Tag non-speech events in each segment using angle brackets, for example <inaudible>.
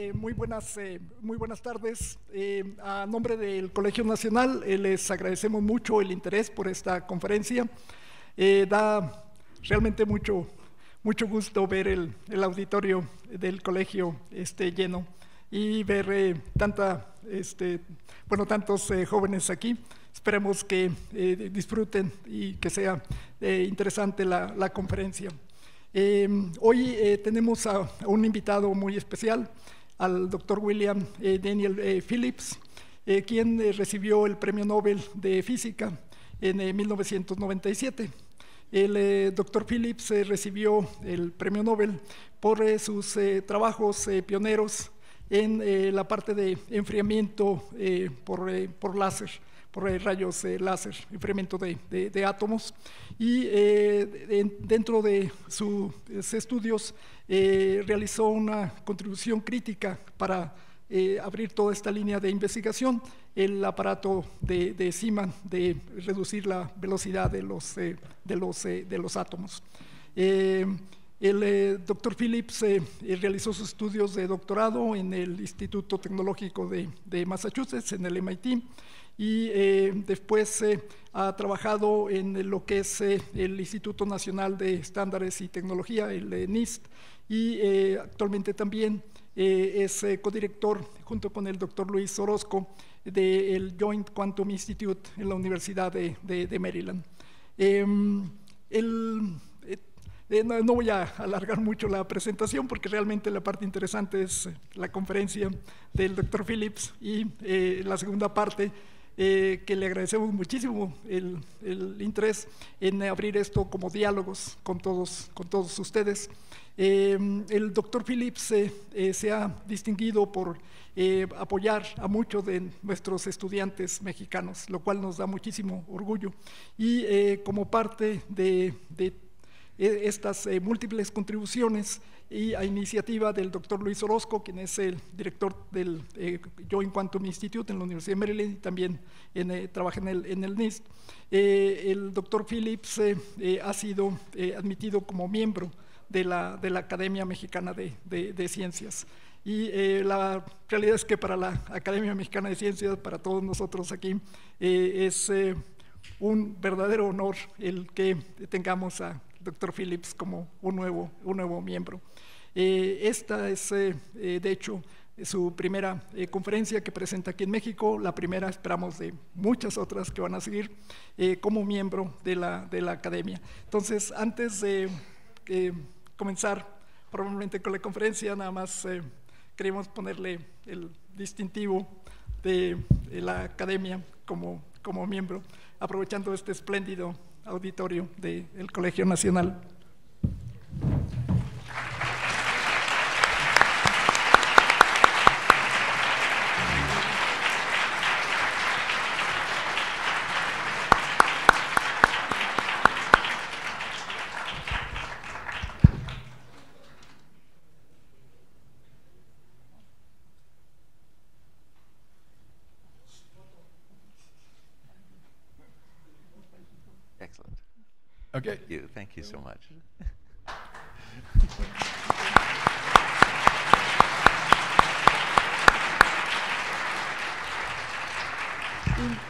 Eh, muy, buenas, eh, muy buenas tardes. Eh, a nombre del Colegio Nacional, les agradecemos mucho el interés por esta conferencia. da realmente mucho, mucho gusto ver el, el auditorio del colegio este, lleno y ver tanta, este, bueno, tantos jóvenes aquí. Esperemos que disfruten y que sea interesante la, la conferencia. hoy tenemos a un invitado muy especial al doctor William eh, Daniel eh, Phillips, eh, quien recibió el Premio Nobel de Física en 1997. El doctor Phillips recibió el Premio Nobel por sus trabajos pioneros en la parte de enfriamiento por láser por rayos eh, láser, incremento de, de, átomos. Y eh, dentro de sus estudios eh, realizó una contribución crítica para abrir toda esta línea de investigación, el aparato de, de Siemann de reducir la velocidad de los, de los, de los átomos. el doctor Phillips realizó sus estudios de doctorado en el Instituto Tecnológico de Massachusetts, en el MIT, y eh, después eh, ha trabajado en lo que es eh, el Instituto Nacional de Estándares y Tecnología, el NIST, y actualmente también es codirector junto con el doctor Luis Orozco del Joint Quantum Institute en la Universidad de, de, Maryland. Em, no, voy a alargar mucho la presentación porque realmente la parte interesante es la conferencia del doctor Phillips y la segunda parte eh, que le agradecemos muchísimo el, interés en abrir esto como diálogos con todos, con todos ustedes. Eh, el doctor Phillips eh, se ha distinguido por apoyar a muchos de nuestros estudiantes mexicanos, lo cual nos da muchísimo orgullo. Y como parte de estas múltiples contribuciones, y a iniciativa del doctor Luis Orozco, quien es el director del eh, Joint Quantum Institute en la Universidad de Maryland y también eh, trabaja en el, en el NIST. Eh, el doctor Phillips eh, ha sido admitido como miembro de la, de la Academia Mexicana de, Ciencias. Y la realidad es que para la Academia Mexicana de Ciencias, para todos nosotros aquí, es un verdadero honor el que tengamos al doctor Phillips como un nuevo, un nuevo miembro. Eh, esta es, eh, eh, de hecho, su primera conferencia que presenta aquí en México, la primera esperamos de muchas otras que van a seguir como miembro de la, academia. Entonces, antes de comenzar probablemente con la conferencia, nada más queremos ponerle el distintivo de, la academia como, miembro, aprovechando este espléndido auditorio del Colegio Nacional. Okay. Thank you. so much.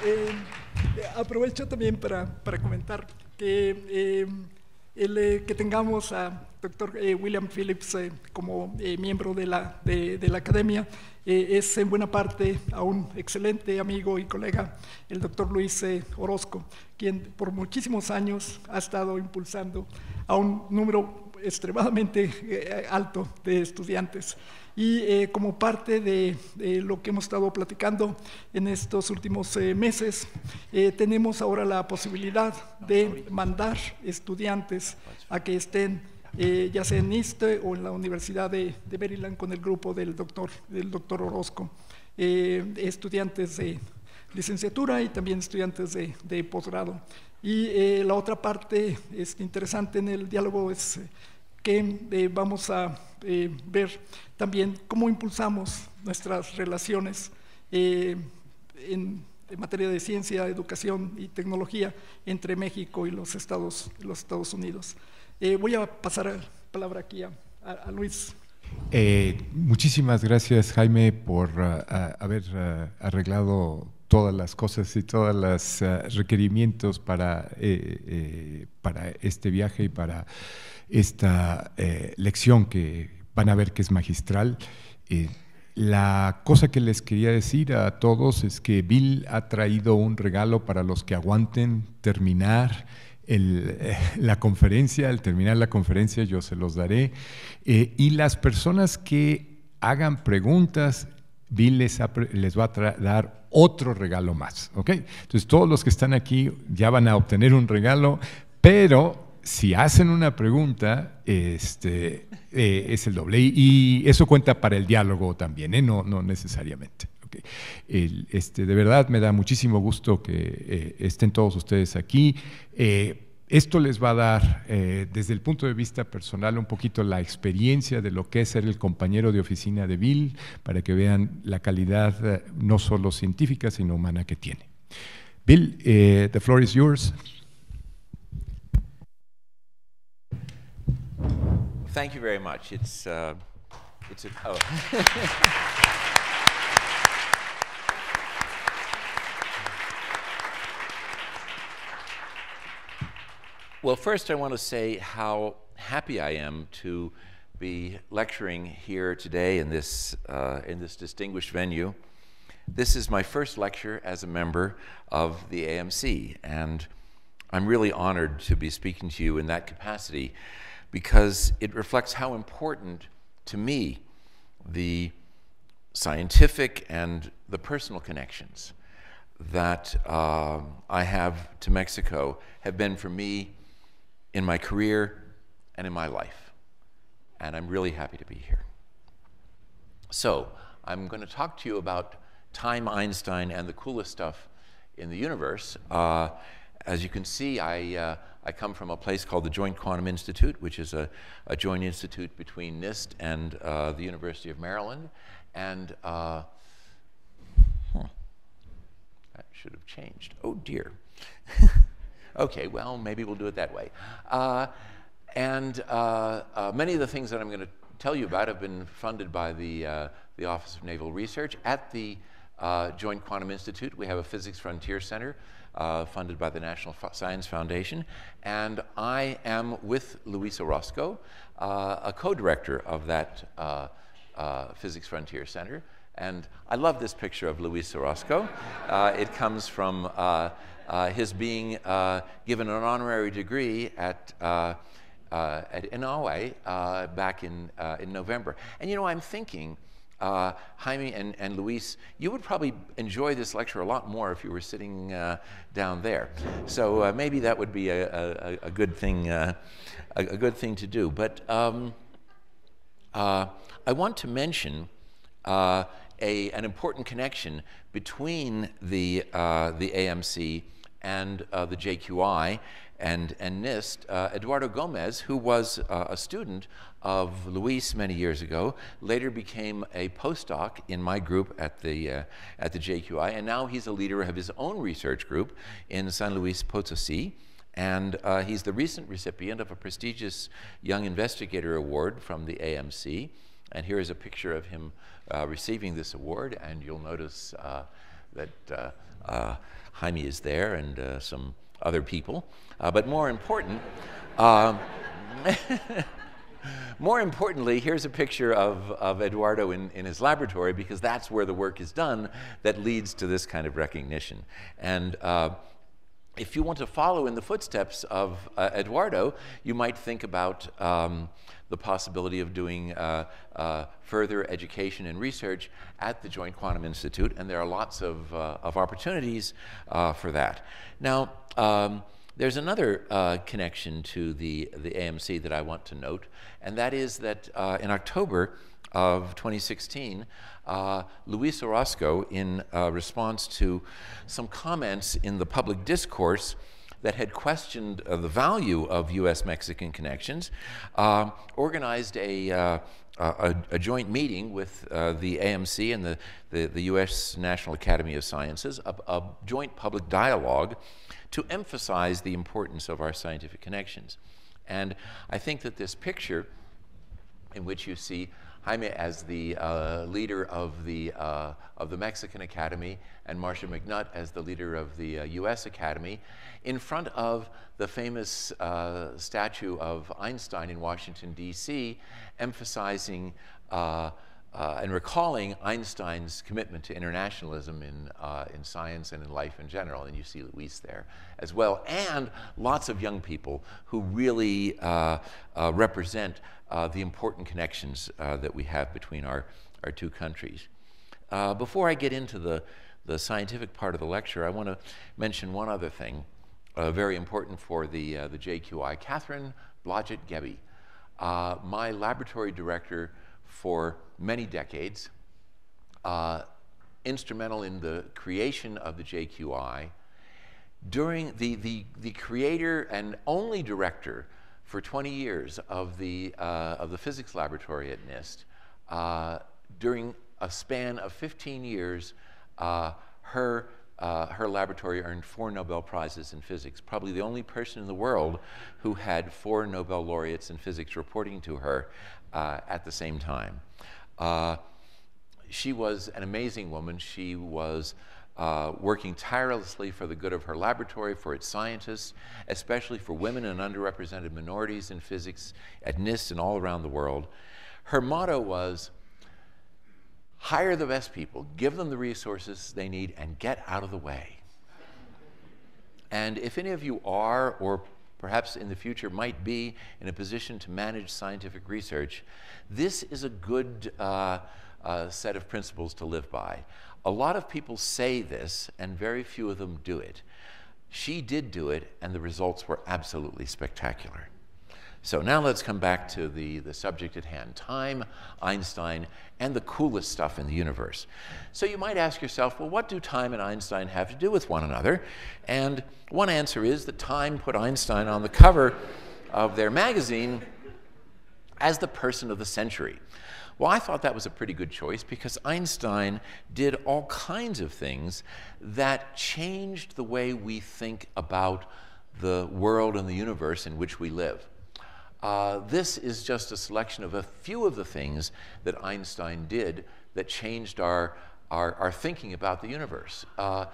Eh, aprovecho también para, comentar que eh, el eh, que tengamos a doctor eh, William Phillips eh, como miembro de la, de, la academia es en buena parte a un excelente amigo y colega, el doctor Luis Orozco, quien por muchísimos años ha estado impulsando a un número extremadamente eh, alto de estudiantes. Y eh, como parte de, lo que hemos estado platicando en estos últimos eh, meses, tenemos ahora la posibilidad de mandar estudiantes a que estén ya sea en ISTE o en la Universidad de, de Maryland con el grupo del doctor, del doctor Orozco, estudiantes de licenciatura y también estudiantes de posgrado. Y eh, la otra parte es interesante en el diálogo es eh, que eh, vamos a ver también cómo impulsamos nuestras relaciones en, materia de ciencia, educación y tecnología entre México y los Estados, los Estados Unidos. voy a pasar la palabra aquí a, Luis. muchísimas gracias, Jaime, por ah, ah, haber ah, arreglado todas las cosas y todos los eh, requerimientos para, eh, eh, para este viaje y para esta lección que van a ver que es magistral. la cosa que les quería decir a todos es que Bill ha traído un regalo para los que aguanten terminar. la conferencia, al terminar la conferencia yo se los daré. y las personas que hagan preguntas, Bill les, va a dar otro regalo más. ¿ok? Entonces todos los que están aquí ya van a obtener un regalo, pero si hacen una pregunta, este, eh, es el doble. Y, eso cuenta para el diálogo también, ¿eh? no, no necesariamente. Este, de verdad me da muchísimo gusto que eh, estén todos ustedes aquí esto les va a dar, eh, desde el punto de vista personal, un poquito la experiencia de lo que es ser el compañero de oficina de Bill, para que vean la calidad eh, no solo científica, sino humana que tiene. Bill, eh, the floor is yours. Thank you very much. It's, uh, it's a, oh. <laughs> Well, first I want to say how happy I am to be lecturing here today in this, uh, in this distinguished venue. This is my first lecture as a member of the AMC, and I'm really honored to be speaking to you in that capacity because it reflects how important to me the scientific and the personal connections that uh, I have to Mexico have been for me in my career and in my life. And I'm really happy to be here. So, I'm going to talk to you about time Einstein and the coolest stuff in the universe. Uh, as you can see, I, uh, I come from a place called the Joint Quantum Institute, which is a, a joint institute between NIST and uh, the University of Maryland. And huh, hmm, that should have changed. Oh dear. <laughs> okay, well, maybe we'll do it that way. Uh, and uh, uh, many of the things that I'm going to tell you about have been funded by the, uh, the Office of Naval Research. At the uh, Joint Quantum Institute, we have a Physics Frontier Center uh, funded by the National F Science Foundation. And I am with Luisa Orozco, a co-director of that Physics Frontier Center. And I love this picture of Luisa Orozco. it comes from uh, his being uh, given an honorary degree at uh, uh, at Inoue uh, back in, uh, in November. And you know, I'm thinking, Jaime and, and Luis, you would probably enjoy this lecture a lot more if you were sitting down there. So maybe that would be a, a, a good, thing, a, a, good thing to do. But um, I want to mention a, an important connection between the, the AMC and uh, the JQI and, and NIST, uh, Eduardo Gomez, who was uh, a student of Luis many years ago, later became a postdoc in my group at the, uh, at the JQI, and now he's a leader of his own research group in San Luis Potosi. And uh, he's the recent recipient of a prestigious Young Investigator Award from the AMC. And here is a picture of him uh, receiving this award, and you'll notice that Jaime is there and uh, some other people. Uh, but more important, uh, <laughs> more importantly, here's a picture of, of Eduardo in, in his laboratory because that's where the work is done that leads to this kind of recognition. And uh, if you want to follow in the footsteps of uh, Eduardo, you might think about um, the possibility of doing uh, uh, further education and research at the Joint Quantum Institute, and there are lots of, uh, of opportunities uh, for that. Now, um, there's another uh, connection to the, the AMC that I want to note, and that is that uh, in October of 2016, uh, Luis Orozco, in uh, response to some comments in the public discourse, that had questioned uh, the value of U.S. Mexican connections, uh, organized a, uh, a, a, joint meeting with uh, the AMC and the, the, the, U.S. National Academy of Sciences, a, a joint public dialogue to emphasize the importance of our scientific connections. And I think that this picture, in which you see Jaime as the uh, leader of the, uh, of the Mexican Academy and Marcia McNutt as the leader of the uh, US Academy in front of the famous uh, statue of Einstein in Washington, D.C., emphasizing uh, uh, and recalling Einstein's commitment to internationalism in, in science and in life in general. And you see Luis there as well, and lots of young people who really represent uh, the important connections uh, that we have between our, our two countries. Uh, before I get into the, the scientific part of the lecture, I want to mention one other thing, uh, very important for the, uh, the JQI, Catherine Blodgett Gebby, uh, my laboratory director for many decades, instrumental in the creation of the JQI, during the, the, the creator and only director for 20 years of the, uh, of the physics laboratory at NIST, uh, during a span of 15 years, uh, her, uh, her laboratory earned four Nobel Prizes in physics, probably the only person in the world who had four Nobel laureates in physics reporting to her uh, at the same time. Uh, she was an amazing woman. She was uh, working tirelessly for the good of her laboratory, for its scientists, especially for women and underrepresented minorities in physics at NIST and all around the world. Her motto was hire the best people, give them the resources they need, and get out of the way. And if any of you are, or perhaps in the future might be, in a position to manage scientific research, this is a good uh, uh, set of principles to live by. A lot of people say this, and very few of them do it. She did do it, and the results were absolutely spectacular. So now let's come back to the, the subject at hand, time, Einstein, and the coolest stuff in the universe. So you might ask yourself, well, what do time and Einstein have to do with one another? And one answer is that time put Einstein on the cover of their magazine as the person of the century. Well, I thought that was a pretty good choice because Einstein did all kinds of things that changed the way we think about the world and the universe in which we live. Uh, this is just a selection of a few of the things that Einstein did that changed our, our, our thinking about the universe. Uh,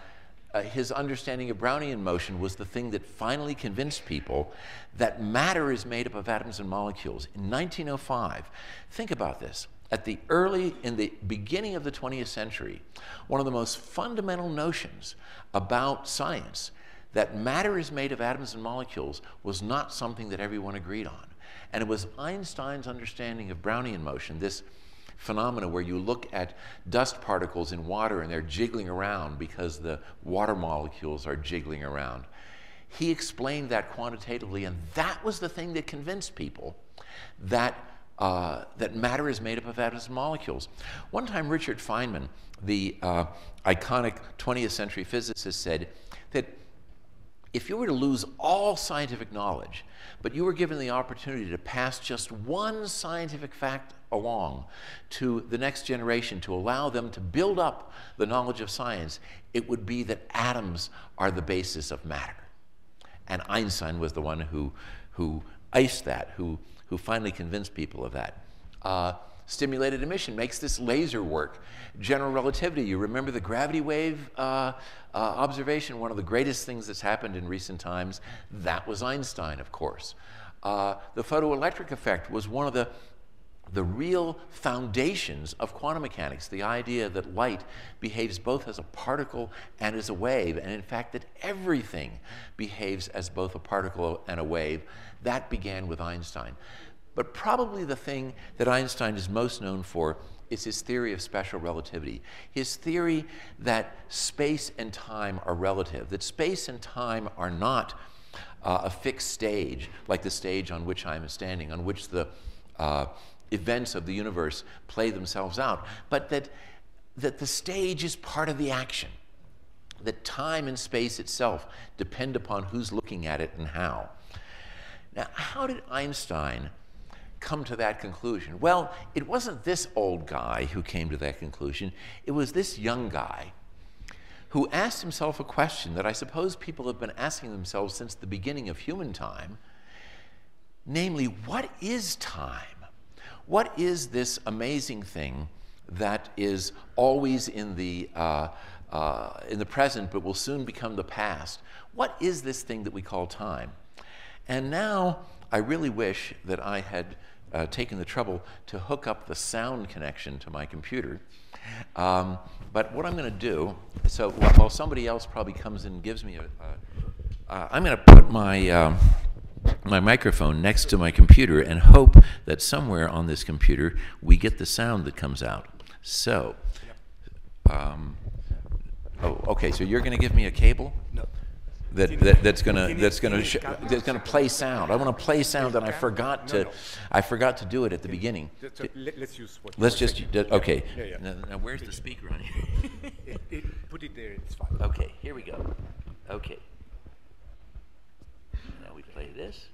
uh, his understanding of Brownian motion was the thing that finally convinced people that matter is made up of atoms and molecules. In 1905, think about this at the early, in the beginning of the 20th century, one of the most fundamental notions about science that matter is made of atoms and molecules was not something that everyone agreed on. And it was Einstein's understanding of Brownian motion, this phenomena where you look at dust particles in water and they're jiggling around because the water molecules are jiggling around. He explained that quantitatively, and that was the thing that convinced people that uh, that matter is made up of atoms and molecules. One time, Richard Feynman, the uh, iconic 20th century physicist, said that if you were to lose all scientific knowledge, but you were given the opportunity to pass just one scientific fact along to the next generation to allow them to build up the knowledge of science, it would be that atoms are the basis of matter. And Einstein was the one who, who iced that, who who finally convinced people of that. Uh, stimulated emission makes this laser work. General relativity, you remember the gravity wave uh, uh, observation, one of the greatest things that's happened in recent times. That was Einstein, of course. Uh, the photoelectric effect was one of the the real foundations of quantum mechanics, the idea that light behaves both as a particle and as a wave, and in fact that everything behaves as both a particle and a wave, that began with Einstein. But probably the thing that Einstein is most known for is his theory of special relativity. His theory that space and time are relative, that space and time are not uh, a fixed stage, like the stage on which I'm standing, on which the uh, events of the universe play themselves out, but that, that the stage is part of the action, that time and space itself depend upon who's looking at it and how. Now, how did Einstein come to that conclusion? Well, it wasn't this old guy who came to that conclusion, it was this young guy who asked himself a question that I suppose people have been asking themselves since the beginning of human time namely, what is time? What is this amazing thing that is always in the, uh, uh, in the present but will soon become the past? What is this thing that we call time? And now I really wish that I had uh, taken the trouble to hook up the sound connection to my computer. Um, but what I'm going to do, so while somebody else probably comes and gives me a, uh, uh, I'm going to put my, um, my microphone next to my computer and hope that somewhere on this computer we get the sound that comes out. So, um, oh, okay, so you're going to give me a cable? No that, that that's gonna that's gonna that's gonna play sound. I want to play sound, and I forgot to I forgot to do it at the beginning. Let's use what. Let's just okay. Now, now where's the speaker on here? <laughs> Put it there. It's fine. Okay, here we go. Okay. Now we play this.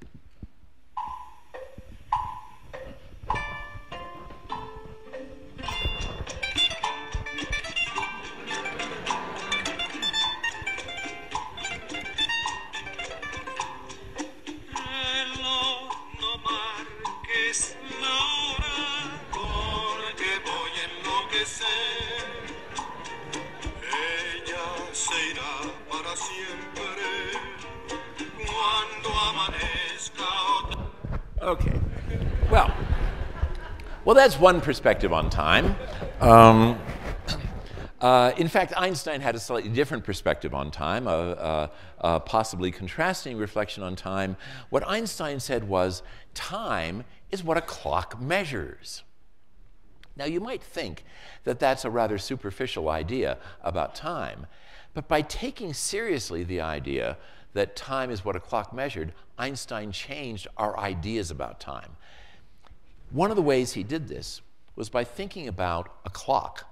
Okay. Well, well, that's one perspective on time. Um, uh, in fact, Einstein had a slightly different perspective on time, a, a, a possibly contrasting reflection on time. What Einstein said was time is what a clock measures. Now, you might think that that's a rather superficial idea about time, but by taking seriously the idea that time is what a clock measured, Einstein changed our ideas about time. One of the ways he did this was by thinking about a clock,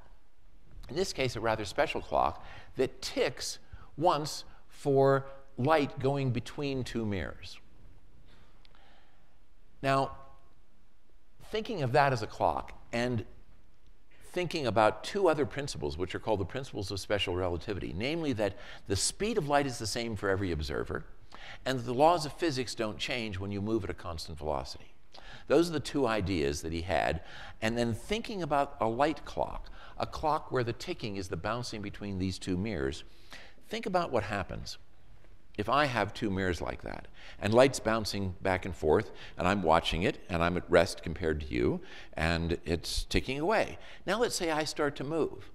in this case, a rather special clock that ticks once for light going between two mirrors. Now, thinking of that as a clock and thinking about two other principles, which are called the principles of special relativity, namely that the speed of light is the same for every observer, and that the laws of physics don't change when you move at a constant velocity. Those are the two ideas that he had. And then thinking about a light clock, a clock where the ticking is the bouncing between these two mirrors, think about what happens if I have two mirrors like that and light's bouncing back and forth and I'm watching it and I'm at rest compared to you and it's ticking away. Now let's say I start to move.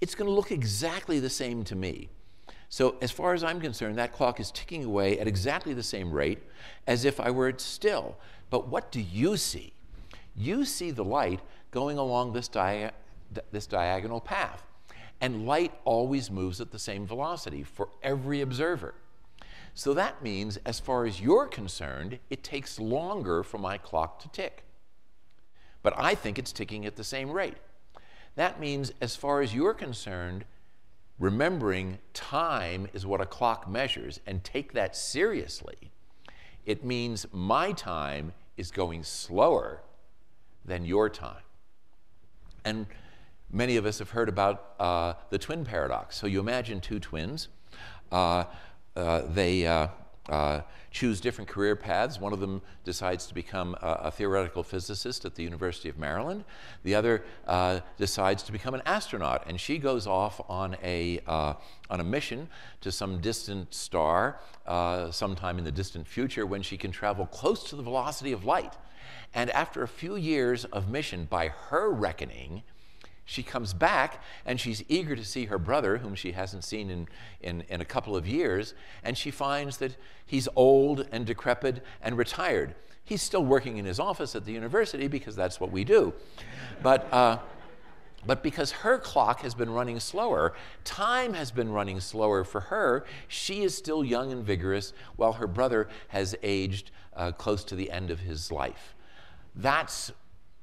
It's going to look exactly the same to me. So as far as I'm concerned, that clock is ticking away at exactly the same rate as if I were still. But what do you see? You see the light going along this, this diagonal path. And light always moves at the same velocity for every observer. So that means, as far as you're concerned, it takes longer for my clock to tick. But I think it's ticking at the same rate. That means, as far as you're concerned, remembering time is what a clock measures and take that seriously. It means my time is going slower than your time. And many of us have heard about uh, the twin paradox. So you imagine two twins. Uh, uh, they uh, uh, choose different career paths. One of them decides to become a, a, theoretical physicist at the University of Maryland. The other uh, decides to become an astronaut, and she goes off on a, uh, on a mission to some distant star uh, sometime in the distant future when she can travel close to the velocity of light. And after a few years of mission, by her reckoning, she comes back and she's eager to see her brother, whom she hasn't seen in, in, in, a couple of years, and she finds that he's old and decrepit and retired. He's still working in his office at the university because that's what we do. But, uh, but because her clock has been running slower, time has been running slower for her, she is still young and vigorous while her brother has aged uh, close to the end of his life. That's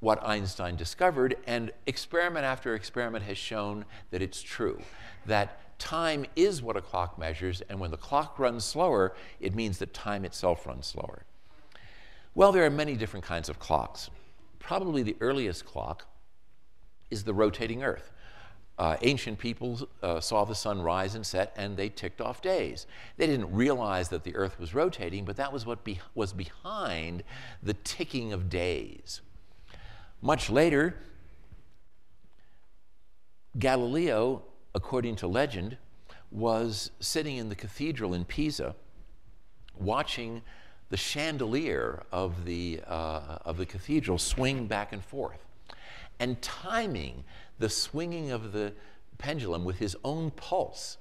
what Einstein discovered, and experiment after experiment has shown that it's true, that time is what a clock measures, and when the clock runs slower, it means that time itself runs slower. Well, there are many different kinds of clocks. Probably the earliest clock is the rotating Earth. Uh, ancient people uh, saw the sun rise and set, and they ticked off days. They didn't realize that the Earth was rotating, but that was what be was behind the ticking of days. Much later, Galileo, according to legend, was sitting in the cathedral in Pisa watching the chandelier of the, uh, of the cathedral swing back and forth and timing the swinging of the pendulum with his own pulse.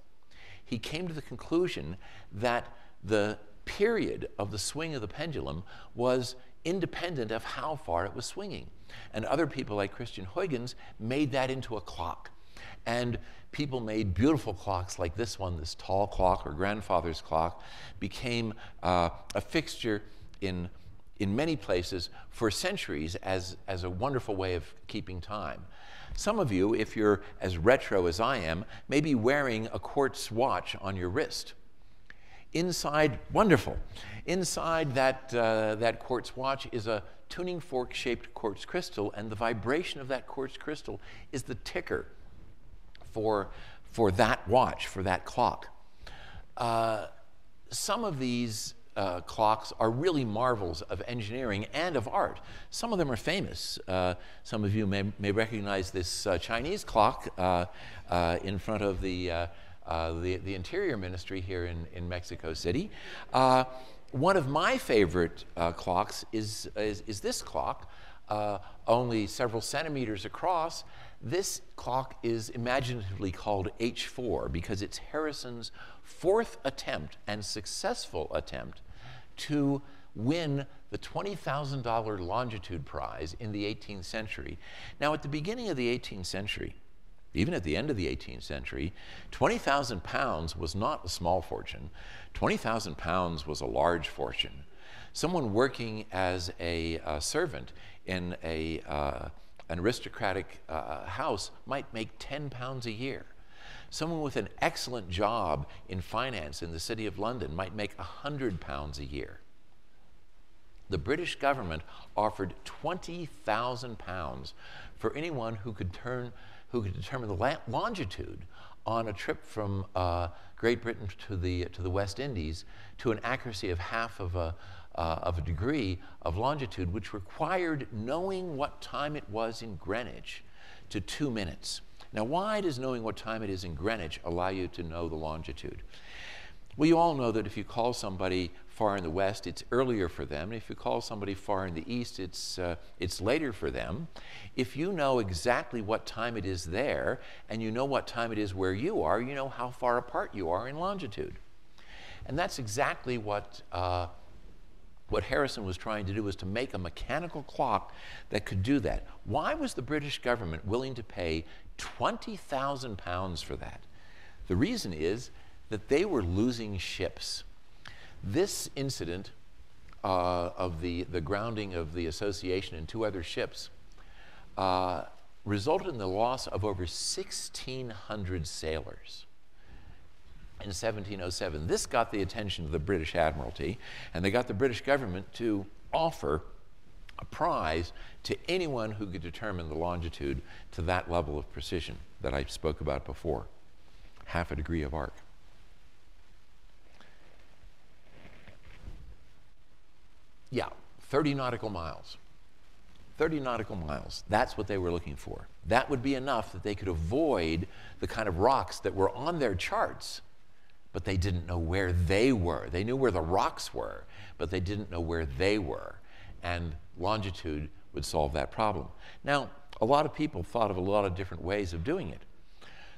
He came to the conclusion that the period of the swing of the pendulum was independent of how far it was swinging. And other people like Christian Huygens made that into a clock. And people made beautiful clocks like this one, this tall clock or grandfather's clock, became uh, a fixture in, in many places for centuries as, as a wonderful way of keeping time. Some of you, if you're as retro as I am, may be wearing a quartz watch on your wrist. Inside, wonderful. Inside that, uh, that quartz watch is a tuning fork shaped quartz crystal, and the vibration of that quartz crystal is the ticker for, for that watch, for that clock. Uh, some of these uh, clocks are really marvels of engineering and of art. Some of them are famous. Uh, some of you may, may recognize this uh, Chinese clock uh, uh, in front of the uh, uh, the, the interior ministry here in, in Mexico City. Uh, one of my favorite uh, clocks is, is, is, this clock, uh, only several centimeters across. This clock is imaginatively called H4 because it's Harrison's fourth attempt and successful attempt to win the $20,000 longitude prize in the 18th century. Now, at the beginning of the 18th century, even at the end of the 18th century, 20,000 pounds was not a small fortune. 20,000 pounds was a large fortune. Someone working as a uh, servant in a, uh, an aristocratic uh, house might make 10 pounds a year. Someone with an excellent job in finance in the City of London might make 100 pounds a year. The British government offered 20,000 pounds for anyone who could turn who could determine the longitude on a trip from uh, Great Britain to the, to the West Indies to an accuracy of half of a, uh, of a degree of longitude, which required knowing what time it was in Greenwich to two minutes. Now, why does knowing what time it is in Greenwich allow you to know the longitude? Well, you all know that if you call somebody far in the West, it's earlier for them. And if you call somebody far in the East, it's, uh, it's later for them. If you know exactly what time it is there and you know what time it is where you are, you know how far apart you are in longitude. And that's exactly what, uh, what Harrison was trying to do was to make a mechanical clock that could do that. Why was the British government willing to pay 20,000 pounds for that? The reason is that they were losing ships. This incident uh, of the, the grounding of the association and two other ships uh, resulted in the loss of over 1,600 sailors. In 1707, this got the attention of the British Admiralty, and they got the British government to offer a prize to anyone who could determine the longitude to that level of precision that I spoke about before, half a degree of arc. yeah, 30 nautical miles. 30 nautical miles. That's what they were looking for. That would be enough that they could avoid the kind of rocks that were on their charts, but they didn't know where they were. They knew where the rocks were, but they didn't know where they were. And longitude would solve that problem. Now, a lot of people thought of a lot of different ways of doing it.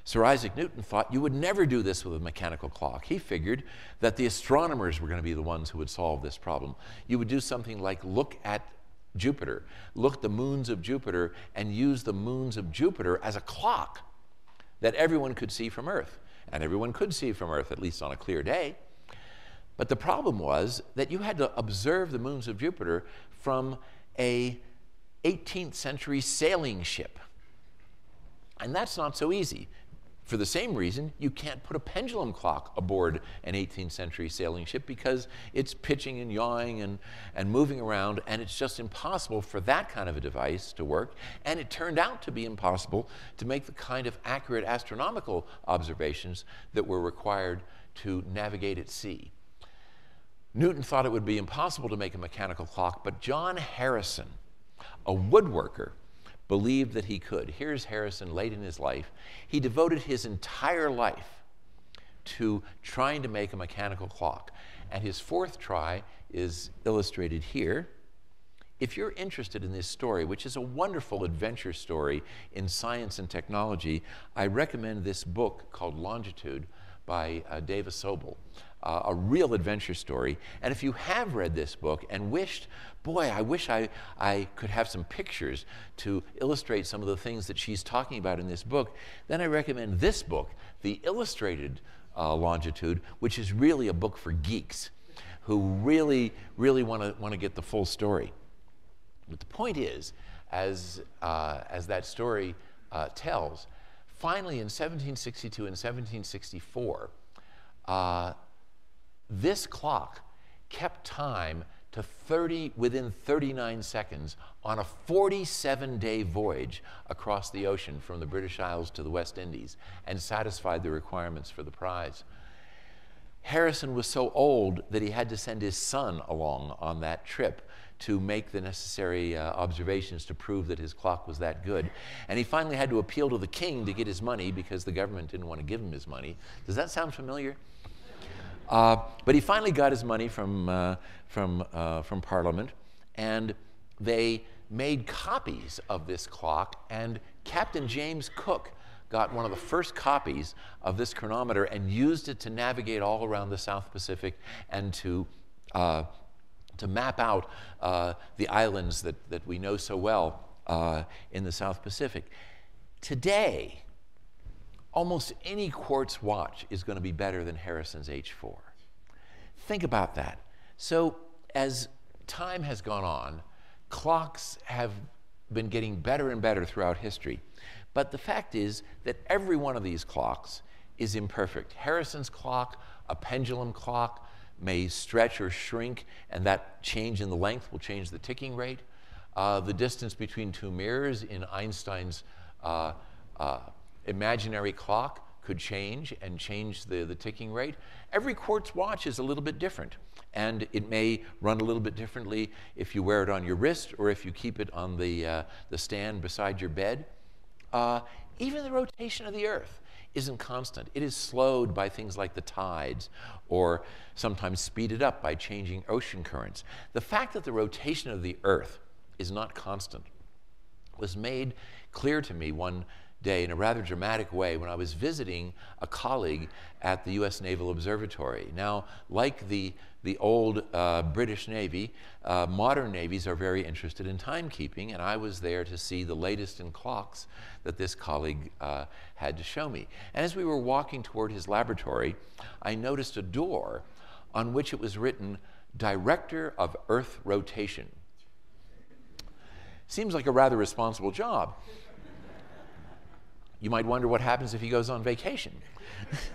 Sir Isaac Newton thought you would never do this with a mechanical clock. He figured that the astronomers were going to be the ones who would solve this problem. You would do something like look at Jupiter, look at the moons of Jupiter, and use the moons of Jupiter as a clock that everyone could see from Earth. And everyone could see from Earth, at least on a clear day. But the problem was that you had to observe the moons of Jupiter from a 18th century sailing ship. And that's not so easy. For the same reason, you can't put a pendulum clock aboard an 18th century sailing ship because it's pitching and yawing and, and moving around, and it's just impossible for that kind of a device to work. And it turned out to be impossible to make the kind of accurate astronomical observations that were required to navigate at sea. Newton thought it would be impossible to make a mechanical clock, but John Harrison, a woodworker, believed that he could. Here's Harrison late in his life. He devoted his entire life to trying to make a mechanical clock. And his fourth try is illustrated here. If you're interested in this story, which is a wonderful adventure story in science and technology, I recommend this book called Longitude by uh, Davis Sobel uh, a real adventure story. And if you have read this book and wished, boy, I wish I, I could have some pictures to illustrate some of the things that she's talking about in this book, then I recommend this book, The Illustrated uh, Longitude, which is really a book for geeks who really, really want to want to get the full story. But the point is, as uh, as that story uh, tells, finally in 1762 and 1764, uh, this clock kept time to 30 within 39 seconds on a 47 day voyage across the ocean from the British Isles to the West Indies and satisfied the requirements for the prize. Harrison was so old that he had to send his son along on that trip to make the necessary uh, observations to prove that his clock was that good. And he finally had to appeal to the king to get his money because the government didn't want to give him his money. Does that sound familiar? Uh, but he finally got his money from, uh, from, uh, from Parliament, and they made copies of this clock, and Captain James Cook got one of the first copies of this chronometer and used it to navigate all around the South Pacific and to, uh, to map out uh, the islands that, that we know so well uh, in the South Pacific. Today, almost any quartz watch is going to be better than Harrison's H4. Think about that. So as time has gone on, clocks have been getting better and better throughout history. But the fact is that every one of these clocks is imperfect. Harrison's clock, a pendulum clock, may stretch or shrink, and that change in the length will change the ticking rate. Uh, the distance between two mirrors in Einstein's uh, uh, imaginary clock could change and change the, the ticking rate. Every quartz watch is a little bit different, and it may run a little bit differently if you wear it on your wrist or if you keep it on the, uh, the stand beside your bed. Uh, even the rotation of the Earth isn't constant. It is slowed by things like the tides or sometimes speeded up by changing ocean currents. The fact that the rotation of the Earth is not constant was made clear to me one day in a rather dramatic way when I was visiting a colleague at the U.S. Naval Observatory. Now, like the, the old uh, British Navy, uh, modern navies are very interested in timekeeping, and I was there to see the latest in clocks that this colleague uh, had to show me. And as we were walking toward his laboratory, I noticed a door on which it was written, Director of Earth Rotation. Seems like a rather responsible job. You might wonder what happens if he goes on vacation.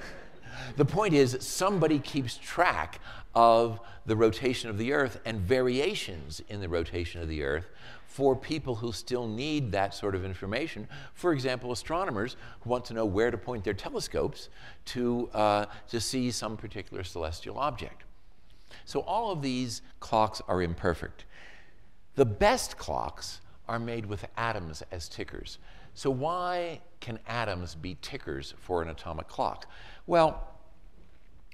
<laughs> the point is, somebody keeps track of the rotation of the earth and variations in the rotation of the earth for people who still need that sort of information. For example, astronomers who want to know where to point their telescopes to, uh, to see some particular celestial object. So all of these clocks are imperfect. The best clocks are made with atoms as tickers. So why can atoms be tickers for an atomic clock? Well,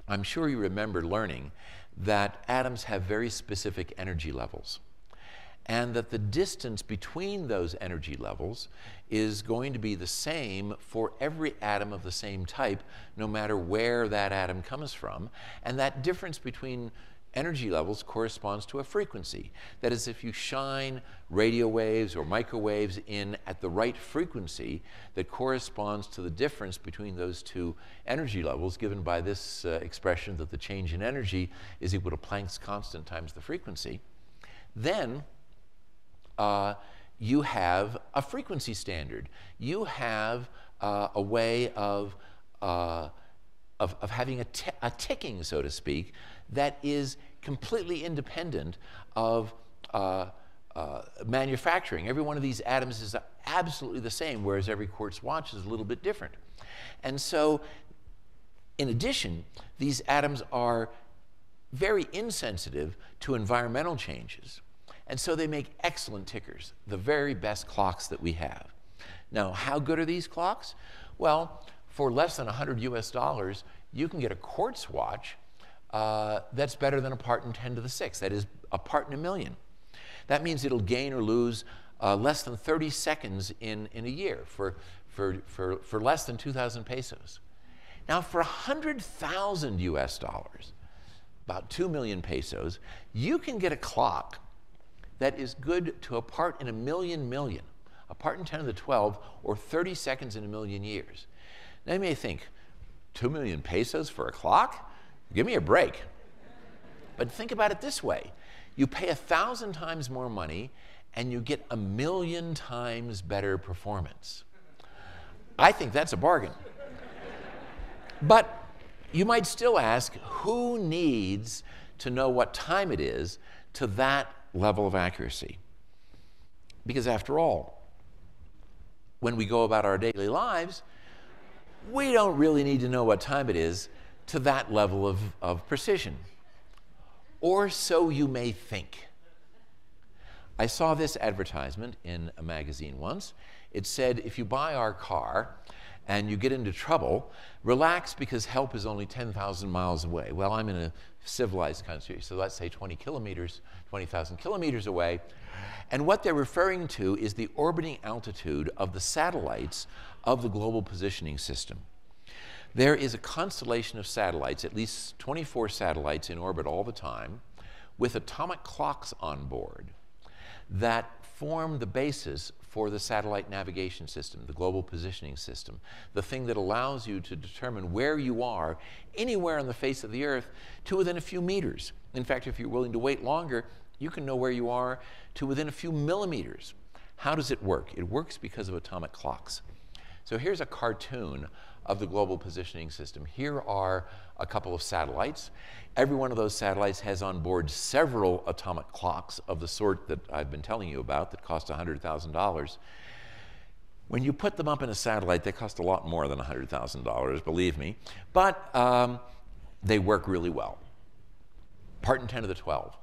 I'm sure you remember learning that atoms have very specific energy levels and that the distance between those energy levels is going to be the same for every atom of the same type, no matter where that atom comes from. And that difference between energy levels corresponds to a frequency. That is, if you shine radio waves or microwaves in at the right frequency that corresponds to the difference between those two energy levels given by this uh, expression that the change in energy is equal to Planck's constant times the frequency, then uh, you have a frequency standard. You have uh, a way of, uh, of, of having a ticking, so to speak, that is completely independent of uh, uh, manufacturing. Every one of these atoms is absolutely the same, whereas every quartz watch is a little bit different. And so, in addition, these atoms are very insensitive to environmental changes. And so they make excellent tickers, the very best clocks that we have. Now, how good are these clocks? Well, for less than 100 US dollars, you can get a quartz watch uh, that's better than a part in 10 to the 6. That is a part in a million. That means it'll gain or lose uh, less than 30 seconds in, in a year for, for, for, for less than 2,000 pesos. Now, for 100,000 US dollars, about 2 million pesos, you can get a clock that is good to a part in a million million, a part in 10 to the 12, or 30 seconds in a million years. Now, you may think, 2 million pesos for a clock? Give me a break. But think about it this way you pay a thousand times more money and you get a million times better performance. I think that's a bargain. but you might still ask who needs to know what time it is to that level of accuracy? Because after all, when we go about our daily lives, we don't really need to know what time it is to that level of, of precision. Or so you may think. I saw this advertisement in a magazine once. It said, if you buy our car and you get into trouble, relax because help is only 10,000 miles away. Well, I'm in a civilized country, so let's say 20 kilometers, 20,000 kilometers away. And what they're referring to is the orbiting altitude of the satellites of the global positioning system. There is a constellation of satellites, at least 24 satellites in orbit all the time, with atomic clocks on board that form the basis for the satellite navigation system, the global positioning system, the thing that allows you to determine where you are anywhere on the face of the Earth to within a few meters. In fact, if you're willing to wait longer, you can know where you are to within a few millimeters. How does it work? It works because of atomic clocks. So here's a cartoon of the global positioning system. Here are a couple of satellites. Every one of those satellites has on board several atomic clocks of the sort that I've been telling you about that cost $100,000. When you put them up in a satellite, they cost a lot more than $100,000, believe me, but um, they work really well. Part and 10 of the 12.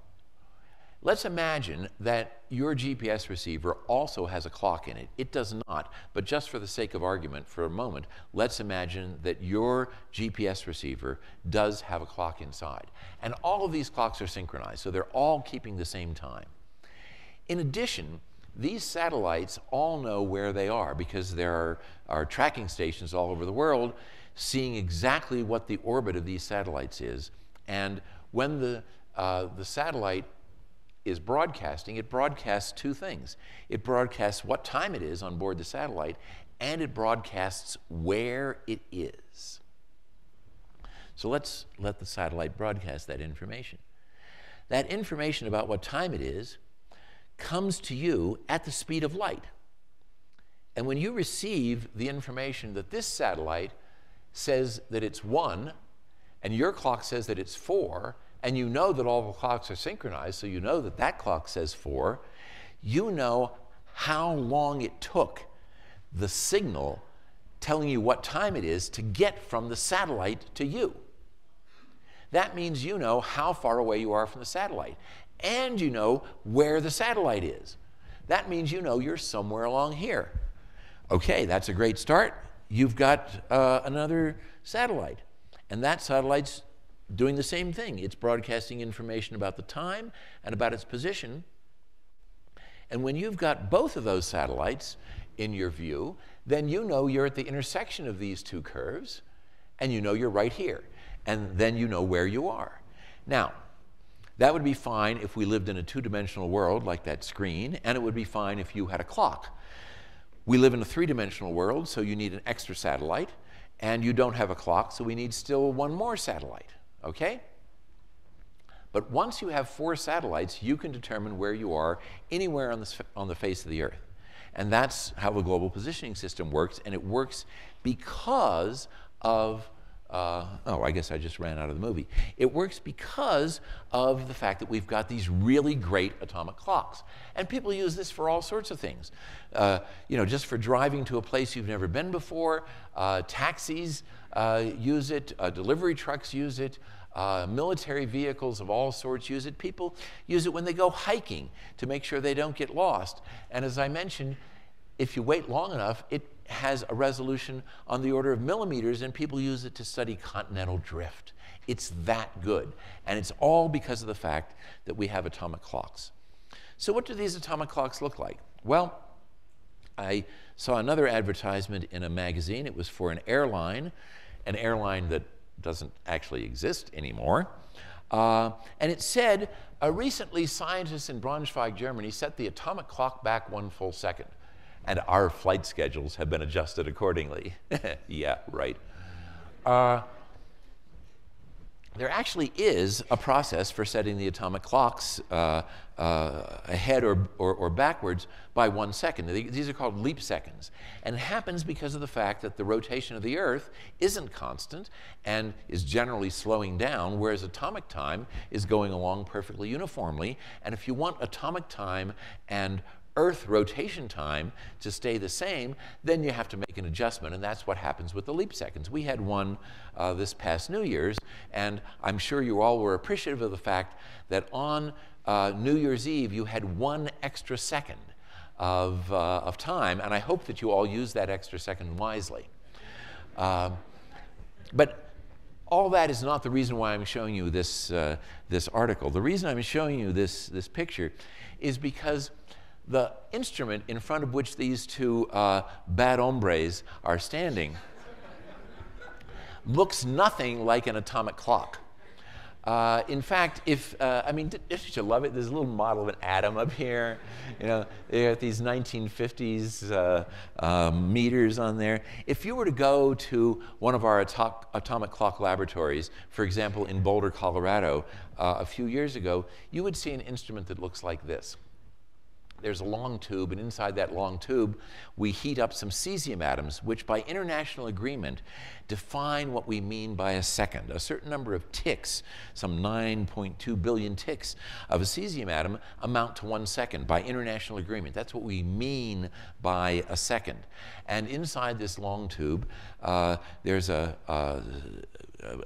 Let's imagine that your GPS receiver also has a clock in it. It does not, but just for the sake of argument for a moment, let's imagine that your GPS receiver does have a clock inside. And all of these clocks are synchronized, so they're all keeping the same time. In addition, these satellites all know where they are because there are, are, tracking stations all over the world seeing exactly what the orbit of these satellites is. And when the, uh, the satellite is broadcasting, it broadcasts two things. It broadcasts what time it is on board the satellite, and it broadcasts where it is. So let's let the satellite broadcast that information. That information about what time it is comes to you at the speed of light. And when you receive the information that this satellite says that it's one, and your clock says that it's four, and you know that all the clocks are synchronized, so you know that that clock says four, you know how long it took the signal telling you what time it is to get from the satellite to you. That means you know how far away you are from the satellite, and you know where the satellite is. That means you know you're somewhere along here. Okay, that's a great start. You've got uh, another satellite, and that satellite's doing the same thing. It's broadcasting information about the time and about its position. And when you've got both of those satellites in your view, then you know you're at the intersection of these two curves, and you know you're right here. And then you know where you are. Now, that would be fine if we lived in a two dimensional world like that screen, and it would be fine if you had a clock. We live in a three dimensional world, so you need an extra satellite, and you don't have a clock, so we need still one more satellite okay? But once you have four satellites, you can determine where you are anywhere on the, on the face of the Earth. And that's how the global positioning system works, and it works because of, uh, oh, I guess I just ran out of the movie. It works because of the fact that we've got these really great atomic clocks. And people use this for all sorts of things. Uh, you know, just for driving to a place you've never been before, uh, taxis uh, use it, uh, delivery trucks use it, uh, military vehicles of all sorts use it. People use it when they go hiking to make sure they don't get lost. And as I mentioned, if you wait long enough, it has a resolution on the order of millimeters, and people use it to study continental drift. It's that good. And it's all because of the fact that we have atomic clocks. So, what do these atomic clocks look like? Well, I saw another advertisement in a magazine. It was for an airline, an airline that doesn't actually exist anymore. Uh, and it said, uh, recently scientists in Braunschweig, Germany set the atomic clock back one full second, and our flight schedules have been adjusted accordingly. <laughs> yeah, right. Uh, there actually is a process for setting the atomic clocks uh, uh, ahead or, or, or, backwards by one second. These are called leap seconds. And it happens because of the fact that the rotation of the Earth isn't constant and is generally slowing down, whereas atomic time is going along perfectly uniformly. And if you want atomic time and Earth rotation time to stay the same, then you have to make an adjustment, and that's what happens with the leap seconds. We had one uh, this past New Year's, and I'm sure you all were appreciative of the fact that on uh, New Year's Eve, you had one extra second of, uh, of time, and I hope that you all use that extra second wisely. Uh, but all that is not the reason why I'm showing you this, uh, this article. The reason I'm showing you this, this picture is because the instrument in front of which these two uh, bad hombres are standing looks nothing like an atomic clock. Uh, in fact, if, uh, I mean, if you you love it? There's a little model of an atom up here. You know, they got these 1950s uh, uh, meters on there. If you were to go to one of our atomic clock laboratories, for example, in Boulder, Colorado, uh, a few years ago, you would see an instrument that looks like this there's a long tube, and inside that long tube, we heat up some cesium atoms, which by international agreement define what we mean by a second. A certain number of ticks, some 9.2 billion ticks of a cesium atom, amount to one second by international agreement. That's what we mean by a second. And inside this long tube, uh, there's a, a,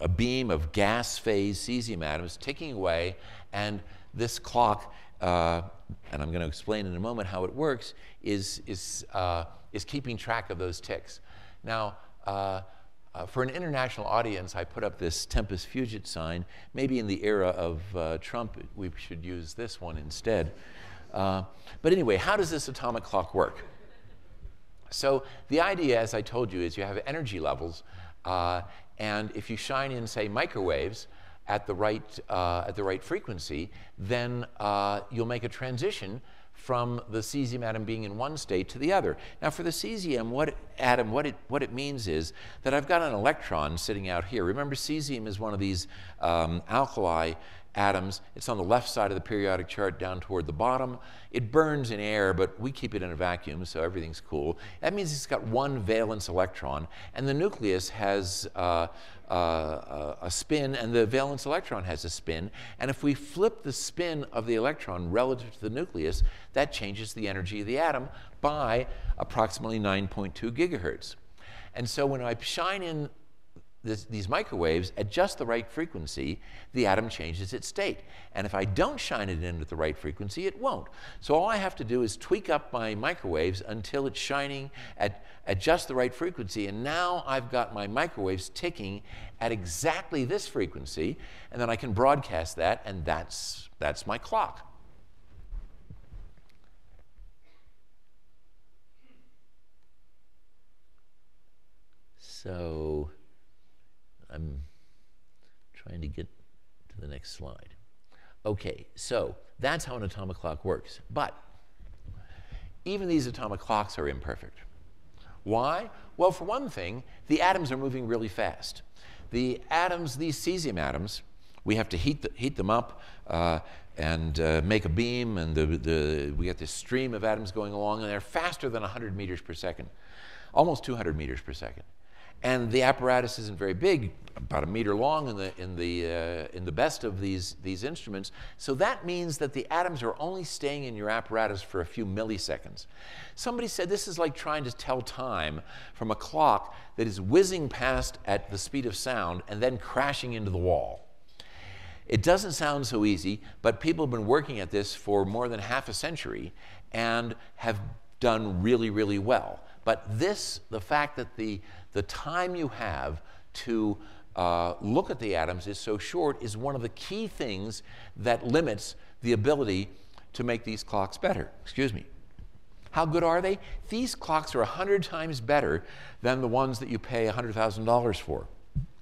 a beam of gas phase cesium atoms ticking away, and this clock uh, and I'm going to explain in a moment how it works, is, is, uh, is keeping track of those ticks. Now, uh, uh for an international audience, I put up this Tempest Fugit sign. Maybe in the era of uh, Trump, we should use this one instead. Uh, but anyway, how does this atomic clock work? So the idea, as I told you, is you have energy levels, and if you shine in, say, microwaves, at the right, uh, at the right frequency, then uh, you'll make a transition from the cesium atom being in one state to the other. Now, for the cesium what, atom, what it, what it means is that I've got an electron sitting out here. Remember, cesium is one of these um, alkali atoms. It's on the left side of the periodic chart down toward the bottom. It burns in air, but we keep it in a vacuum, so everything's cool. That means it's got one valence electron, and the nucleus has uh, uh, uh, a spin, and the valence electron has a spin. And if we flip the spin of the electron relative to the nucleus, that changes the energy of the atom by approximately 9.2 gigahertz. And so when I shine in this, these microwaves at just the right frequency, the atom changes its state. And if I don't shine it in at the right frequency, it won't. So all I have to do is tweak up my microwaves until it's shining at, at just the right frequency. And now I've got my microwaves ticking at exactly this frequency. And then I can broadcast that, and that's, that's my clock. So I'm trying to get to the next slide. Okay, so that's how an atomic clock works. But even these atomic clocks are imperfect. Why? Well, for one thing, the atoms are moving really fast. The atoms, these cesium atoms, we have to heat, the, heat them up uh, and uh, make a beam, and the, the, we get this stream of atoms going along, and they're faster than 100 meters per second, almost 200 meters per second. And the apparatus isn't very big, about a meter long in the, in the, uh, in the best of these, these instruments. So that means that the atoms are only staying in your apparatus for a few milliseconds. Somebody said this is like trying to tell time from a clock that is whizzing past at the speed of sound and then crashing into the wall. It doesn't sound so easy, but people have been working at this for more than half a century and have done really, really well. But this, the fact that the the time you have to uh, look at the atoms is so short is one of the key things that limits the ability to make these clocks better. Excuse me. How good are they? These clocks are 100 times better than the ones that you pay $100,000 for.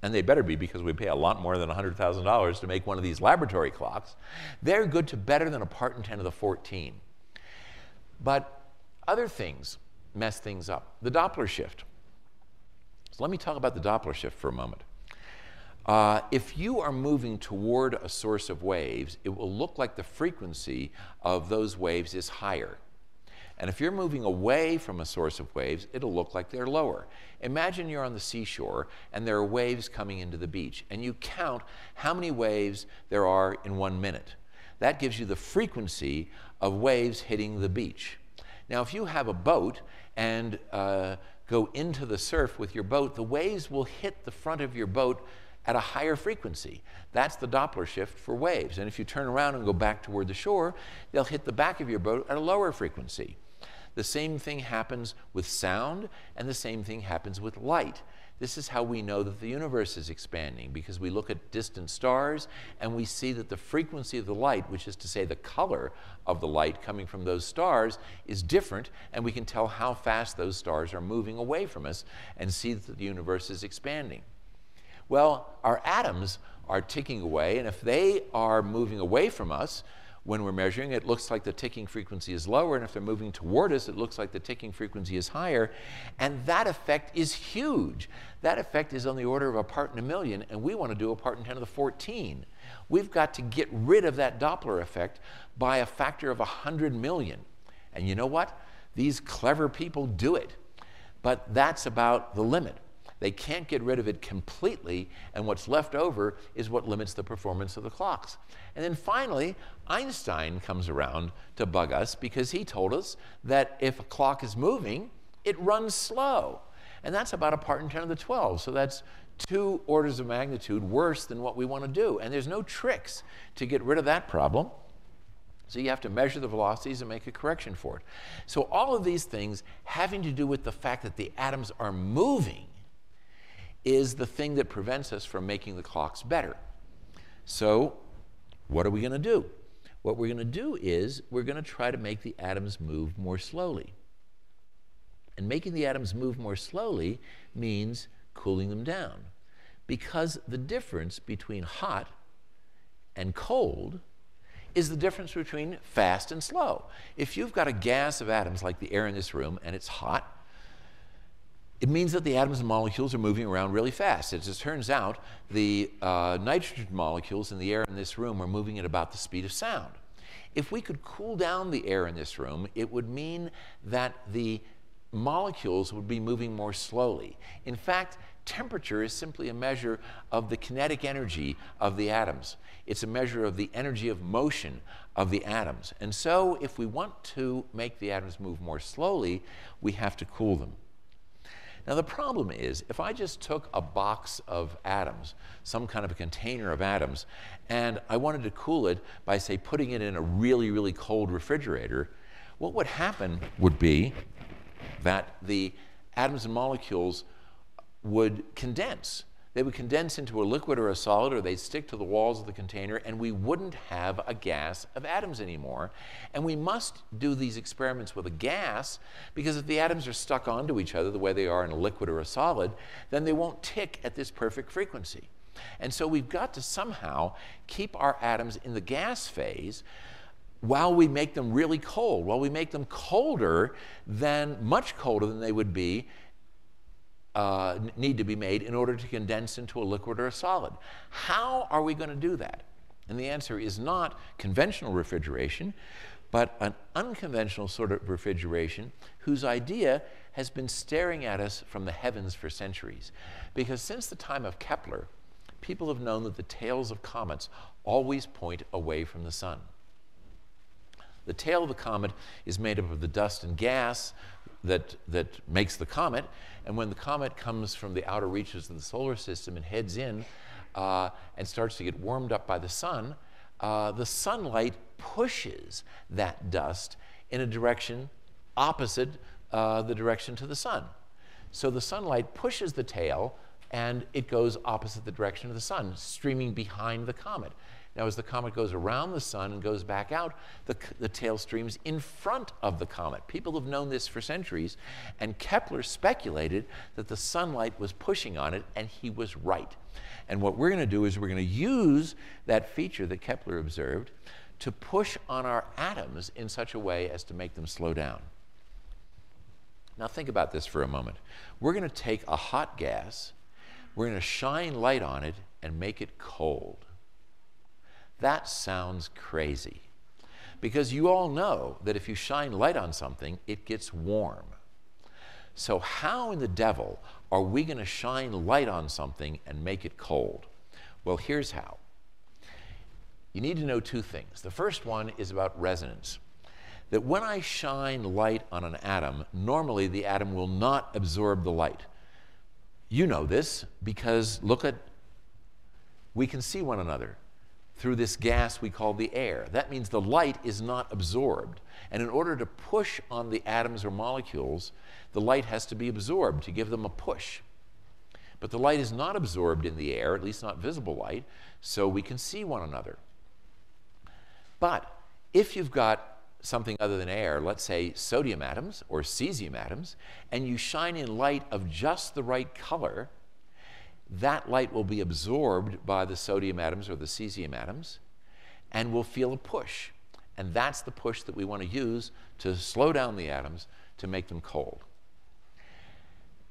And they better be because we pay a lot more than $100,000 to make one of these laboratory clocks. They're good to better than a part in 10 to the 14. But other things mess things up. The Doppler shift. So let me talk about the Doppler shift for a moment. Uh, if you are moving toward a source of waves, it will look like the frequency of those waves is higher. And if you're moving away from a source of waves, it'll look like they're lower. Imagine you're on the seashore and there are waves coming into the beach, and you count how many waves there are in one minute. That gives you the frequency of waves hitting the beach. Now, if you have a boat and uh, go into the surf with your boat, the waves will hit the front of your boat at a higher frequency. That's the Doppler shift for waves. And if you turn around and go back toward the shore, they'll hit the back of your boat at a lower frequency. The same thing happens with sound, and the same thing happens with light. This is how we know that the universe is expanding because we look at distant stars and we see that the frequency of the light, which is to say the color of the light coming from those stars, is different and we can tell how fast those stars are moving away from us and see that the universe is expanding. Well, our atoms are ticking away and if they are moving away from us, when we're measuring, it looks like the ticking frequency is lower, and if they're moving toward us, it looks like the ticking frequency is higher. And that effect is huge. That effect is on the order of a part in a million, and we want to do a part in 10 to the 14. We've got to get rid of that Doppler effect by a factor of 100 million. And you know what? These clever people do it. But that's about the limit. They can't get rid of it completely, and what's left over is what limits the performance of the clocks. And then finally, Einstein comes around to bug us because he told us that if a clock is moving, it runs slow. And that's about a part in 10 to the 12. So that's two orders of magnitude worse than what we want to do. And there's no tricks to get rid of that problem. So you have to measure the velocities and make a correction for it. So all of these things having to do with the fact that the atoms are moving is the thing that prevents us from making the clocks better. So, what are we going to do? What we're going to do is we're going to try to make the atoms move more slowly. And making the atoms move more slowly means cooling them down. Because the difference between hot and cold is the difference between fast and slow. If you've got a gas of atoms like the air in this room and it's hot, it means that the atoms and molecules are moving around really fast. As it turns out, the uh, nitrogen molecules in the air in this room are moving at about the speed of sound. If we could cool down the air in this room, it would mean that the molecules would be moving more slowly. In fact, temperature is simply a measure of the kinetic energy of the atoms. It's a measure of the energy of motion of the atoms. And so if we want to make the atoms move more slowly, we have to cool them. Now, the problem is if I just took a box of atoms, some kind of a container of atoms, and I wanted to cool it by, say, putting it in a really, really cold refrigerator, what would happen would be that the atoms and molecules would condense they would condense into a liquid or a solid, or they'd stick to the walls of the container, and we wouldn't have a gas of atoms anymore. And we must do these experiments with a gas because if the atoms are stuck onto each other the way they are in a liquid or a solid, then they won't tick at this perfect frequency. And so we've got to somehow keep our atoms in the gas phase while we make them really cold, while we make them colder than, much colder than they would be uh, need to be made in order to condense into a liquid or a solid. How are we going to do that? And the answer is not conventional refrigeration, but an unconventional sort of refrigeration whose idea has been staring at us from the heavens for centuries. Because since the time of Kepler, people have known that the tails of comets always point away from the sun. The tail of a comet is made up of the dust and gas that, that makes the comet. And when the comet comes from the outer reaches of the solar system and heads in uh, and starts to get warmed up by the sun, uh, the sunlight pushes that dust in a direction opposite uh, the direction to the sun. So the sunlight pushes the tail and it goes opposite the direction of the sun, streaming behind the comet. Now, as the comet goes around the sun and goes back out, the, the tail streams in front of the comet. People have known this for centuries, and Kepler speculated that the sunlight was pushing on it, and he was right. And what we're going to do is we're going to use that feature that Kepler observed to push on our atoms in such a way as to make them slow down. Now, think about this for a moment. We're going to take a hot gas, we're going to shine light on it, and make it cold. That sounds crazy because you all know that if you shine light on something, it gets warm. So, how in the devil are we going to shine light on something and make it cold? Well, here's how. You need to know two things. The first one is about resonance. That when I shine light on an atom, normally the atom will not absorb the light. You know this because look at, we can see one another through this gas we call the air. That means the light is not absorbed. And in order to push on the atoms or molecules, the light has to be absorbed to give them a push. But the light is not absorbed in the air, at least not visible light, so we can see one another. But if you've got something other than air, let's say sodium atoms or cesium atoms, and you shine in light of just the right color, that light will be absorbed by the sodium atoms or the cesium atoms and will feel a push. And that's the push that we want to use to slow down the atoms to make them cold.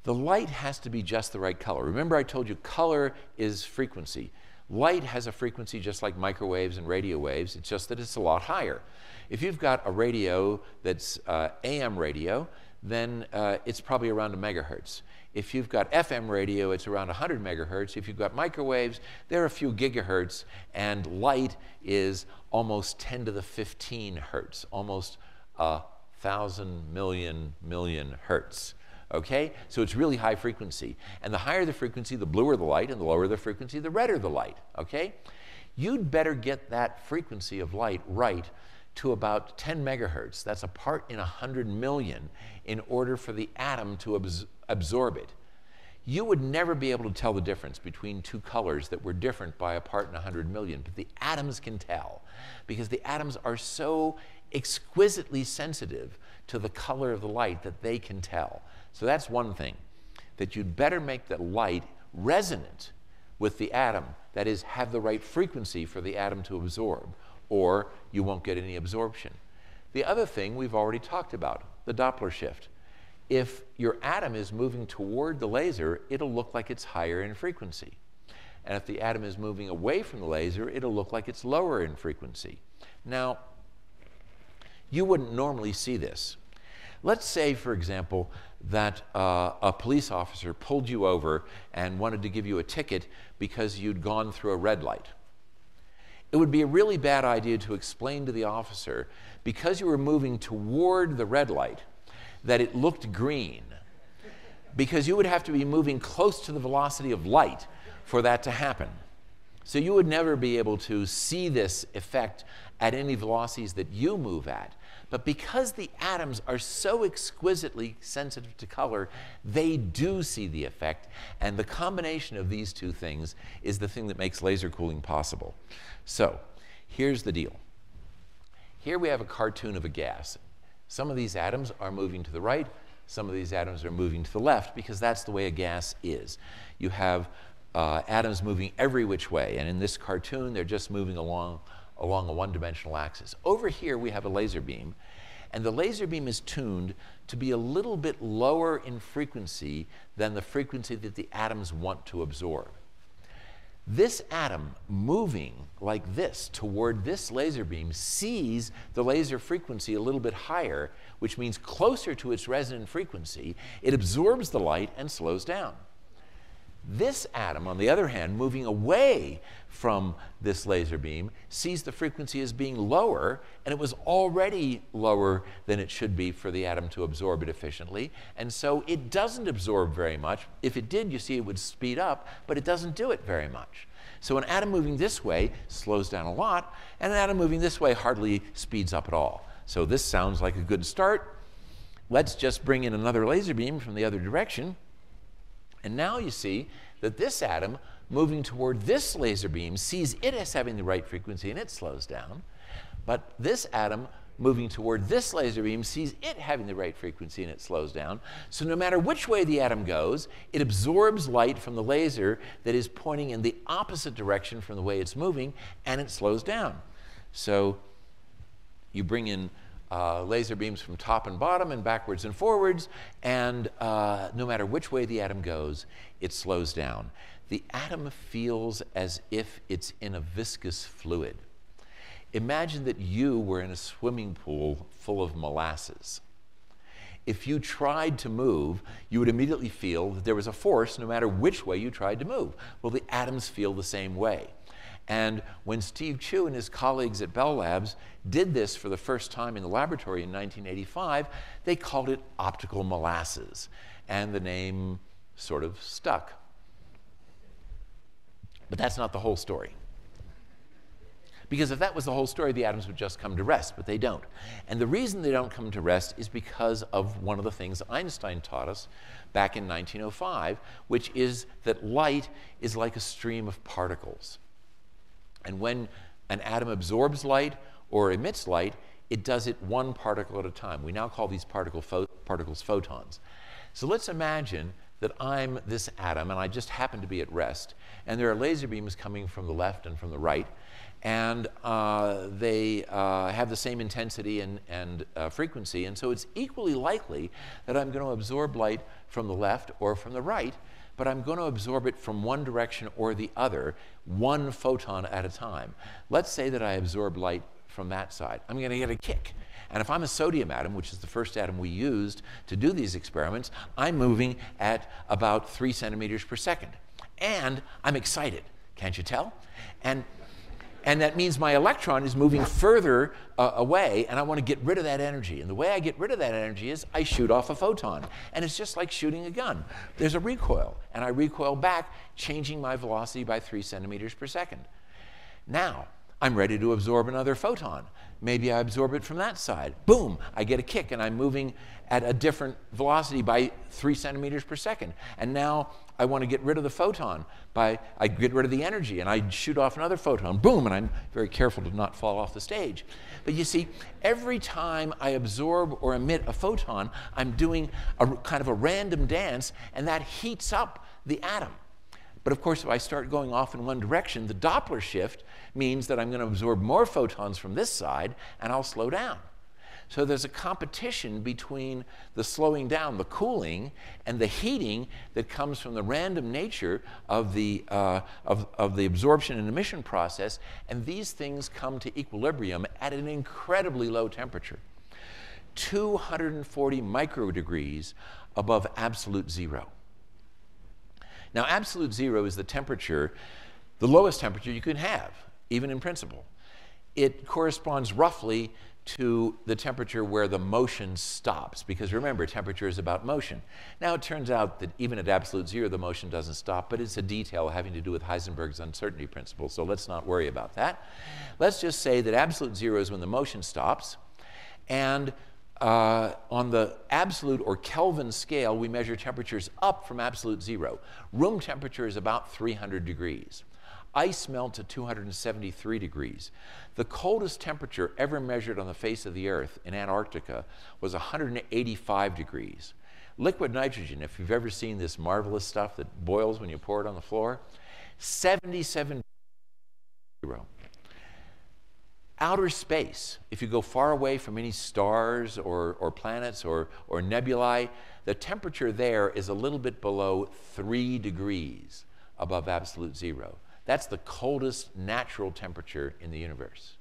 The light has to be just the right color. Remember, I told you color is frequency. Light has a frequency just like microwaves and radio waves, it's just that it's a lot higher. If you've got a radio that's uh, AM radio, then uh, it's probably around a megahertz. If you've got FM radio, it's around 100 megahertz. If you've got microwaves, they're a few gigahertz. And light is almost 10 to the 15 hertz, almost a thousand million million hertz. Okay? So it's really high frequency. And the higher the frequency, the bluer the light, and the lower the frequency, the redder the light. Okay? You'd better get that frequency of light right to about 10 megahertz, that's a part in 100 million, in order for the atom to absorb it. You would never be able to tell the difference between two colors that were different by a part in 100 million, but the atoms can tell because the atoms are so exquisitely sensitive to the color of the light that they can tell. So that's one thing, that you'd better make the light resonant with the atom, that is, have the right frequency for the atom to absorb, or you won't get any absorption. The other thing we've already talked about, the Doppler shift. If your atom is moving toward the laser, it'll look like it's higher in frequency. And if the atom is moving away from the laser, it'll look like it's lower in frequency. Now, you wouldn't normally see this. Let's say, for example, that uh, a police officer pulled you over and wanted to give you a ticket because you'd gone through a red light. It would be a really bad idea to explain to the officer, because you were moving toward the red light, that it looked green, because you would have to be moving close to the velocity of light for that to happen. So you would never be able to see this effect at any velocities that you move at. But because the atoms are so exquisitely sensitive to color, they do see the effect. And the combination of these two things is the thing that makes laser cooling possible. So here's the deal. Here we have a cartoon of a gas. Some of these atoms are moving to the right, some of these atoms are moving to the left because that's the way a gas is. You have uh, atoms moving every which way, and in this cartoon, they're just moving along along a one-dimensional axis. Over here, we have a laser beam, and the laser beam is tuned to be a little bit lower in frequency than the frequency that the atoms want to absorb. This atom moving like this toward this laser beam sees the laser frequency a little bit higher, which means closer to its resonant frequency. It absorbs the light and slows down. This atom, on the other hand, moving away from this laser beam, sees the frequency as being lower, and it was already lower than it should be for the atom to absorb it efficiently. And so it doesn't absorb very much. If it did, you see, it would speed up, but it doesn't do it very much. So an atom moving this way slows down a lot, and an atom moving this way hardly speeds up at all. So this sounds like a good start. Let's just bring in another laser beam from the other direction. And now you see that this atom moving toward this laser beam sees it as having the right frequency and it slows down. But this atom moving toward this laser beam sees it having the right frequency and it slows down. So no matter which way the atom goes, it absorbs light from the laser that is pointing in the opposite direction from the way it's moving and it slows down. So you bring in uh, laser beams from top and bottom and backwards and forwards, and uh, no matter which way the atom goes, it slows down. The atom feels as if it's in a viscous fluid. Imagine that you were in a swimming pool full of molasses. If you tried to move, you would immediately feel that there was a force no matter which way you tried to move. Well, the atoms feel the same way. And when Steve Chu and his colleagues at Bell Labs did this for the first time in the laboratory in 1985, they called it optical molasses. And the name sort of stuck. But that's not the whole story. Because if that was the whole story, the atoms would just come to rest, but they don't. And the reason they don't come to rest is because of one of the things Einstein taught us back in 1905, which is that light is like a stream of particles. And when an atom absorbs light or emits light, it does it one particle at a time. We now call these particle particles photons. So let's imagine that I'm this atom and I just happen to be at rest, and there are laser beams coming from the left and from the right, and uh, they uh, have the same intensity and, and uh, frequency, and so it's equally likely that I'm going to absorb light from the left or from the right, but I'm going to absorb it from one direction or the other one photon at a time. Let's say that I absorb light from that side. I'm going to get a kick. And if I'm a sodium atom, which is the first atom we used to do these experiments, I'm moving at about three centimeters per second. And I'm excited. Can't you tell? And and that means my electron is moving further uh, away, and I want to get rid of that energy. And the way I get rid of that energy is I shoot off a photon. And it's just like shooting a gun. There's a recoil, and I recoil back, changing my velocity by three centimeters per second. Now, I'm ready to absorb another photon. Maybe I absorb it from that side. Boom, I get a kick and I'm moving at a different velocity by three centimeters per second. And now I want to get rid of the photon by I get rid of the energy and I shoot off another photon, boom, and I'm very careful to not fall off the stage. But you see, every time I absorb or emit a photon, I'm doing a kind of a random dance, and that heats up the atom. But of course, if I start going off in one direction, the Doppler shift means that I'm going to absorb more photons from this side and I'll slow down. So there's a competition between the slowing down, the cooling, and the heating that comes from the random nature of the, uh, of, of the absorption and emission process. And these things come to equilibrium at an incredibly low temperature 240 microdegrees above absolute zero. Now, absolute zero is the temperature, the lowest temperature you can have, even in principle. It corresponds roughly to the temperature where the motion stops, because remember, temperature is about motion. Now, it turns out that even at absolute zero, the motion doesn't stop, but it's a detail having to do with Heisenberg's uncertainty principle, so let's not worry about that. Let's just say that absolute zero is when the motion stops, and uh, on the absolute or Kelvin scale, we measure temperatures up from absolute zero. Room temperature is about 300 degrees. Ice melts at 273 degrees. The coldest temperature ever measured on the face of the Earth in Antarctica was 185 degrees. Liquid nitrogen, if you've ever seen this marvelous stuff that boils when you pour it on the floor, 77 zero. Outer space, if you go far away from any stars or, or planets or, or nebulae, the temperature there is a little bit below three degrees above absolute zero. That's the coldest natural temperature in the universe.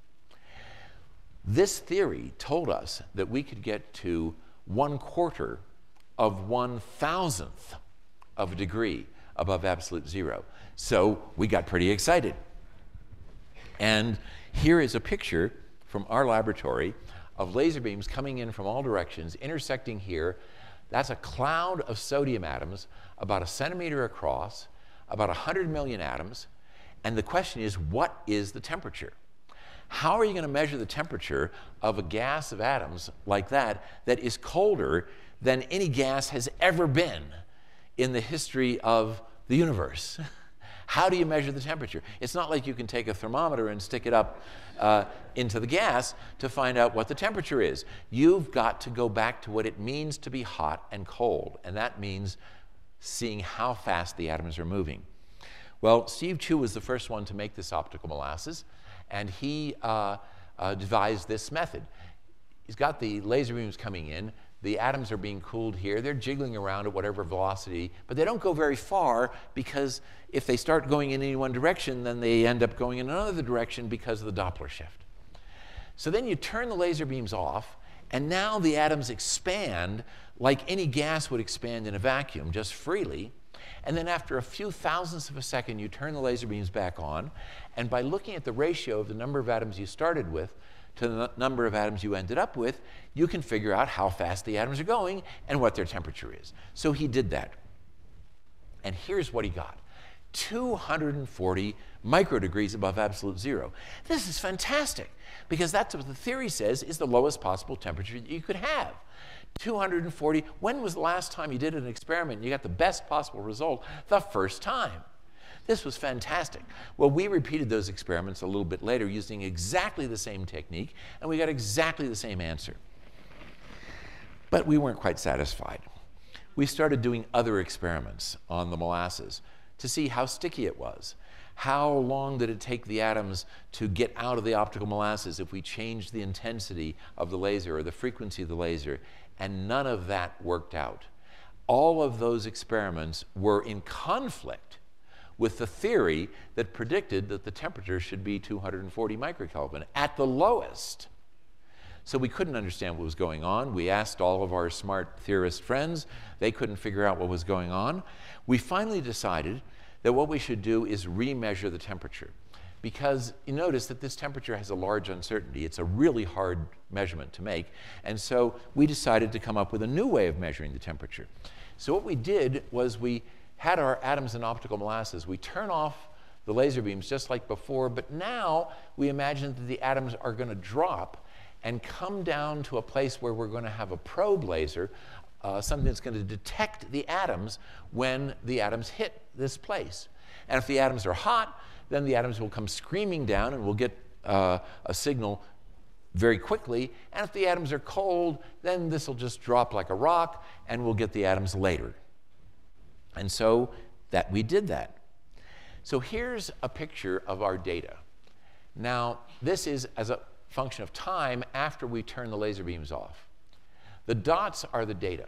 This theory told us that we could get to one quarter of one thousandth of a degree above absolute zero. So we got pretty excited. And here is a picture from our laboratory of laser beams coming in from all directions, intersecting here. That's a cloud of sodium atoms, about a centimeter across, about 100 million atoms. And the question is, what is the temperature? How are you going to measure the temperature of a gas of atoms like that that is colder than any gas has ever been in the history of the universe? <laughs> How do you measure the temperature? It's not like you can take a thermometer and stick it up uh, into the gas to find out what the temperature is. You've got to go back to what it means to be hot and cold, and that means seeing how fast the atoms are moving. Well, Steve Chu was the first one to make this optical molasses, and he uh, uh, devised this method. He's got the laser beams coming in. The atoms are being cooled here. They're jiggling around at whatever velocity, but they don't go very far because if they start going in any one direction, then they end up going in another direction because of the Doppler shift. So then you turn the laser beams off, and now the atoms expand like any gas would expand in a vacuum, just freely. And then after a few thousandths of a second, you turn the laser beams back on. And by looking at the ratio of the number of atoms you started with to the number of atoms you ended up with, you can figure out how fast the atoms are going and what their temperature is. So he did that. And here's what he got. 240 microdegrees above absolute zero. This is fantastic because that's what the theory says is the lowest possible temperature you could have. 240. When was the last time you did an experiment and you got the best possible result the first time? This was fantastic. Well, we repeated those experiments a little bit later using exactly the same technique, and we got exactly the same answer. But we weren't quite satisfied. We started doing other experiments on the molasses to see how sticky it was. How long did it take the atoms to get out of the optical molasses if we changed the intensity of the laser or the frequency of the laser? and none of that worked out. All of those experiments were in conflict with the theory that predicted that the temperature should be 240 microkelvin at the lowest. So we couldn't understand what was going on. We asked all of our smart theorist friends. They couldn't figure out what was going on. We finally decided that what we should do is remeasure the temperature because you notice that this temperature has a large uncertainty. It's a really hard measurement to make. And so we decided to come up with a new way of measuring the temperature. So what we did was we had our atoms in optical molasses. We turn off the laser beams just like before, but now we imagine that the atoms are going to drop and come down to a place where we're going to have a probe laser, uh, something that's going to detect the atoms when the atoms hit this place. And if the atoms are hot, then the atoms will come screaming down and we'll get uh, a signal very quickly. And if the atoms are cold, then this will just drop like a rock and we'll get the atoms later. And so that we did that. So here's a picture of our data. Now, this is as a function of time after we turn the laser beams off. The dots are the data.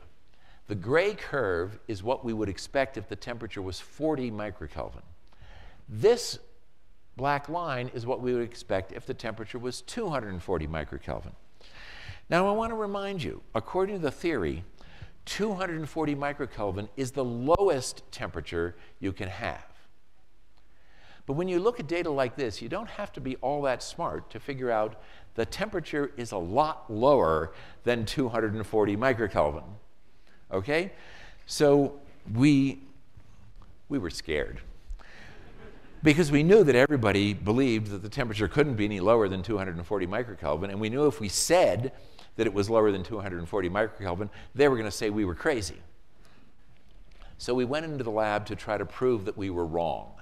The gray curve is what we would expect if the temperature was 40 microkelvin. This black line is what we would expect if the temperature was 240 microkelvin. Now I want to remind you, according to the theory, 240 microkelvin is the lowest temperature you can have. But when you look at data like this, you don't have to be all that smart to figure out the temperature is a lot lower than 240 microkelvin. Okay? So we, we were scared because we knew that everybody believed that the temperature couldn't be any lower than 240 microkelvin, and we knew if we said that it was lower than 240 microkelvin, they were going to say we were crazy. So we went into the lab to try to prove that we were wrong.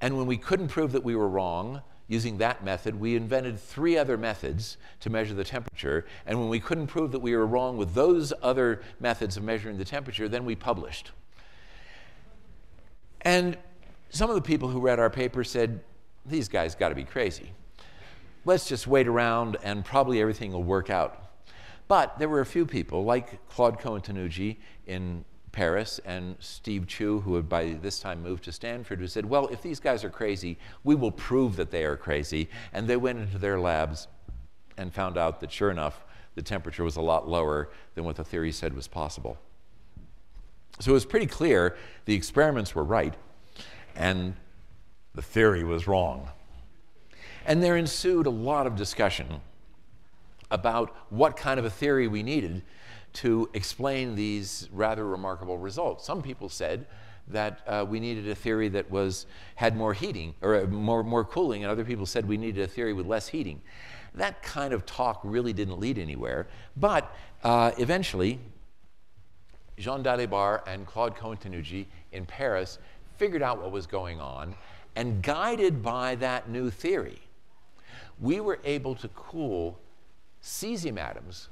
And when we couldn't prove that we were wrong using that method, we invented three other methods to measure the temperature. And when we couldn't prove that we were wrong with those other methods of measuring the temperature, then we published. And some of the people who read our paper said, These guys got to be crazy. Let's just wait around and probably everything will work out. But there were a few people, like Claude Cohen Tanucci in Paris and Steve Chu, who had by this time moved to Stanford, who said, Well, if these guys are crazy, we will prove that they are crazy. And they went into their labs and found out that sure enough, the temperature was a lot lower than what the theory said was possible. So it was pretty clear the experiments were right, and the theory was wrong. And there ensued a lot of discussion about what kind of a theory we needed to explain these rather remarkable results. Some people said that uh, we needed a theory that was, had more heating or uh, more, more cooling, and other people said we needed a theory with less heating. That kind of talk really didn't lead anywhere, but uh, eventually, Jean Dalibard and Claude Cohen-Tanucci in Paris figured out what was going on, and guided by that new theory, we were able to cool cesium atoms,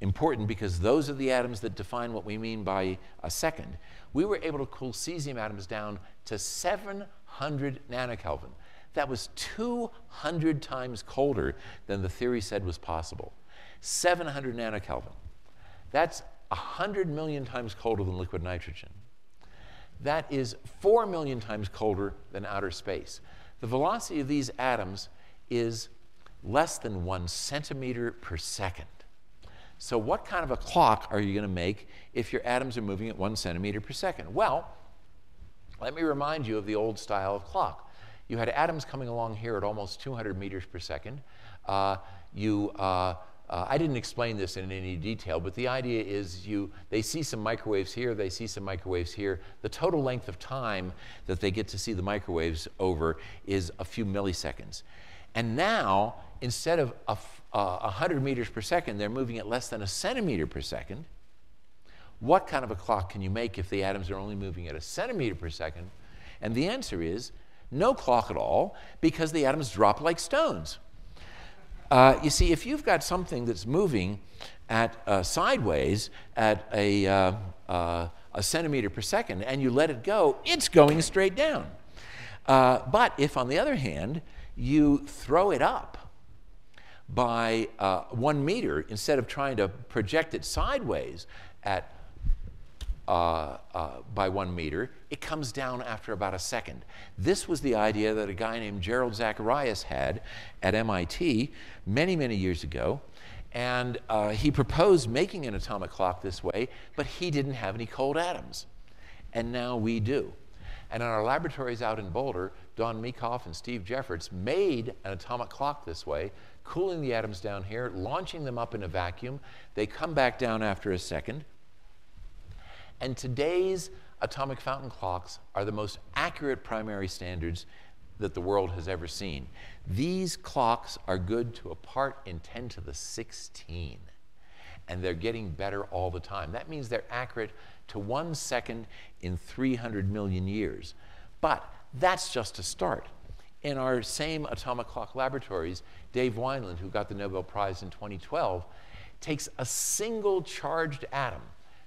important because those are the atoms that define what we mean by a second. We were able to cool cesium atoms down to 700 nanokelvin. That was 200 times colder than the theory said was possible. 700 nanokelvin. That's 100 million times colder than liquid nitrogen. That is 4 million times colder than outer space. The velocity of these atoms is less than one centimeter per second. So, what kind of a clock are you going to make if your atoms are moving at one centimeter per second? Well, let me remind you of the old style of clock. You had atoms coming along here at almost 200 meters per second. Uh, you uh, uh, I didn't explain this in any detail, but the idea is you, they see some microwaves here, they see some microwaves here. The total length of time that they get to see the microwaves over is a few milliseconds. And now, instead of a, uh, 100 meters per second, they're moving at less than a centimeter per second. What kind of a clock can you make if the atoms are only moving at a centimeter per second? And the answer is no clock at all because the atoms drop like stones. Uh, you see, if you've got something that's moving at uh, sideways at a, uh, uh a centimeter per second and you let it go, it's going straight down. Uh, but if, on the other hand, you throw it up by uh, one meter instead of trying to project it sideways at uh, uh, by one meter. It comes down after about a second. This was the idea that a guy named Gerald Zacharias had at MIT many, many years ago. And uh, he proposed making an atomic clock this way, but he didn't have any cold atoms. And now we do. And in our laboratories out in Boulder, Don Meekoff and Steve Jeffords made an atomic clock this way, cooling the atoms down here, launching them up in a vacuum. They come back down after a second. And today's atomic fountain clocks are the most accurate primary standards that the world has ever seen. These clocks are good to a part in 10 to the 16. And they're getting better all the time. That means they're accurate to one second in 300 million years. But that's just a start. In our same atomic clock laboratories, Dave Wineland, who got the Nobel Prize in 2012, takes a single charged atom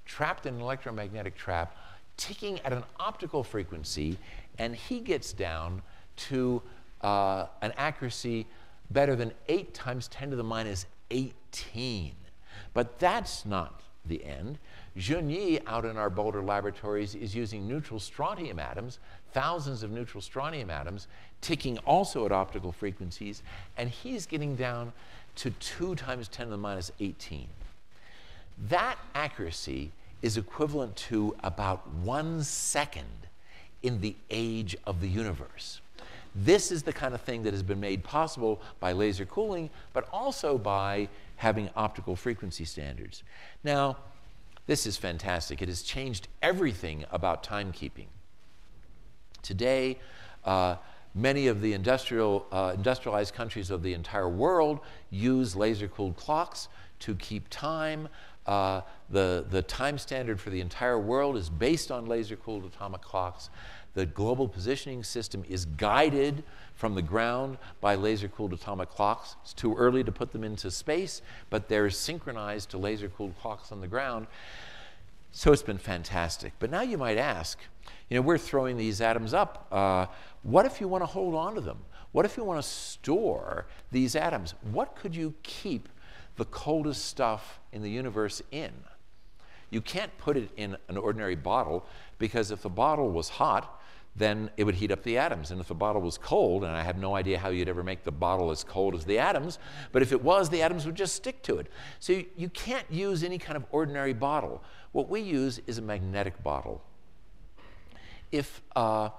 trapped in an electromagnetic trap, ticking at an optical frequency, and he gets down to uh, an accuracy better than 8 times 10 to the minus 18. But that's not the end. Junyi out in our Boulder laboratories is using neutral strontium atoms, thousands of neutral strontium atoms, ticking also at optical frequencies, and he's getting down to 2 times 10 to the minus 18. That accuracy is equivalent to about one second in the age of the universe. This is the kind of thing that has been made possible by laser cooling, but also by having optical frequency standards. Now, this is fantastic. It has changed everything about timekeeping. Today, uh, many of the industrial, uh, industrialized countries of the entire world use laser cooled clocks to keep time. Uh, the, the time standard for the entire world is based on laser cooled atomic clocks. The global positioning system is guided from the ground by laser cooled atomic clocks. It's too early to put them into space, but they're synchronized to laser cooled clocks on the ground. So it's been fantastic. But now you might ask, you know, we're throwing these atoms up. Uh, what if you want to hold on to them? What if you want to store these atoms? What could you keep the coldest stuff in the universe in. You can't put it in an ordinary bottle because if the bottle was hot, then it would heat up the atoms. And if the bottle was cold, and I have no idea how you'd ever make the bottle as cold as the atoms, but if it was, the atoms would just stick to it. So you, can't use any kind of ordinary bottle. What we use is a magnetic bottle. If, uh,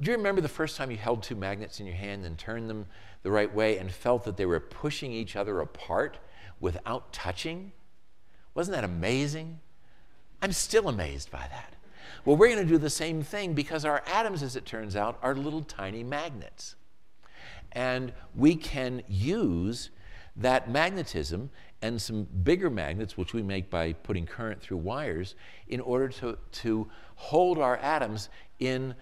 do you remember the first time you held two magnets in your hand and turned them the right way and felt that they were pushing each other apart? without touching? Wasn't that amazing? I'm still amazed by that. Well, we're going to do the same thing because our atoms, as it turns out, are little tiny magnets. And we can use that magnetism and some bigger magnets, which we make by putting current through wires, in order to, to hold our atoms in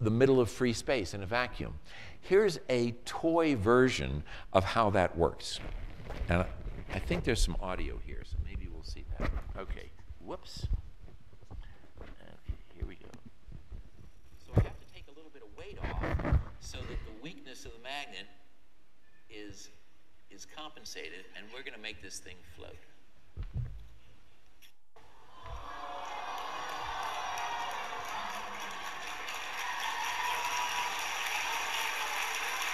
the middle of free space in a vacuum. Here's a toy version of how that works. And I think there's some audio here, so maybe we'll see that. Okay. Whoops. Okay, here we go. So I have to take a little bit of weight off so that the weakness of the magnet is, is compensated, and we're going to make this thing float.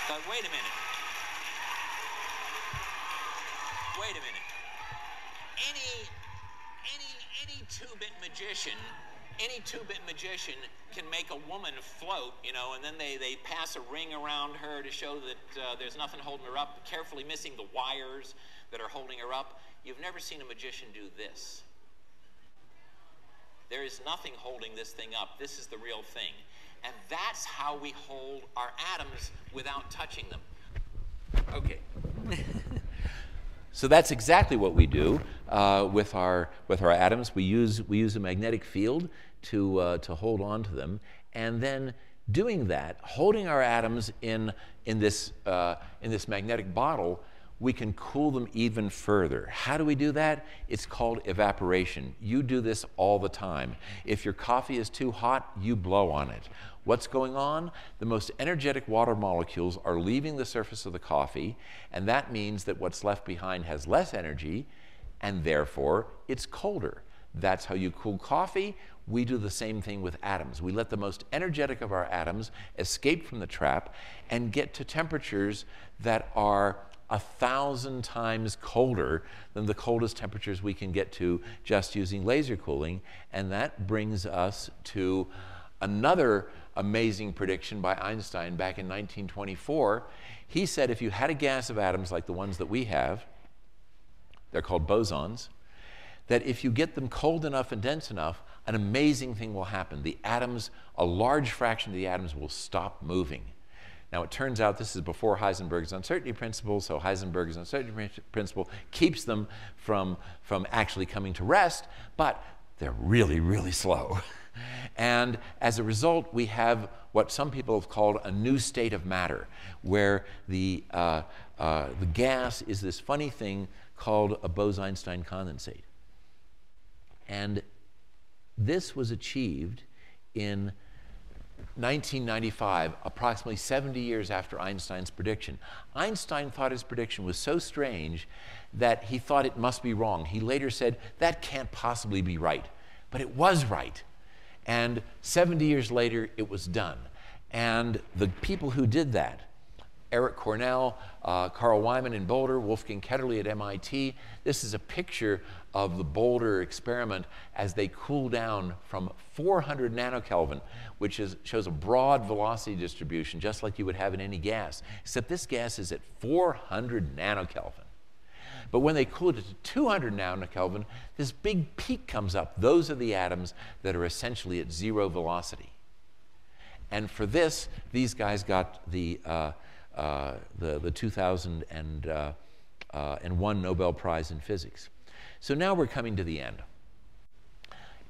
But wait a minute. wait a minute. Any, any, any two-bit magician any two-bit magician can make a woman float, you know, and then they, they pass a ring around her to show that uh, there's nothing holding her up, carefully missing the wires that are holding her up. You've never seen a magician do this. There is nothing holding this thing up. This is the real thing. And that's how we hold our atoms without touching them. Okay. <laughs> So that's exactly what we do uh, with, our, with our atoms. We use, we use a magnetic field to, uh, to hold on to them. And then doing that, holding our atoms in, in, this, uh, in this magnetic bottle, we can cool them even further. How do we do that? It's called evaporation. You do this all the time. If your coffee is too hot, you blow on it. What's going on? The most energetic water molecules are leaving the surface of the coffee, and that means that what's left behind has less energy, and therefore it's colder. That's how you cool coffee. We do the same thing with atoms. We let the most energetic of our atoms escape from the trap and get to temperatures that are a thousand times colder than the coldest temperatures we can get to just using laser cooling. And that brings us to another amazing prediction by Einstein back in 1924. He said if you had a gas of atoms like the ones that we have, they're called bosons, that if you get them cold enough and dense enough, an amazing thing will happen. The atoms, a large fraction of the atoms will stop moving. Now, it turns out this is before Heisenberg's uncertainty principle, so Heisenberg's uncertainty principle keeps them from, from actually coming to rest, but they're really, really slow. <laughs> And as a result, we have what some people have called a new state of matter, where the, uh, uh, the gas is this funny thing called a Bose-Einstein condensate. And this was achieved in 1995, approximately 70 years after Einstein's prediction. Einstein thought his prediction was so strange that he thought it must be wrong. He later said, that can't possibly be right. But it was right. And 70 years later, it was done. And the people who did that, Eric Cornell, uh, Carl Wyman in Boulder, Wolfgang Ketterle at MIT. This is a picture of the Boulder experiment as they cool down from 400 nanokelvin, which is, shows a broad velocity distribution, just like you would have in any gas, except this gas is at 400 nanokelvin. But when they cooled it to 200 nanokelvin, this big peak comes up. Those are the atoms that are essentially at zero velocity. And for this, these guys got the, uh, uh, the, the 2001 uh, uh, Nobel Prize in Physics. So now we're coming to the end.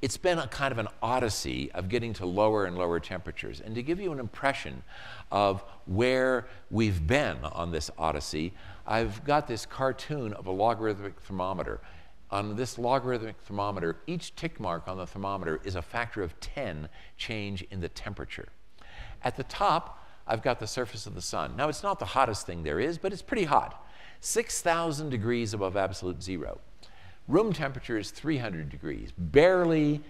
It's been a kind of an odyssey of getting to lower and lower temperatures. And to give you an impression of where we've been on this odyssey, I've got this cartoon of a logarithmic thermometer. On this logarithmic thermometer, each tick mark on the thermometer is a factor of 10 change in the temperature. At the top, I've got the surface of the sun. Now, it's not the hottest thing there is, but it's pretty hot. 6,000 degrees above absolute zero. Room temperature is 300 degrees, barely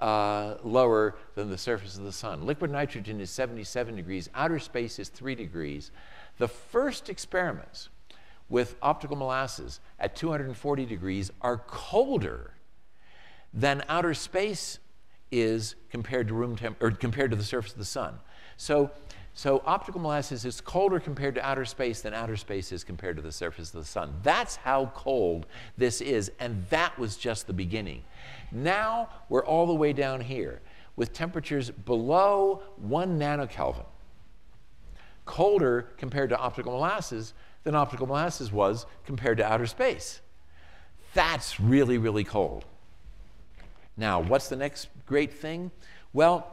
uh, lower than the surface of the sun. Liquid nitrogen is 77 degrees. Outer space is 3 degrees. The first experiments with optical molasses at 240 degrees are colder than outer space is compared to room temp or compared to the surface of the sun. So, so optical molasses is colder compared to outer space than outer space is compared to the surface of the sun. That's how cold this is, and that was just the beginning. Now we're all the way down here with temperatures below one nanokelvin, colder compared to optical molasses than optical molasses was compared to outer space. That's really, really cold. Now, what's the next great thing? Well,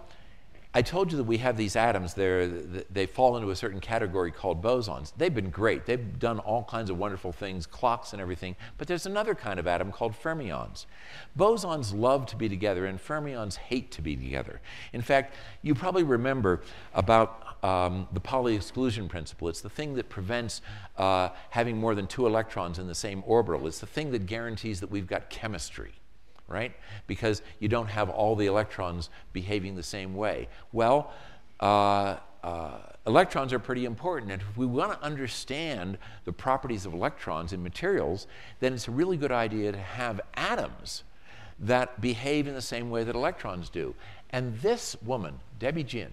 I told you that we have these atoms. there; they fall into a certain category called bosons. They've been great. They've done all kinds of wonderful things, clocks and everything. But there's another kind of atom called fermions. Bosons love to be together, and fermions hate to be together. In fact, you probably remember about um, the Pauli exclusion principle. It's the thing that prevents uh, having more than two electrons in the same orbital. It's the thing that guarantees that we've got chemistry, right? Because you don't have all the electrons behaving the same way. Well, uh, uh, electrons are pretty important. And if we want to understand the properties of electrons in materials, then it's a really good idea to have atoms that behave in the same way that electrons do. And this woman, Debbie Jin,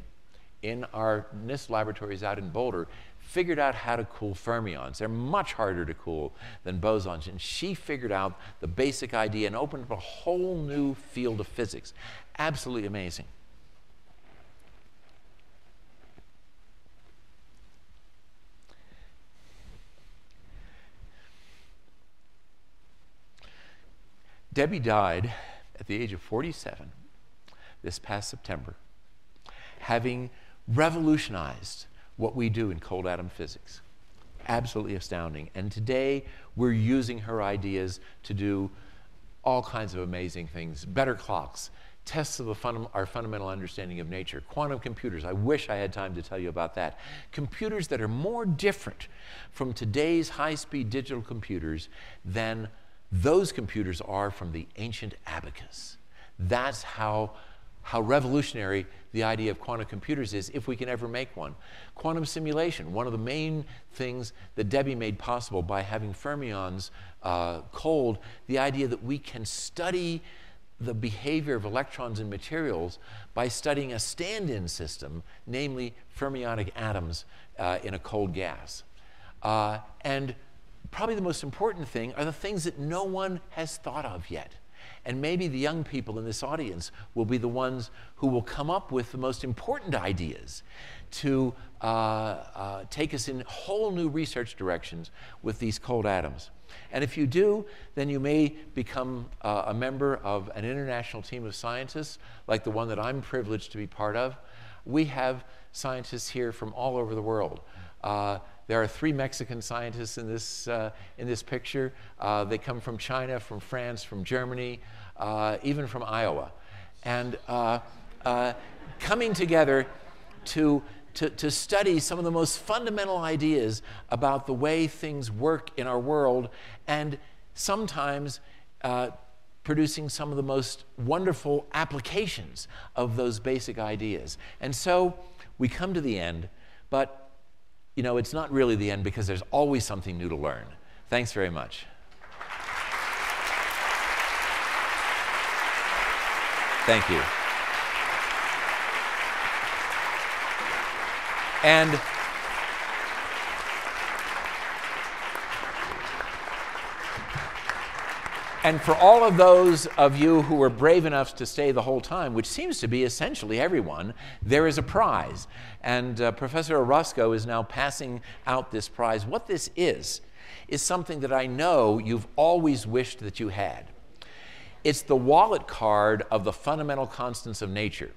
in our NIST laboratories out in Boulder figured out how to cool fermions. They're much harder to cool than bosons. And she figured out the basic idea and opened up a whole new field of physics. Absolutely amazing. Debbie died at the age of 47 this past September, having revolutionized what we do in cold atom physics. Absolutely astounding. And today, we're using her ideas to do all kinds of amazing things better clocks, tests of fun our fundamental understanding of nature, quantum computers. I wish I had time to tell you about that. Computers that are more different from today's high speed digital computers than those computers are from the ancient abacus. That's how how revolutionary the idea of quantum computers is if we can ever make one. Quantum simulation, one of the main things that Debbie made possible by having fermions uh, cold, the idea that we can study the behavior of electrons in materials by studying a stand in system, namely fermionic atoms uh, in a cold gas. Uh, and probably the most important thing are the things that no one has thought of yet. And maybe the young people in this audience will be the ones who will come up with the most important ideas to uh, uh, take us in whole new research directions with these cold atoms. And if you do, then you may become uh, a member of an international team of scientists, like the one that I'm privileged to be part of. We have scientists here from all over the world. Uh, there are three Mexican scientists in this, uh, in this picture. Uh, they come from China, from France, from Germany. Uh, even from Iowa, and uh, uh, coming together to, to, to study some of the most fundamental ideas about the way things work in our world, and sometimes uh, producing some of the most wonderful applications of those basic ideas. And so we come to the end, but you know, it's not really the end because there's always something new to learn. Thanks very much. Thank you. And And for all of those of you who were brave enough to stay the whole time, which seems to be essentially everyone, there is a prize. And uh, Professor Orozco is now passing out this prize. What this is, is something that I know you've always wished that you had. It's the wallet card of the fundamental constants of nature.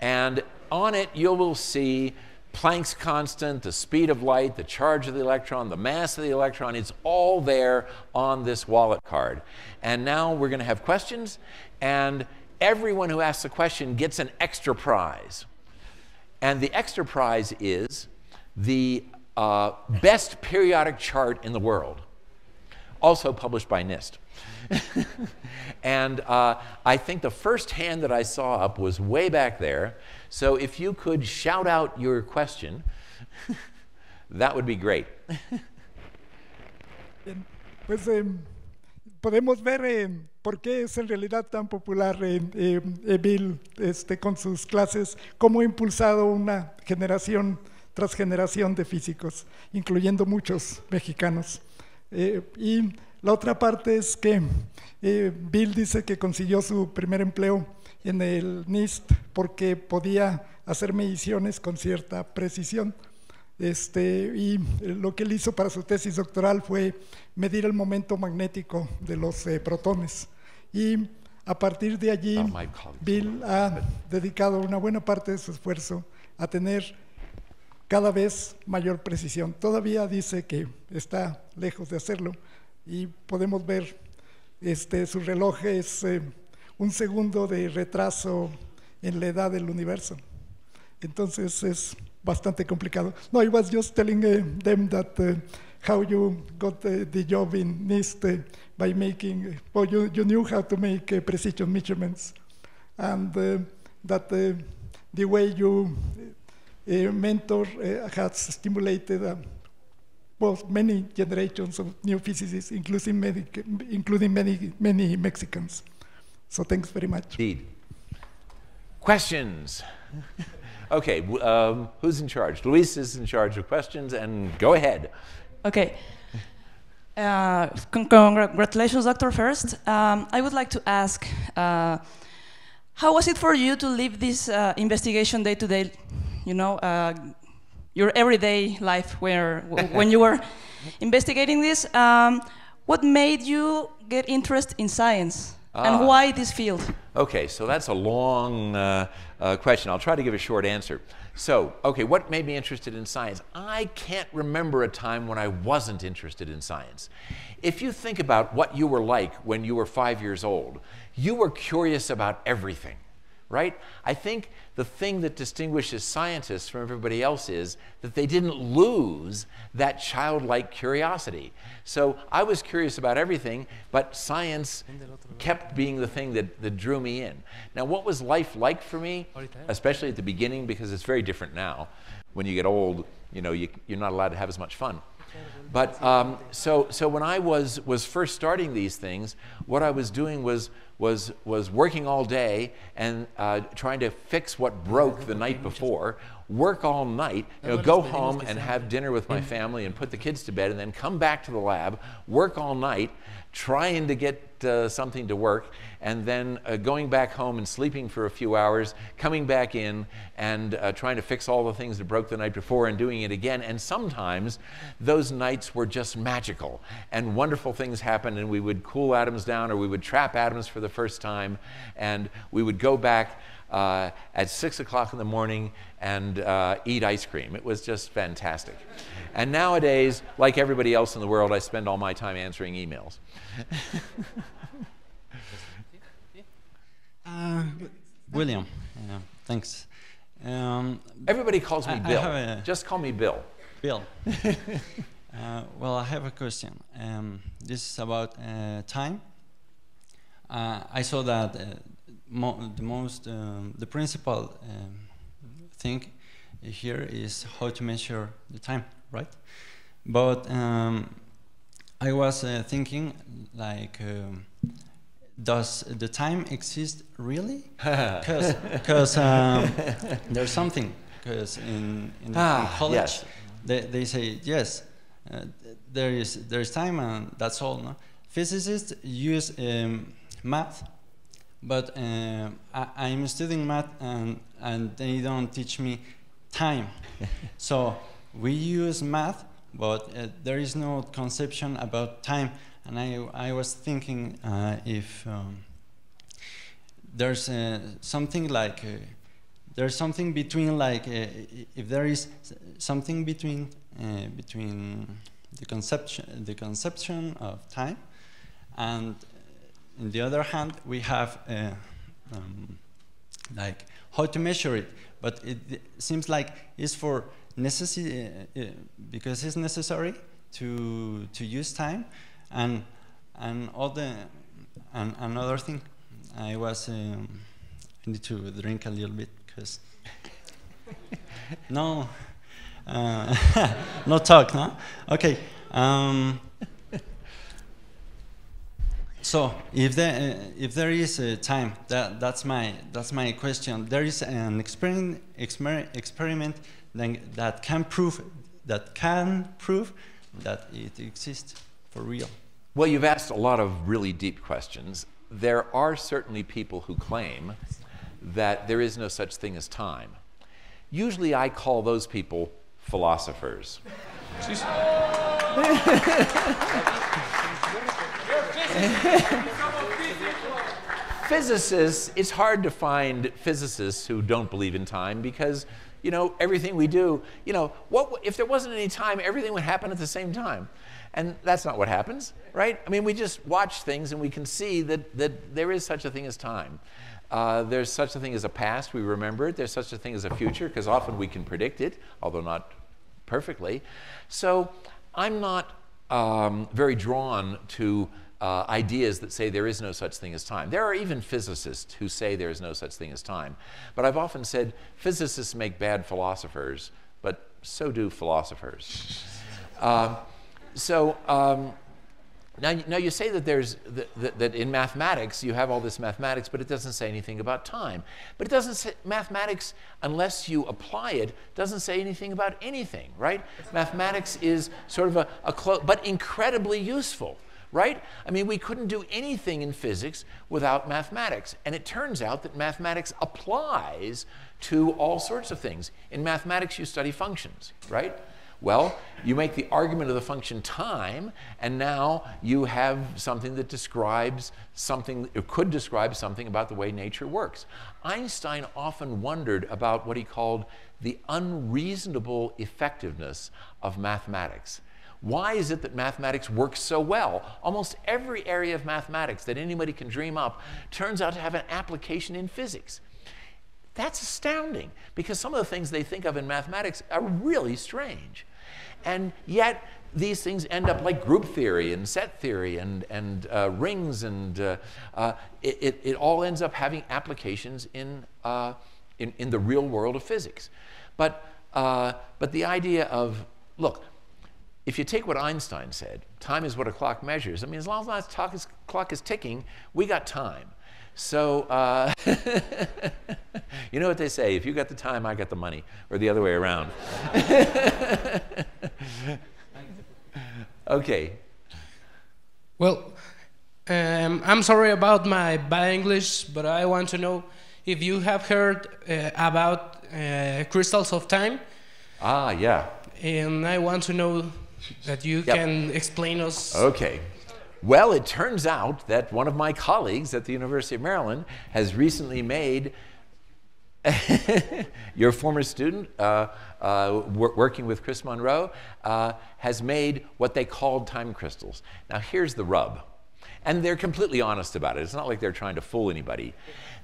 And on it, you will see Planck's constant, the speed of light, the charge of the electron, the mass of the electron, it's all there on this wallet card. And now we're going to have questions, and everyone who asks a question gets an extra prize. And the extra prize is the uh, best periodic chart in the world, also published by NIST. <laughs> and uh, I think the first hand that I saw up was way back there. So if you could shout out your question, <laughs> that would be great. <laughs> Pues eh, podemos ver eh, por qué es en realidad tan popular eh, Bill este, con sus clases, cómo ha impulsado una generación tras generación de físicos, incluyendo muchos mexicanos. Eh, y La otra parte es que eh, Bill dice que consiguió su primer empleo en el NIST porque podía hacer mediciones con cierta precisión. Este, y lo que él hizo para su tesis doctoral fue medir el momento magnético de los eh, protones. Y a partir de allí, Bill ha dedicado una buena parte de su esfuerzo a tener cada vez mayor precisión. Todavía dice que está lejos de hacerlo, y podemos ver este, su reloj es eh, un segundo de retraso en la edad del universo. Entonces es bastante complicado. No, I was just telling eh, them that eh, how you got the job in NIST by making, well, you, you, knew how to make precision measurements, and that the way you mentor has stimulated uh, well, many generations of new physicists, including many, including many, many Mexicans. So thanks very much. Indeed. Questions? <laughs> okay, um, who's in charge? Luis is in charge of questions, and go ahead. Okay. Uh, congratulations, Doctor. First, um, I would like to ask. Uh, how was it for you to live this uh, investigation day to day? You know, uh, your everyday life where when you were <laughs> investigating this. Um, what made you get interest in science, and ah. why this field? Okay, so that's a long uh, uh, question. I'll try to give a short answer. So, okay, what made me interested in science? I can't remember a time when I wasn't interested in science. If you think about what you were like when you were five years old, you were curious about everything, right? I think the thing that distinguishes scientists from everybody else is that they didn't lose that childlike curiosity. So I was curious about everything, but science kept being the thing that, that drew me in. Now, what was life like for me, especially at the beginning, because it's very different now. When you get old, you know, you, you're not allowed to have as much fun. But um, so, so when I was, was first starting these things, what I was doing was, was, was working all day and uh, trying to fix what broke the night before, work all night, you know, go home and have dinner with my family and put the kids to bed, and then come back to the lab, work all night, trying to get uh, something to work, and then uh, going back home and sleeping for a few hours, coming back in and uh, trying to fix all the things that broke the night before and doing it again. And sometimes those nights were just magical and wonderful things happened, and we would cool atoms down or we would trap atoms for the first time, and we would go back uh, at 6 o'clock in the morning and uh, eat ice cream. It was just fantastic. And nowadays, like everybody else in the world, I spend all my time answering emails. <laughs> uh, William, yeah, thanks. Um, everybody calls me I, Bill. just call me Bill. Bill. <laughs> Uh, well, I have a question. Um, this is about uh, time. Uh, I saw that mo the most um, the principal um, thing here is how to measure the time, right? But um, I was uh, thinking like. Um, does the time exist really? Because <laughs> um, there's something. Because in, in, ah, in, college, yes. they, they say yes, uh, there is there's time and that's all. No? Physicists use um, math but uh, I, am studying math and, and they don't teach me time. <laughs> so we use math, but uh, there is no conception about time. And I, I was thinking uh, if um, there's uh, something like, uh, there's something between like, uh, if there is something between, between the conception, the conception of time and on the other hand, we have uh, um, like how to measure it, but it, seems like it's for necessary uh, uh, because it's necessary to to use time, and and all the and another thing, I was um, I need to drink a little bit because <laughs> no, uh, <laughs> no talk, no. Okay. Um, so if there, uh, if there is a time, that, that's, my, that's my question. There is an experiment, exper experiment that, that can prove that can prove that it exists for real. Well, you've asked a lot of really deep questions. There are certainly people who claim that there is no such thing as time. Usually I call those people philosophers. <laughs> <laughs> physicists, it's hard to find physicists who don't believe in time because, you know, everything we do, you know, what, if there wasn't any time, everything would happen at the same time. And that's not what happens, right? I mean, we just watch things and we can see that, that there is such a thing as time. Uh, there's such a thing as a past, we remember it. There's such a thing as a future, because often we can predict it, although not perfectly. So I'm not um, very drawn to uh, ideas that say there is no such thing as time. There are even physicists who say there is no such thing as time. But I've often said physicists make bad philosophers, but so do philosophers. <laughs> um, so um, now, now you say that, there's, that, that, that, in mathematics you have all this mathematics, but it doesn't say anything about time. But it doesn't say, mathematics, unless you apply it, doesn't say anything about anything, right? mathematics is sort of a, a close, but incredibly useful right? I mean, we couldn't do anything in physics without mathematics. And it turns out that mathematics applies to all sorts of things. In mathematics, you study functions, right? Well, you make the argument of the function time, and now you have something that describes something, it could describe something about the way nature works. Einstein often wondered about what he called the unreasonable effectiveness of mathematics. Why is it that mathematics works so well? Almost every area of mathematics that anybody can dream up turns out to have an application in physics. That's astounding because some of the things they think of in mathematics are really strange. And yet, these things end up like group theory and set theory and, and uh, rings, and uh, uh, it, it, all ends up having applications in, uh, in, in, the real world of physics. But, uh, but the idea of, look, if you take what Einstein said, time is what a clock measures. I mean, as long as that clock is, clock is ticking, we got time. So, uh, <laughs> you know what they say if you got the time, I got the money, or the other way around. <laughs> okay. Well, um, I'm sorry about my bad English, but I want to know if you have heard uh, about uh, crystals of time. Ah, yeah. And I want to know that you yep. can explain us? Okay. Well, it turns out that one of my colleagues at the University of Maryland has recently made <laughs> your former student, uh, uh, working with Chris Monroe, uh, has made what they called time crystals. Now, here's the rub. And they're completely honest about it. It's not like they're trying to fool anybody.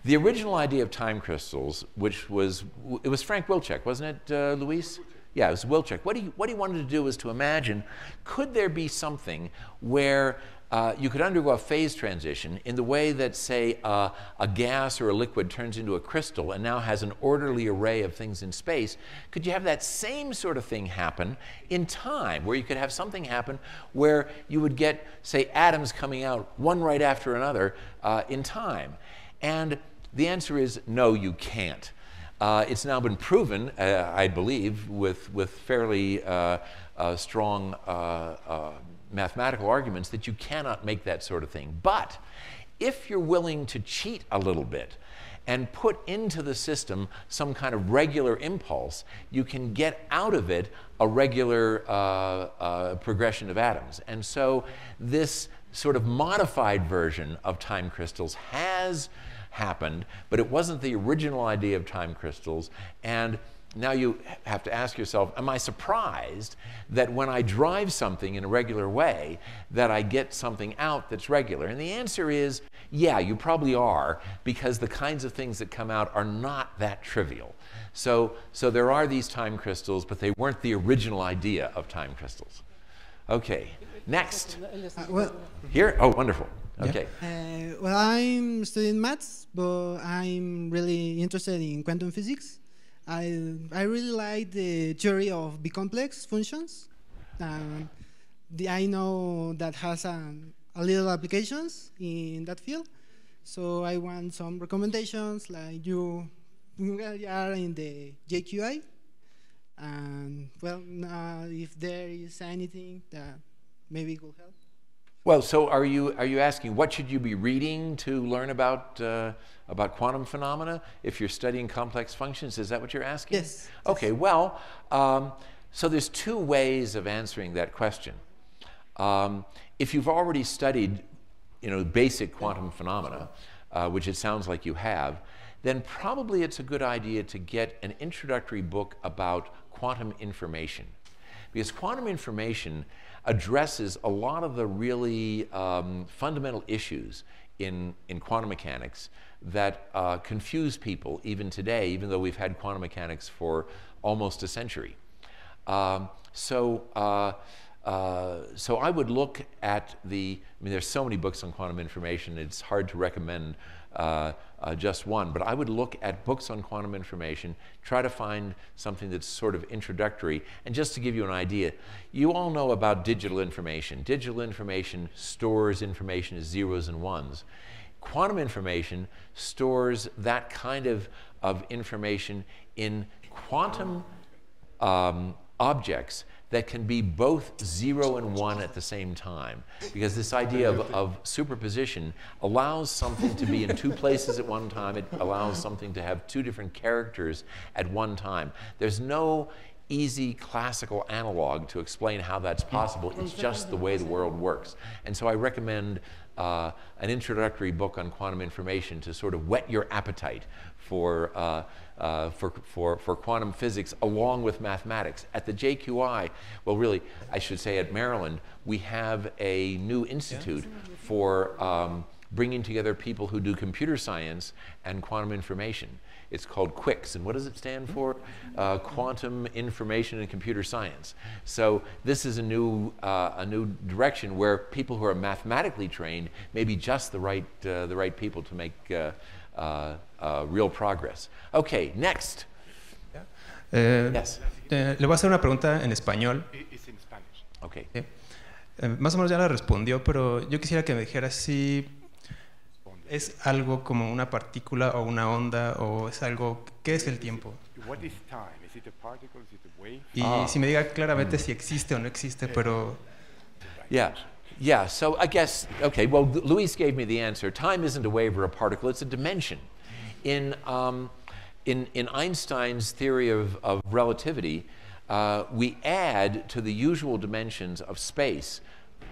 The original idea of time crystals, which was, it was Frank Wilczek, wasn't it, uh, Luis? yeah, it was Wilczek. What he, what he wanted to do was to imagine, could there be something where uh, you could undergo a phase transition in the way that, say, uh, a gas or a liquid turns into a crystal and now has an orderly array of things in space. Could you have that same sort of thing happen in time, where you could have something happen where you would get, say, atoms coming out one right after another uh, in time? And the answer is no, you can't. Uh, it's now been proven, uh, I believe, with, with fairly uh, uh strong uh, uh, mathematical arguments that you cannot make that sort of thing. But if you're willing to cheat a little bit and put into the system some kind of regular impulse, you can get out of it a regular progression of atoms. And so this sort of modified version of time crystals has happened, but it wasn't the original idea of time crystals. And now you have to ask yourself, am I surprised that when I drive something in a regular way, that I get something out that's regular? And the answer is, yeah, you probably are, because the kinds of things that come out are not that trivial. So, so there are these time crystals, but they weren't the original idea of time crystals. Okay. Next. Uh, well, Here? Oh, wonderful. Okay. Uh, well, I'm studying maths, but I'm really interested in quantum physics. I, I really like the theory of B-complex functions. Um, the, I know that has a um, a little applications in that field. So I want some recommendations, like you are in the JQI, and well, uh, if there is anything that maybe it will help. Well, so are you, are you asking what should you be reading to learn about, uh, about quantum phenomena if you're studying complex functions? Is that what you're asking? Yes. Okay, yes. well, um, so there's two ways of answering that question. Um, if you've already studied you know, basic quantum phenomena, uh, which it sounds like you have, then probably it's a good idea to get an introductory book about quantum information. Because quantum information addresses a lot of the really um, fundamental issues in, in quantum mechanics that uh, confuse people even today, even though we've had quantum mechanics for almost a century. Um, so, uh, uh, so I would look at the, I mean, there's so many books on quantum information, it's hard to recommend uh, uh, just one, but I would look at books on quantum information, try to find something that's sort of introductory. And just to give you an idea, you all know about digital information. Digital information stores information as zeros and ones. Quantum information stores that kind of, of information in quantum um, objects that can be both zero and one at the same time. Because this idea of, of, superposition allows something to be in two places at one time, it allows something to have two different characters at one time. There's no easy classical analog to explain how that's possible. It's just the way the world works. And so I recommend uh, an introductory book on quantum information to sort of whet your appetite for. Uh, uh, for, for, for quantum physics along with mathematics. At the JQI, well, really, I should say at Maryland, we have a new institute yeah. for um, bringing together people who do computer science and quantum information. It's called QUICS. And what does it stand for? Mm-hmm. Uh, quantum Information and Computer Science. So this is a new, uh, a new direction where people who are mathematically trained may be just the right, uh, the right people to make uh, uh, Uh, real progress. Okay, next. Eh, yes. le voy a hacer una pregunta en español. It's in Okay. Eh, más o menos ya la respondió, pero yo quisiera que me dijera si es algo como una partícula o una onda o es algo qué es el tiempo. Y ah. si me diga claramente si existe o no existe, eh. pero Yeah. Yeah, so I guess okay, well Luis gave me the answer. Time isn't a wave or a particle, it's a dimension. in, um, in, in, Einstein's theory of, of relativity, uh, we add to the usual dimensions of space,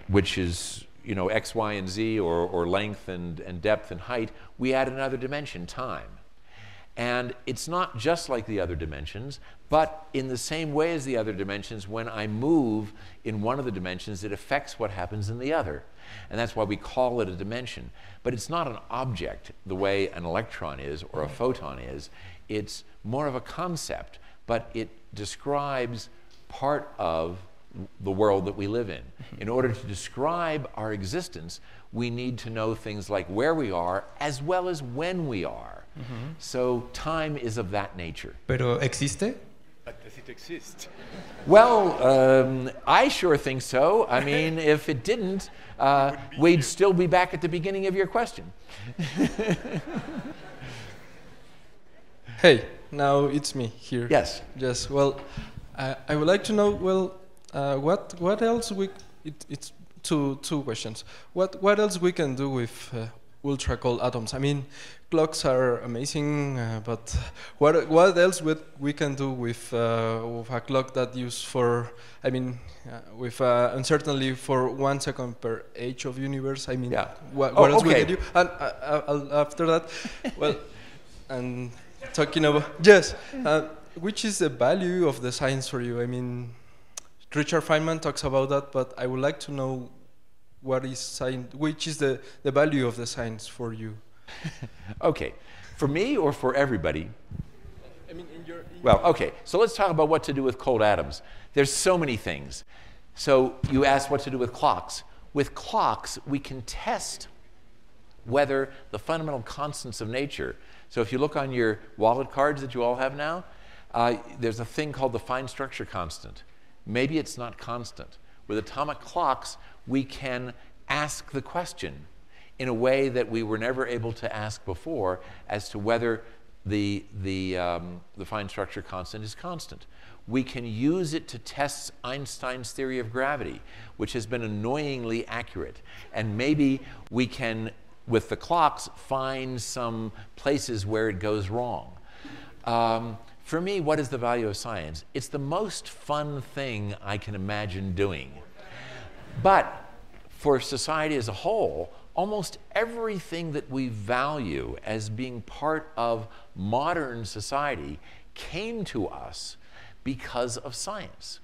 which is you know, x, y, and z, or, or length and, and depth and height, we add another dimension, time. And it's not just like the other dimensions, but in the same way as the other dimensions, when I move in one of the dimensions, it affects what happens in the other. And that's why we call it a dimension. But it's not an object the way an electron is or a photon is. It's more of a concept, but it describes part of the world that we live in. Mm-hmm. In order to describe our existence, we need to know things like where we are as well as when we are. Mm -hmm. So time is of that nature. Pero existe? But does it exist? Well, um, I sure think so. I <laughs> mean, if it didn't, uh, it we'd here. still be back at the beginning of your question. hey, now it's me here. Yes. Yes. Well, I would like to know. Well, uh, what what else we? It, it's two two questions. What what else we can do with uh, ultra cold atoms. I mean, clocks are amazing, uh, but what what else would we can do with, uh, with a clock that used for? I mean, uh, with uh, uncertainty for one second per age of universe. I mean, yeah. what, oh, else okay. we can do? And uh, uh, after that, <laughs> well, and talking about yes, which is the value of the science for you? I mean, Richard Feynman talks about that, but I would like to know what is science, which is the, the value of the science for you? <laughs> okay, for me or for everybody? I mean, in your, in well, okay, so let's talk about what to do with cold atoms. There's so many things. So you asked what to do with clocks. With clocks, we can test whether the fundamental constants of nature. So if you look on your wallet cards that you all have now, uh, there's a thing called the fine structure constant. Maybe it's not constant. With atomic clocks, we can ask the question in a way that we were never able to ask before as to whether the, the, um, the fine structure constant is constant. We can use it to test Einstein's theory of gravity, which has been annoyingly accurate. And maybe we can, with the clocks, find some places where it goes wrong. Um, for me, what is the value of science? It's the most fun thing I can imagine doing. But for society as a whole, almost everything that we value as being part of modern society came to us because of science.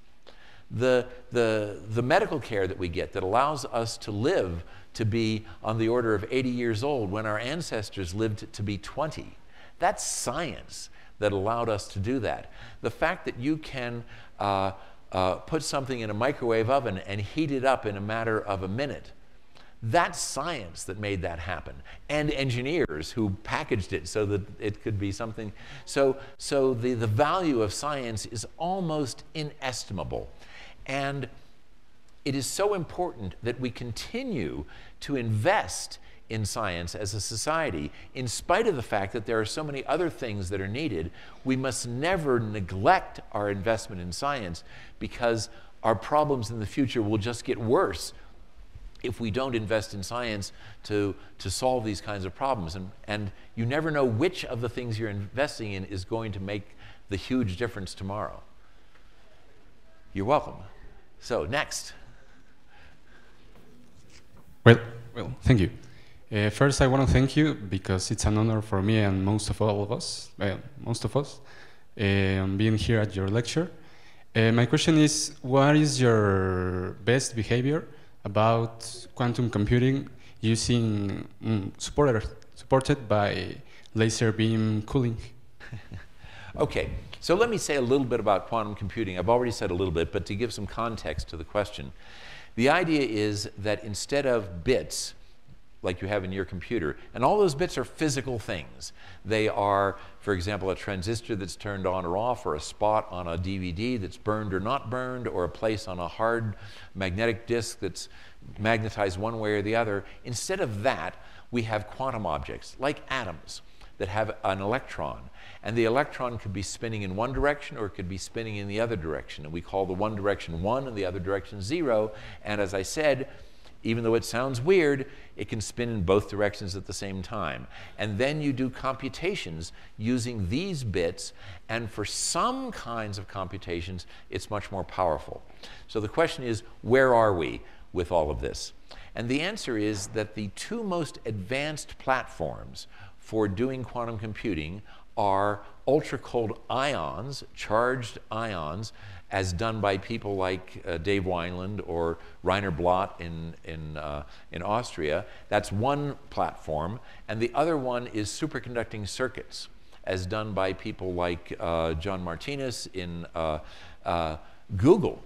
The, the, the medical care that we get that allows us to live to be on the order of 80 years old when our ancestors lived to be 20, that's science that allowed us to do that. The fact that you can uh, uh, put something in a microwave oven and heat it up in a matter of a minute. That's science that made that happen, and engineers who packaged it so that it could be something. So, so the, the value of science is almost inestimable. And it is so important that we continue to invest in science as a society. In spite of the fact that there are so many other things that are needed, we must never neglect our investment in science because our problems in the future will just get worse if we don't invest in science to, to solve these kinds of problems. And, and you never know which of the things you're investing in is going to make the huge difference tomorrow. You're welcome. So, next. Well, well thank you. Uh, first, I want to thank you because it's an honor for me and most of all of us, Well, most of us, um, being here at your lecture. Uh, my question is, what is your best behavior about quantum computing using mm, supported, supported by laser beam cooling? <laughs> okay, so let me say a little bit about quantum computing. I've already said a little bit, but to give some context to the question, the idea is that instead of bits, like you have in your computer. And all those bits are physical things. They are, for example, a transistor that's turned on or off, or a spot on a DVD that's burned or not burned, or a place on a hard magnetic disk that's magnetized one way or the other. Instead of that, we have quantum objects like atoms that have an electron. And the electron could be spinning in one direction or it could be spinning in the other direction. And we call the one direction one and the other direction zero. And as I said, even though it sounds weird, it can spin in both directions at the same time. And then you do computations using these bits, and for some kinds of computations, it's much more powerful. So the question is, where are we with all of this? And the answer is that the two most advanced platforms for doing quantum computing are ultra cold ions, charged ions, as done by people like uh, Dave Wineland or Reiner Blatt in, in, uh, in Austria. That's one platform. And the other one is superconducting circuits, as done by people like uh, John Martinez in uh, uh, Google.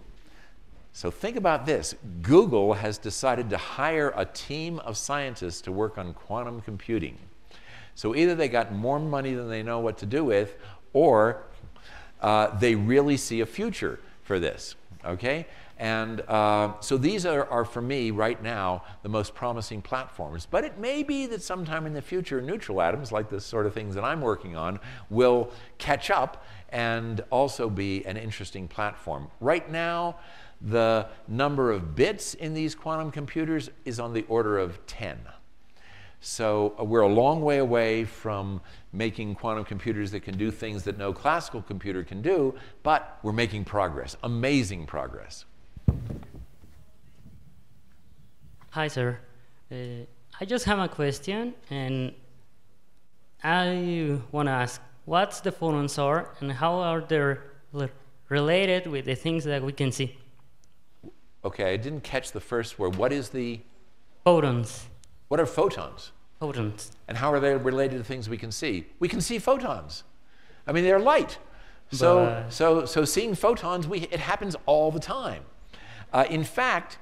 So think about this. Google has decided to hire a team of scientists to work on quantum computing. So either they got more money than they know what to do with, or uh, they really see a future for this, okay? And uh, so these are, are, for me right now, the most promising platforms. But it may be that sometime in the future, neutral atoms, like the sort of things that I'm working on, will catch up and also be an interesting platform. Right now, the number of bits in these quantum computers is on the order of 10. So uh, we're a long way away from making quantum computers that can do things that no classical computer can do, but we're making progress, amazing progress. Hi, sir. Uh, I just have a question, and I want to ask, what's the phonons are, and how are they related with the things that we can see? Okay, I didn't catch the first word. What is the? Photons. What are photons? Photons. And how are they related to things we can see? We can see photons. I mean, they're light. So, but... Uh, so, so seeing photons, we, it happens all the time. Uh, in fact,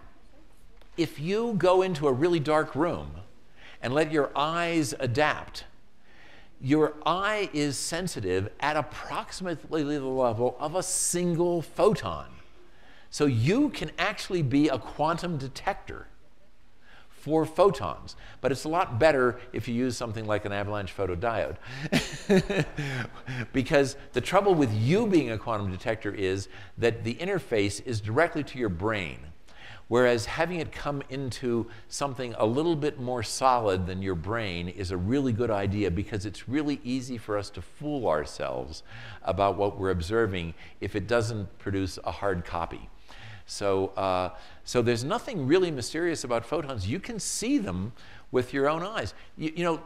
if you go into a really dark room and let your eyes adapt, your eye is sensitive at approximately the level of a single photon. So you can actually be a quantum detector for photons. But it's a lot better if you use something like an avalanche photodiode. <laughs> because the trouble with you being a quantum detector is that the interface is directly to your brain. Whereas having it come into something a little bit more solid than your brain is a really good idea because it's really easy for us to fool ourselves about what we're observing if it doesn't produce a hard copy. So uh, so there's nothing really mysterious about photons. You can see them with your own eyes. You, you know,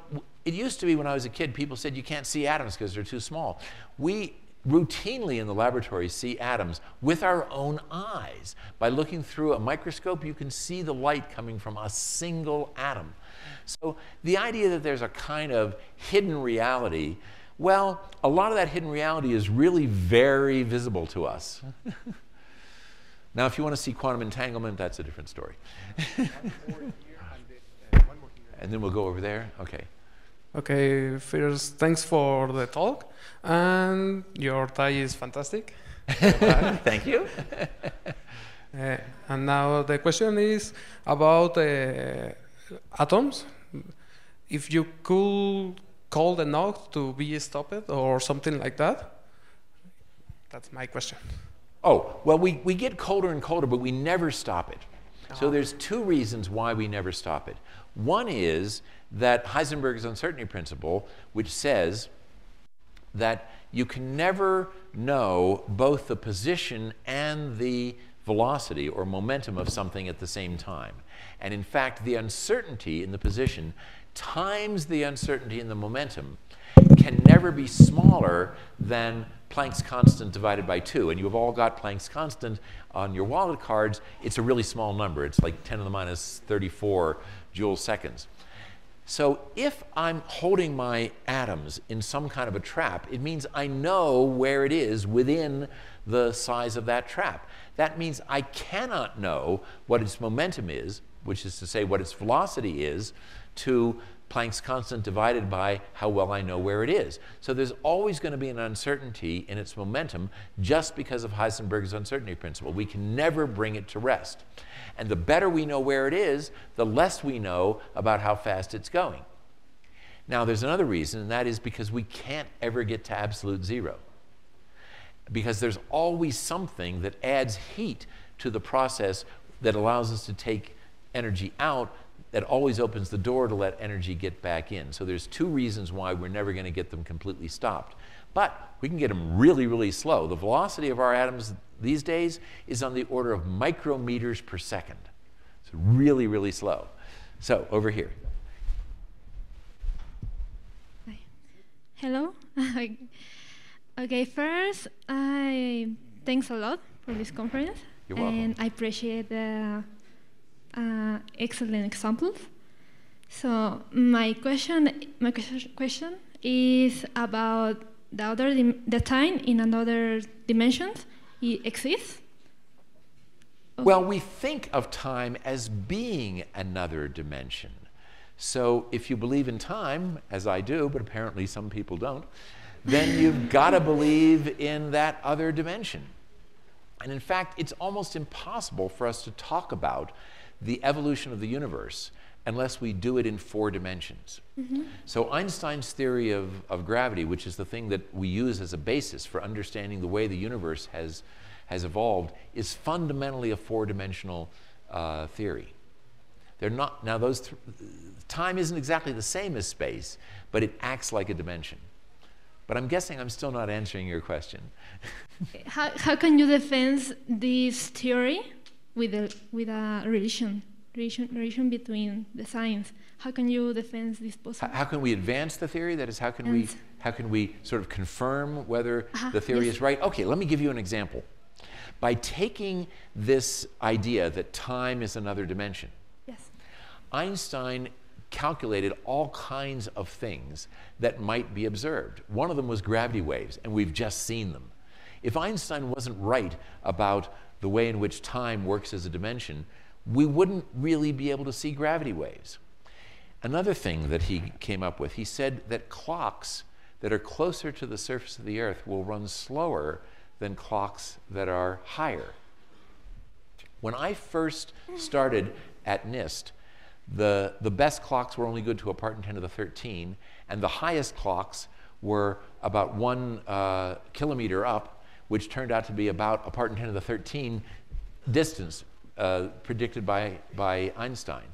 it used to be when I was a kid, people said you can't see atoms because they're too small. We routinely in the laboratory see atoms with our own eyes. By looking through a microscope, you can see the light coming from a single atom. So the idea that there's a kind of hidden reality, well, a lot of that hidden reality is really very visible to us. <laughs> Now, if you want to see quantum entanglement, that's a different story. and then we'll go over there. Okay. Okay, first, thanks for the talk. And your tie is fantastic. <laughs> Thank you. Uh, <laughs> and now the question is about uh, atoms. If you could call the knock to be stopped or something like that, that's my question. Oh, well, we, we get colder and colder, but we never stop it. So ah. there's two reasons why we never stop it. One is that Heisenberg's uncertainty principle, which says that you can never know both the position and the velocity or momentum of something at the same time. And in fact, the uncertainty in the position times the uncertainty in the momentum can never be smaller than Planck's constant divided by 2, and you've all got Planck's constant on your wallet cards, it's a really small number. It's like 10 to the minus 34 joule seconds. So if I'm holding my atoms in some kind of a trap, it means I know where it is within the size of that trap. That means I cannot know what its momentum is, which is to say what its velocity is, to Planck's constant divided by how well I know where it is. So there's always going to be an uncertainty in its momentum just because of Heisenberg's uncertainty principle. We can never bring it to rest. And the better we know where it is, the less we know about how fast it's going. Now, there's another reason, and that is because we can't ever get to absolute zero. Because there's always something that adds heat to the process that allows us to take energy out that always opens the door to let energy get back in. So there's two reasons why we're never going to get them completely stopped. But we can get them really, really slow. The velocity of our atoms these days is on the order of micrometers per second. It's really, really slow. So over here. Hi. Hello. <laughs> okay, first, I thanks a lot for this conference. You're welcome. And I appreciate the uh, excellent examples. So my question, my question is about the other the time in another dimension it exists. Okay. Oh. Well, we think of time as being another dimension. So if you believe in time, as I do, but apparently some people don't, then <laughs> you've got to believe in that other dimension. And in fact, it's almost impossible for us to talk about the evolution of the universe unless we do it in four dimensions. Mm-hmm. So Einstein's theory of, of gravity, which is the thing that we use as a basis for understanding the way the universe has, has evolved, is fundamentally a four-dimensional uh, theory. They're not, now those, th- time isn't exactly the same as space, but it acts like a dimension. But I'm guessing I'm still not answering your question. <laughs> how, how can you defend this theory? with a, with a relation, relation, relation between the science. How can you defend this possibility? How can we advance the theory? That is, how can, and we, how can we sort of confirm whether uh -huh, the theory yes. is right? Okay, let me give you an example. By taking this idea that time is another dimension, yes. Einstein calculated all kinds of things that might be observed. One of them was gravity waves, and we've just seen them. If Einstein wasn't right about the way in which time works as a dimension, we wouldn't really be able to see gravity waves. Another thing that he came up with, he said that clocks that are closer to the surface of the Earth will run slower than clocks that are higher. When I first started at NIST, the, the best clocks were only good to a part in 10 to the 13, and the highest clocks were about one uh, kilometer up which turned out to be about a part in 10 to the 13 distance uh, predicted by, by Einstein.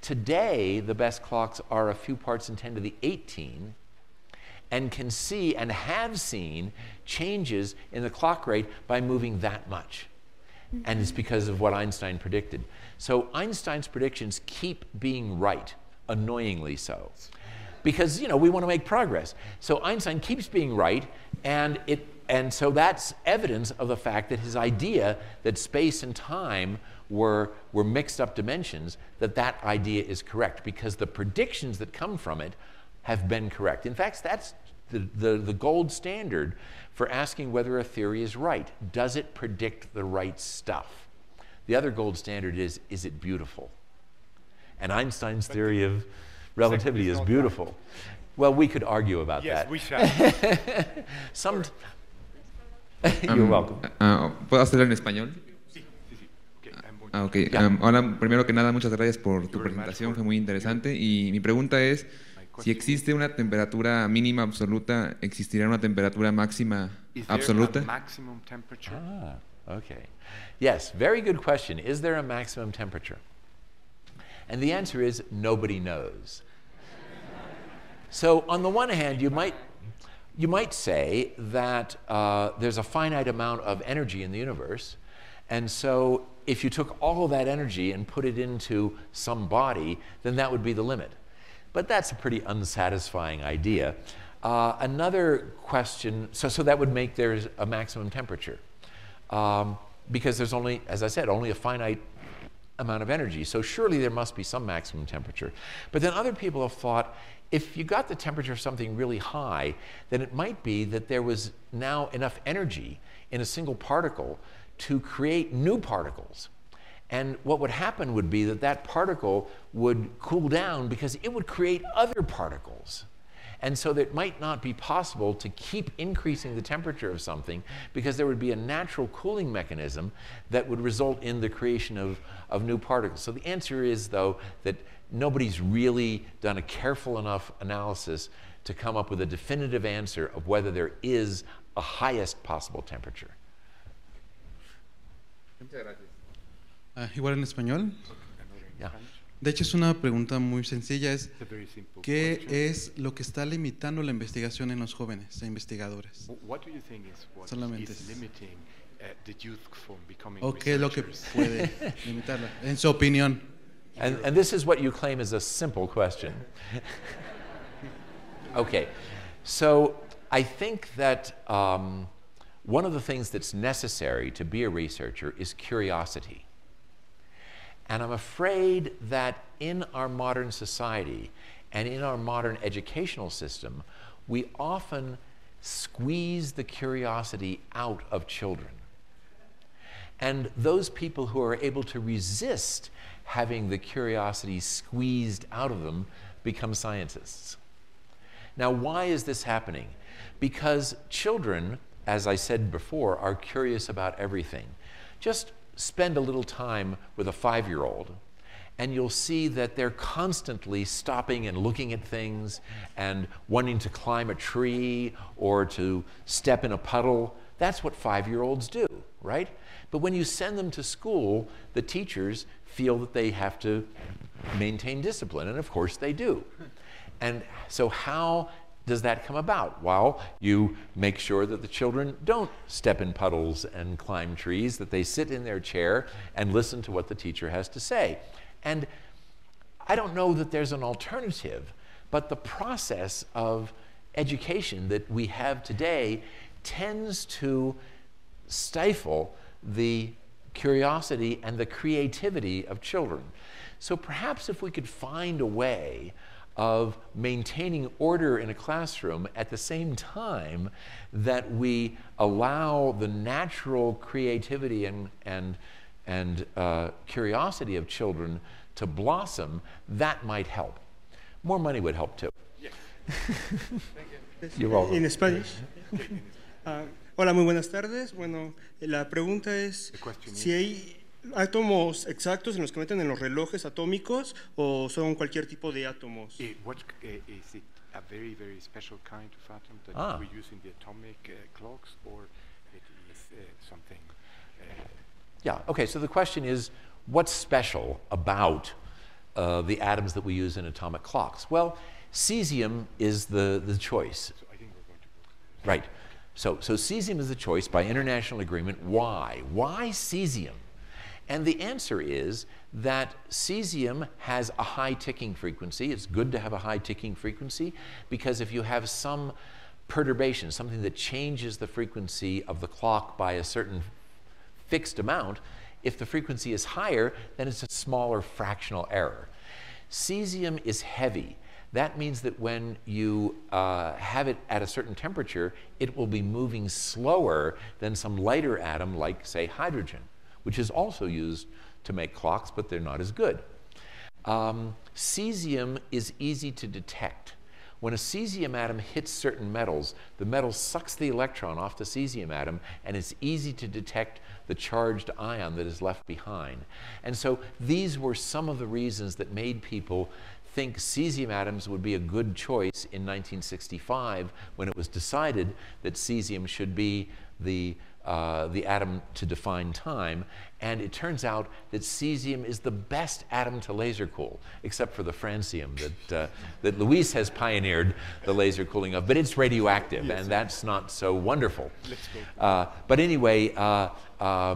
Today, the best clocks are a few parts in 10 to the 18 and can see and have seen changes in the clock rate by moving that much. Mm-hmm. And it's because of what Einstein predicted. So Einstein's predictions keep being right, annoyingly so. Because, you know, we want to make progress. So Einstein keeps being right, and it and so that's evidence of the fact that his idea that space and time were, were mixed up dimensions, that that idea is correct because the predictions that come from it have been correct. In fact, that's the, the, the gold standard for asking whether a theory is right. Does it predict the right stuff? The other gold standard is, is it beautiful? And Einstein's theory of relativity is beautiful. Well, we could argue about yes, that. Yes, we shall. <laughs> Some, <laughs> You're um, uh, ¿Puedo hacerlo en español? Sí, ok. Ah, um, primero que nada, muchas gracias por tu presentación, fue muy interesante. Y mi pregunta es, si existe una temperatura mínima absoluta, ¿existirá una temperatura máxima absoluta? Ah, okay. Yes, very good question. Is there a maximum temperature? And the answer is nobody knows. So on the one hand, you might You might say that uh, there's a finite amount of energy in the universe, and so if you took all of that energy and put it into some body, then that would be the limit. But that's a pretty unsatisfying idea. Uh, another question, so, so that would make there a maximum temperature. Um, because there's only, as I said, only a finite amount of energy. So surely there must be some maximum temperature. But then other people have thought if you got the temperature of something really high, then it might be that there was now enough energy in a single particle to create new particles. And what would happen would be that that particle would cool down because it would create other particles. And so that it might not be possible to keep increasing the temperature of something because there would be a natural cooling mechanism that would result in the creation of, of new particles. So the answer is, though, that nobody's really done a careful enough analysis to come up with a definitive answer of whether there is a highest possible temperature. Uh, igual en español. Yeah. De hecho, es una pregunta muy sencilla, es ¿qué question. es lo que está limitando la investigación en los jóvenes e investigadores? Solamente. ¿O qué es lo que puede <laughs> limitarla, en su opinión? And, and this is what you claim is a simple question. <laughs> okay, so I think that um, one of the things that's necessary to be a researcher is curiosity. And I'm afraid that in our modern society and in our modern educational system, we often squeeze the curiosity out of children. And those people who are able to resist having the curiosity squeezed out of them become scientists. Now, why is this happening? Because children, as I said before, are curious about everything. Just spend a little time with a five year old, and you'll see that they're constantly stopping and looking at things and wanting to climb a tree or to step in a puddle. That's what five year olds do, right? But when you send them to school, the teachers feel that they have to maintain discipline, and of course they do. And so, how does that come about? Well, you make sure that the children don't step in puddles and climb trees, that they sit in their chair and listen to what the teacher has to say. And I don't know that there's an alternative, but the process of education that we have today tends to stifle the curiosity and the creativity of children. So perhaps if we could find a way of maintaining order in a classroom at the same time that we allow the natural creativity and, and, and uh, curiosity of children to blossom, that might help. More money would help too. <laughs> Thank you. You're welcome. In Spanish? <laughs> uh, Hola, muy buenas tardes. Bueno, la pregunta es si hay átomos exactos en los que meten en los relojes atómicos o son cualquier tipo de átomos. Eh, eh, ah. Eh, yeah, okay, so the question is what's special about uh, the atoms that we use in atomic clocks? Well, cesium is the, the choice. So right. So, so cesium is a choice by international agreement. Why? Why cesium? And the answer is that cesium has a high ticking frequency. It's good to have a high ticking frequency because if you have some perturbation, something that changes the frequency of the clock by a certain fixed amount, if the frequency is higher, then it's a smaller fractional error. Cesium is heavy. That means that when you uh, have it at a certain temperature, it will be moving slower than some lighter atom like, say, hydrogen, which is also used to make clocks, but they're not as good. Um, cesium is easy to detect. When a cesium atom hits certain metals, the metal sucks the electron off the cesium atom, and it's easy to detect the charged ion that is left behind. And so these were some of the reasons that made people think cesium atoms would be a good choice in 1965 when it was decided that cesium should be the, uh, the atom to define time. And it turns out that cesium is the best atom to laser cool, except for the francium that, uh, that Luis has pioneered the laser cooling of. But it's radioactive, yes. and that's not so wonderful. Uh, but anyway, uh, uh,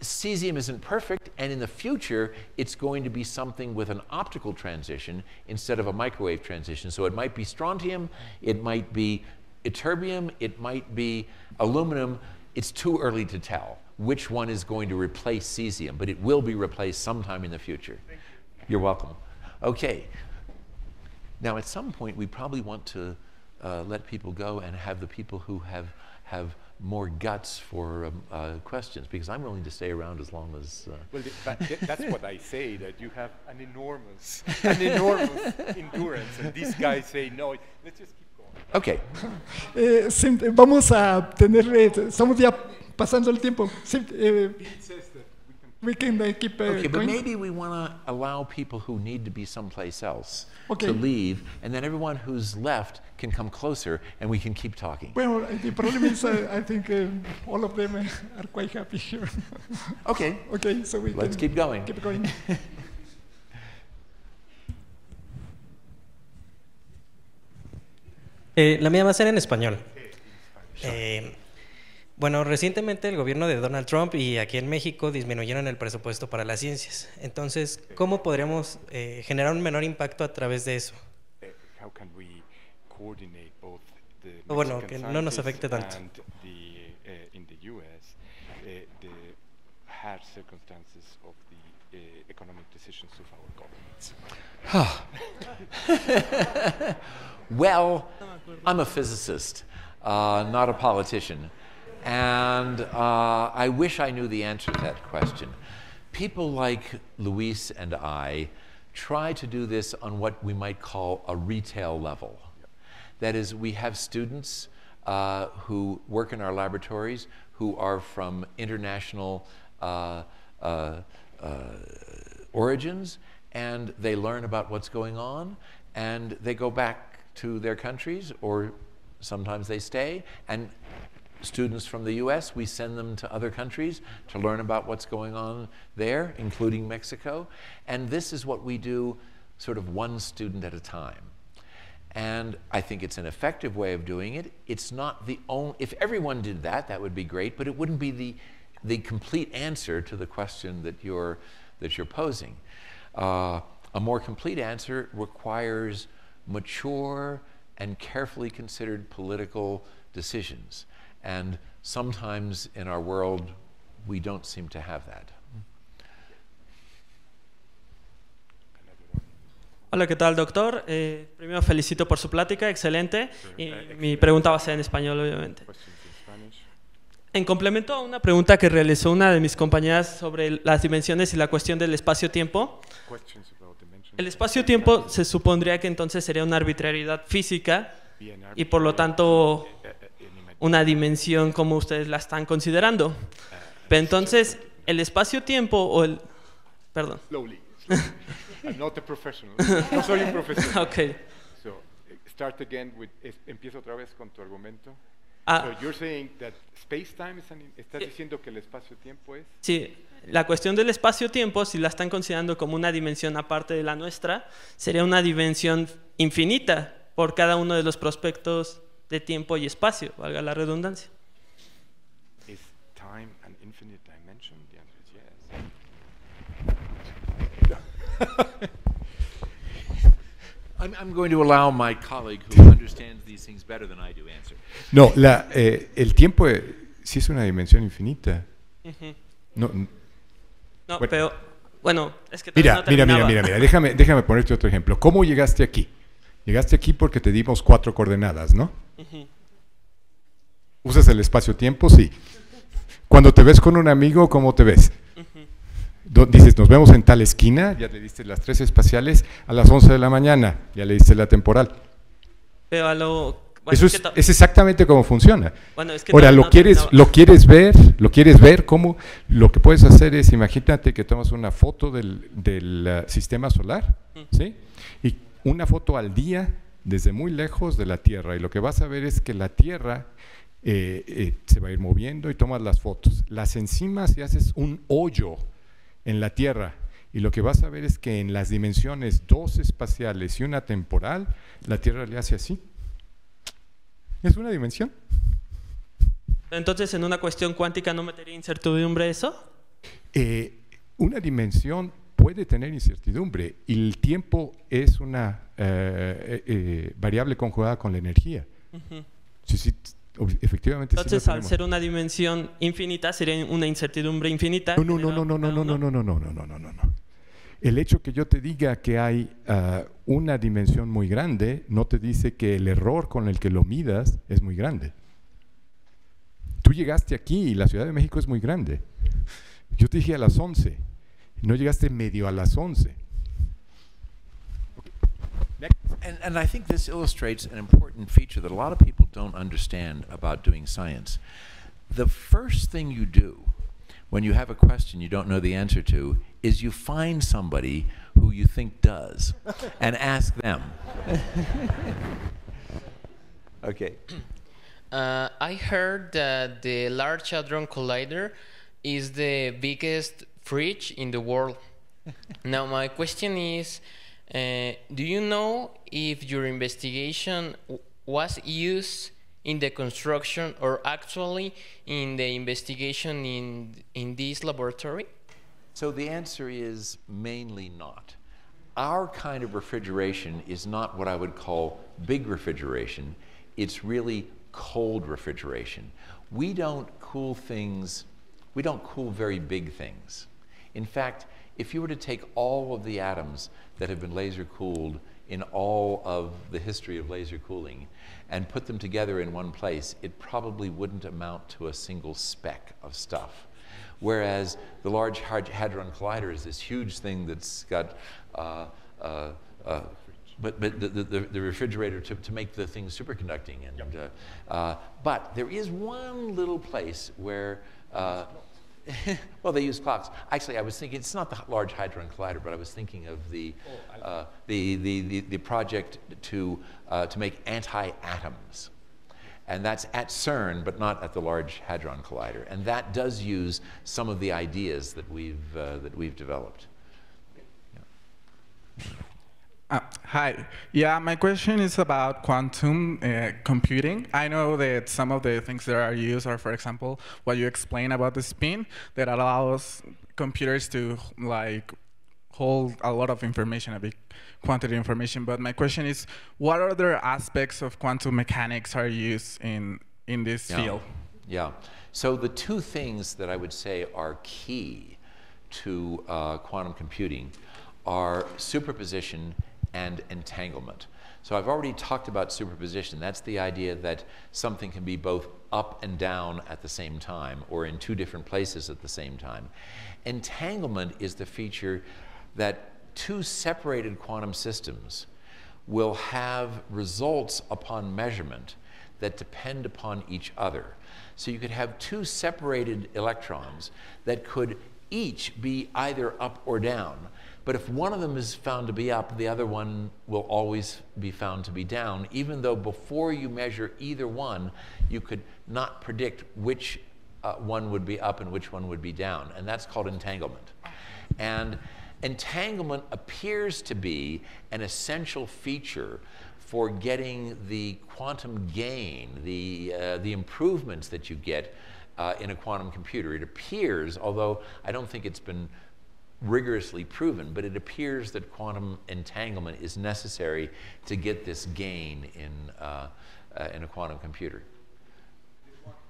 cesium isn't perfect, and in the future, it's going to be something with an optical transition instead of a microwave transition. So it might be strontium, it might be ytterbium, it might be aluminum. It's too early to tell which one is going to replace cesium, but it will be replaced sometime in the future. You. are welcome. Okay. Now, at some point, we probably want to uh, let people go and have the people who have, have more guts for um, uh, questions because I'm willing to stay around as long as. Uh well, th th that's what I say that you have an enormous, <laughs> an enormous endurance, and these guys say no. Let's just keep going. Okay. Eh, vamos a tenerle. Estamos ya pasando el tiempo. Sí, we can make it better. okay, but maybe we want to allow people who need to be someplace else okay. to leave, and then everyone who's left can come closer, and we can keep talking. Well, the problem is, uh, I think uh, all of them uh, are quite happy here. <laughs> okay. Okay, so we let's keep going. Keep going. <laughs> eh, la mía va a ser en español. Eh, Bueno, recientemente el gobierno de Donald Trump y aquí en México disminuyeron el presupuesto para las ciencias. Entonces, ¿cómo podríamos eh, generar un menor impacto a través de eso? Eh, bueno, que no nos afecte tanto. well, I'm a physicist, uh, not a politician. And uh, I wish I knew the answer to that question. People like Luis and I try to do this on what we might call a retail level. That is, we have students uh, who work in our laboratories who are from international uh, uh, uh origins, and they learn about what's going on, and they go back to their countries or sometimes they stay and students from the US, we send them to other countries to learn about what's going on there, including Mexico. And this is what we do sort of one student at a time. And I think it's an effective way of doing it. It's not the only, if everyone did that, that would be great, but it wouldn't be the, the complete answer to the question that you're, that you're posing. Uh, a more complete answer requires mature and carefully considered political decisions. And sometimes in our world, we don't seem to have that. Hola, ¿qué tal, doctor? Eh, primero felicito por su plática, excelente. Y mi pregunta va a ser en español, obviamente. En complemento a una pregunta que realizó una de mis compañeras sobre las dimensiones y la cuestión del espacio-tiempo, el espacio-tiempo se supondría que entonces sería una arbitrariedad física y por lo tanto eh, eh, una dimensión como ustedes la están considerando. Pero entonces, el espacio-tiempo o el... Perdón. Slowly. not professional. No soy un profesional. <laughs> Okay. start again with... Empiezo otra vez con tu argumento. Ah. you're saying that is ¿Estás diciendo que el espacio-tiempo es...? Sí. La cuestión del espacio-tiempo, si la están considerando como una dimensión aparte de la nuestra, sería una dimensión infinita por cada uno de los prospectos de tiempo y espacio, valga la redundancia. Is time an infinite dimension? The answer is yes. <laughs> I'm, I'm going to allow my colleague who understands these things better than I do answer. No, la, eh, el tiempo eh, sí es una dimensión infinita. Uh No, no bueno. pero bueno, es que mira, no mira, mira, mira, mira, déjame, déjame ponerte otro ejemplo. ¿Cómo llegaste aquí? Llegaste aquí porque te dimos cuatro coordenadas, ¿no? ¿Usas el espacio-tiempo? Sí. Cuando te ves con un amigo, ¿cómo te ves? Dices, nos vemos en tal esquina, ya le diste las tres espaciales, a las 11 de la mañana, ya le diste la temporal. Eso es, exactamente cómo funciona. Ahora, lo, quieres, lo quieres ver, lo quieres ver, cómo lo que puedes hacer es, imagínate que tomas una foto del, ah, sistema solar, ¿sí? Y una foto al día desde muy lejos de la Tierra y lo que vas a ver es que la Tierra eh, eh, se va a ir moviendo y tomas las fotos. Las enzimas y haces un hoyo en la Tierra y lo que vas a ver es que en las dimensiones dos espaciales y una temporal, la Tierra le hace así. Es una dimensión. Entonces, en una cuestión cuántica no metería incertidumbre eso. Eh, una dimensión puede tener incertidumbre y el tiempo es una eh, eh, eh, variable conjugada con la energía. efectivamente. Entonces, al ser una dimensión infinita, sería una incertidumbre infinita. No, no, no, no, no, no, no, no, no, no, no, no, no, no. El hecho que yo te diga que hay ah, una dimensión muy grande no te dice que el error con el que lo midas es muy grande. Tú llegaste aquí y la Ciudad de México es muy grande. Yo te dije a las 11 No llegaste medio a las 11. And, and, I think this illustrates an important feature that a lot of people don't understand about doing science. The first thing you do when you have a question you don't know the answer to is you find somebody who you think does <laughs> and ask them. okay. <clears throat> Uh, I heard that the Large Hadron Collider is the biggest preach in the world. <laughs> now, my question is uh, Do you know if your investigation was used in the construction or actually in the investigation in, in this laboratory? So the answer is mainly not. Our kind of refrigeration is not what I would call big refrigeration, it's really cold refrigeration. We don't cool things, we don't cool very big things. In fact, if you were to take all of the atoms that have been laser cooled in all of the history of laser cooling and put them together in one place, it probably wouldn't amount to a single speck of stuff. Whereas the Large Hadron Collider is this huge thing that's got, uh, uh, uh, but, but the, the, the, refrigerator to, to make the thing superconducting. And, yep. Uh, uh, but there is one little place where uh, <laughs> well, they use clocks. Actually, I was thinking it's not the Large Hadron Collider, but I was thinking of the oh, uh, the, the, the, the, project to uh, to make anti-atoms, and that's at CERN, but not at the Large Hadron Collider, and that does use some of the ideas that we've uh, that we've developed. Yeah. Uh, hi. Yeah, my question is about quantum uh, computing. I know that some of the things that are used are, for example, what you explain about the spin that allows computers to like hold a lot of information, a big quantity of information. But my question is, what other aspects of quantum mechanics are used in in this yeah. field? Yeah. So the two things that I would say are key to uh, quantum computing are superposition and entanglement. So I've already talked about superposition. That's the idea that something can be both up and down at the same time or in two different places at the same time. Entanglement is the feature that two separated quantum systems will have results upon measurement that depend upon each other. So you could have two separated electrons that could each be either up or down, but if one of them is found to be up, the other one will always be found to be down, even though before you measure either one, you could not predict which uh, one would be up and which one would be down. And that's called entanglement. And entanglement appears to be an essential feature for getting the quantum gain, the, uh, the improvements that you get uh, in a quantum computer. It appears, although I don't think it's been rigorously proven, but it appears that quantum entanglement is necessary to get this gain in, uh, uh, in a quantum computer.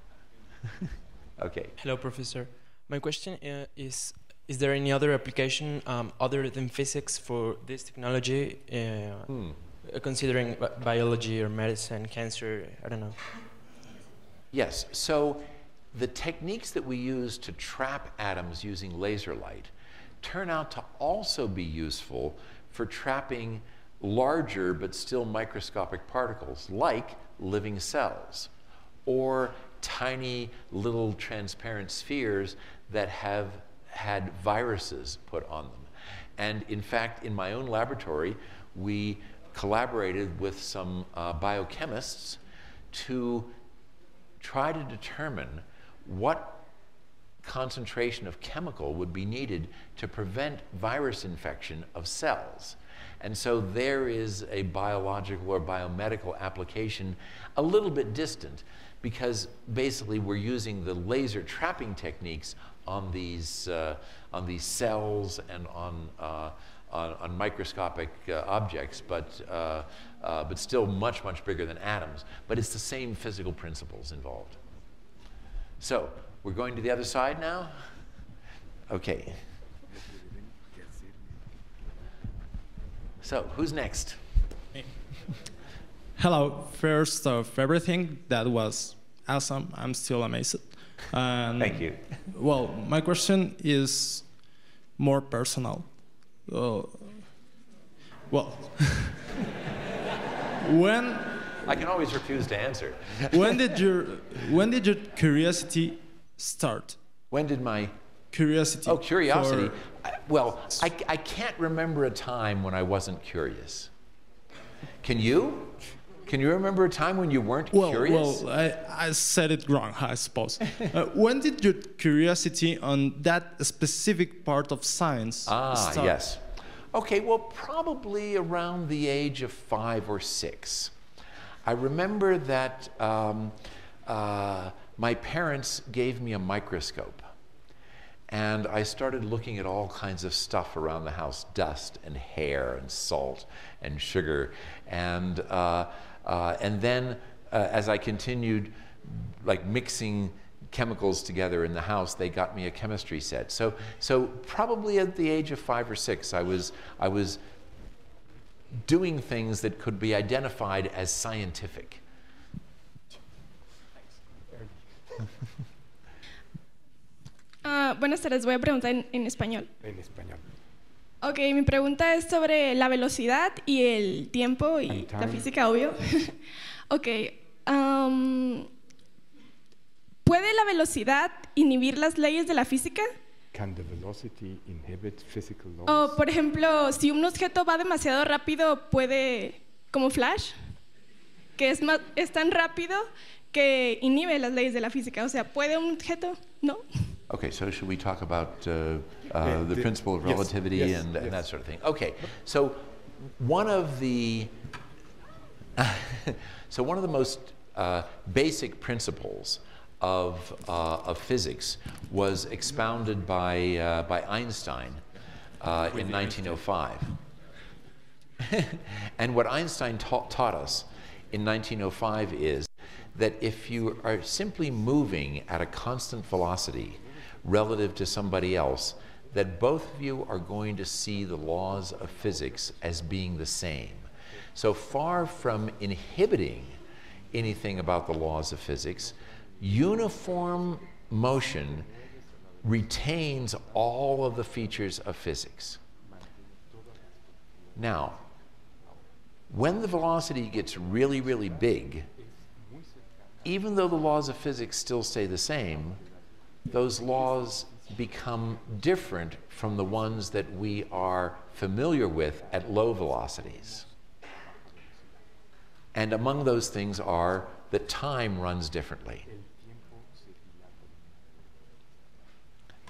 <laughs> okay. Hello, Professor. My question uh, is, is there any other application um, other than physics for this technology, uh, hmm. considering bi biology or medicine, cancer, I don't know? Yes, so the techniques that we use to trap atoms using laser light turn out to also be useful for trapping larger but still microscopic particles, like living cells, or tiny little transparent spheres that have had viruses put on them. And in fact, in my own laboratory, we collaborated with some uh, biochemists to try to determine what concentration of chemical would be needed to prevent virus infection of cells. And so there is a biological or biomedical application a little bit distant because basically we're using the laser trapping techniques on these, uh, on these cells and on, uh, on, on, microscopic uh, objects, but, uh, uh, but still much, much bigger than atoms. But it's the same physical principles involved. So we're going to the other side now? Okay. So who's next? <laughs> Hello. First of everything, that was awesome. I'm still amazed. And, Thank you. Well, my question is more personal. Uh, well, <laughs> when I can always refuse to answer. <laughs> when did your when did your curiosity start? When did my curiosity? Oh, curiosity well, I, I can't remember a time when I wasn't curious. Can you? Can you remember a time when you weren't well, curious? Well, I, I said it wrong, I suppose. uh, when did your curiosity on that specific part of science ah, start? yes. Okay, well, probably around the age of five or six. I remember that um, uh, my parents gave me a microscope. And I started looking at all kinds of stuff around the house dust and hair and salt and sugar. And, uh, uh, and then uh, as I continued like mixing chemicals together in the house, they got me a chemistry set. So, so probably at the age of five or six, I was, I was doing things that could be identified as scientific. Thanks. <laughs> Ah, buenas tardes, voy a preguntar en, español. En español. Ok, mi pregunta es sobre la velocidad y el tiempo y la física, obvio. <laughs> ok. ¿Puede la velocidad inhibir las leyes de la física? Can the velocity inhibit physical laws? O, por ejemplo, si un objeto va demasiado rápido, puede, como flash, que es, más, es tan rápido que inhibe las leyes de la física. O sea, ¿puede un objeto? No. Okay, so should we talk about uh, uh, the, the, principle of relativity yes, and, yes. and, that sort of thing? Okay, so one of the <laughs> so one of the most uh, basic principles of uh, of physics was expounded by uh, by Einstein uh, in 1905, <laughs> and what Einstein ta taught us in 1905 is that if you are simply moving at a constant velocity relative to somebody else, that both of you are going to see the laws of physics as being the same. So far from inhibiting anything about the laws of physics, uniform motion retains all of the features of physics. Now, when the velocity gets really, really big, even though the laws of physics still stay the same, those laws become different from the ones that we are familiar with at low velocities. And among those things are that time runs differently.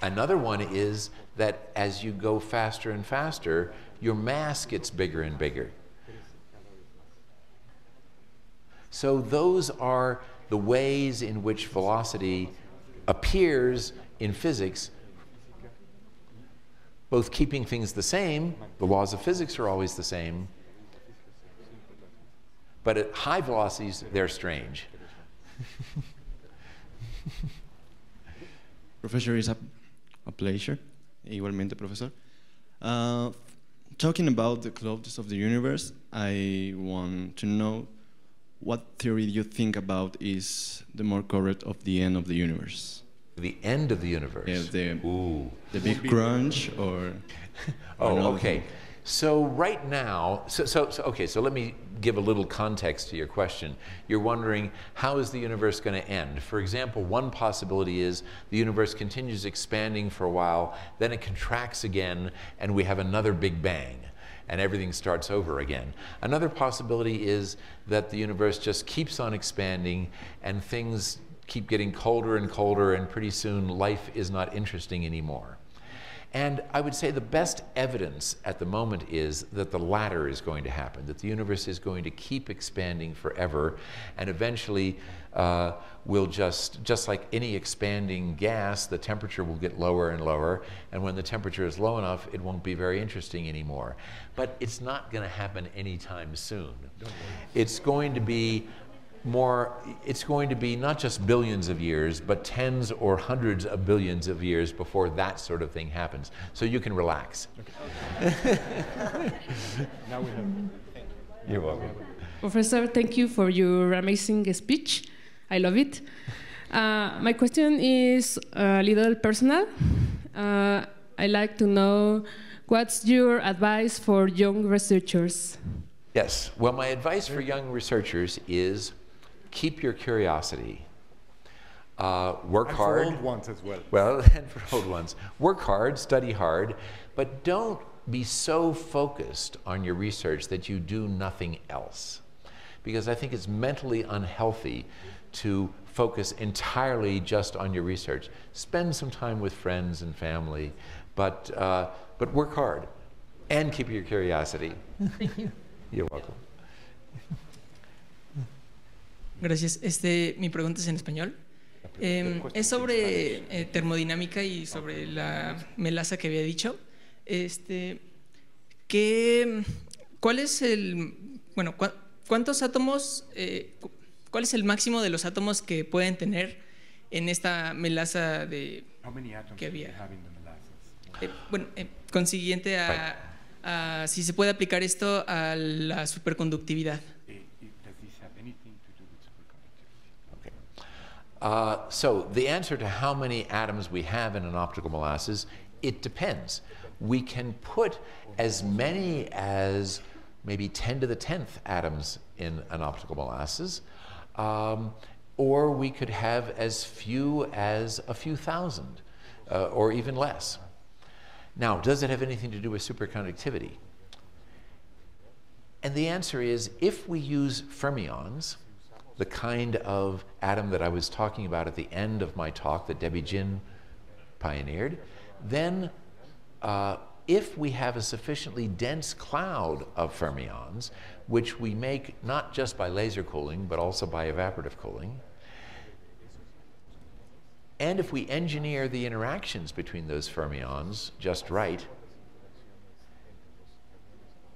Another one is that as you go faster and faster, your mass gets bigger and bigger. So those are the ways in which velocity appears in physics, both keeping things the same, the laws of physics are always the same, but at high velocities, they're strange. <laughs> professor, it's a, a pleasure. Igualmente, professor. Uh, talking about the clothes of the universe, I want to know what theory do you think about is the more correct of the end of the universe? The end of the universe. Yeah, the, Ooh. the big crunch or. <laughs> oh, okay. Thing. So right now, so, so, so okay. So let me give a little context to your question. You're wondering how is the universe going to end? For example, one possibility is the universe continues expanding for a while, then it contracts again, and we have another big bang and everything starts over again. Another possibility is that the universe just keeps on expanding and things keep getting colder and colder, and pretty soon life is not interesting anymore. And I would say the best evidence at the moment is that the latter is going to happen, that the universe is going to keep expanding forever, and eventually uh, will just, just like any expanding gas, the temperature will get lower and lower. And when the temperature is low enough, it won't be very interesting anymore. But it's not going to happen anytime soon. It's going to be more, it's going to be not just billions of years, but tens or hundreds of billions of years before that sort of thing happens. So you can relax. Okay. <laughs> now we have. You're welcome. Professor, thank you for your amazing speech. I love it. Uh, my question is uh, a little personal. Uh, I like to know what's your advice for young researchers? Yes. Well, my advice for young researchers is keep your curiosity. Uh, work and hard. For old ones as well. Well, <laughs> and for old ones. Work hard, study hard, but don't be so focused on your research that you do nothing else. Because I think it's mentally unhealthy to focus entirely just on your research. Spend some time with friends and family, but, uh, but work hard and keep your curiosity. Thank <laughs> you. You're welcome. Gracias. Este, mi pregunta es en español. Eh, es sobre eh, termodinámica y sobre la melaza que había dicho. Este, ¿qué, ¿Cuál es el... Bueno, cu ¿cuántos átomos... Eh, ¿Cuál es el máximo de los átomos que pueden tener en esta melaza de que había? Eh, bueno, eh, consiguiente a, a, si se puede aplicar esto a la superconductividad. Eh, eh, uh, so the answer to how many atoms we have in an optical molasses, it depends. We can put as many as maybe 10 to the 10th atoms in an optical molasses. Um, or we could have as few as a few thousand uh, or even less. Now, does it have anything to do with superconductivity? And the answer is if we use fermions, the kind of atom that I was talking about at the end of my talk that Debbie Jin pioneered, then uh, if we have a sufficiently dense cloud of fermions, which we make not just by laser cooling, but also by evaporative cooling. And if we engineer the interactions between those fermions just right,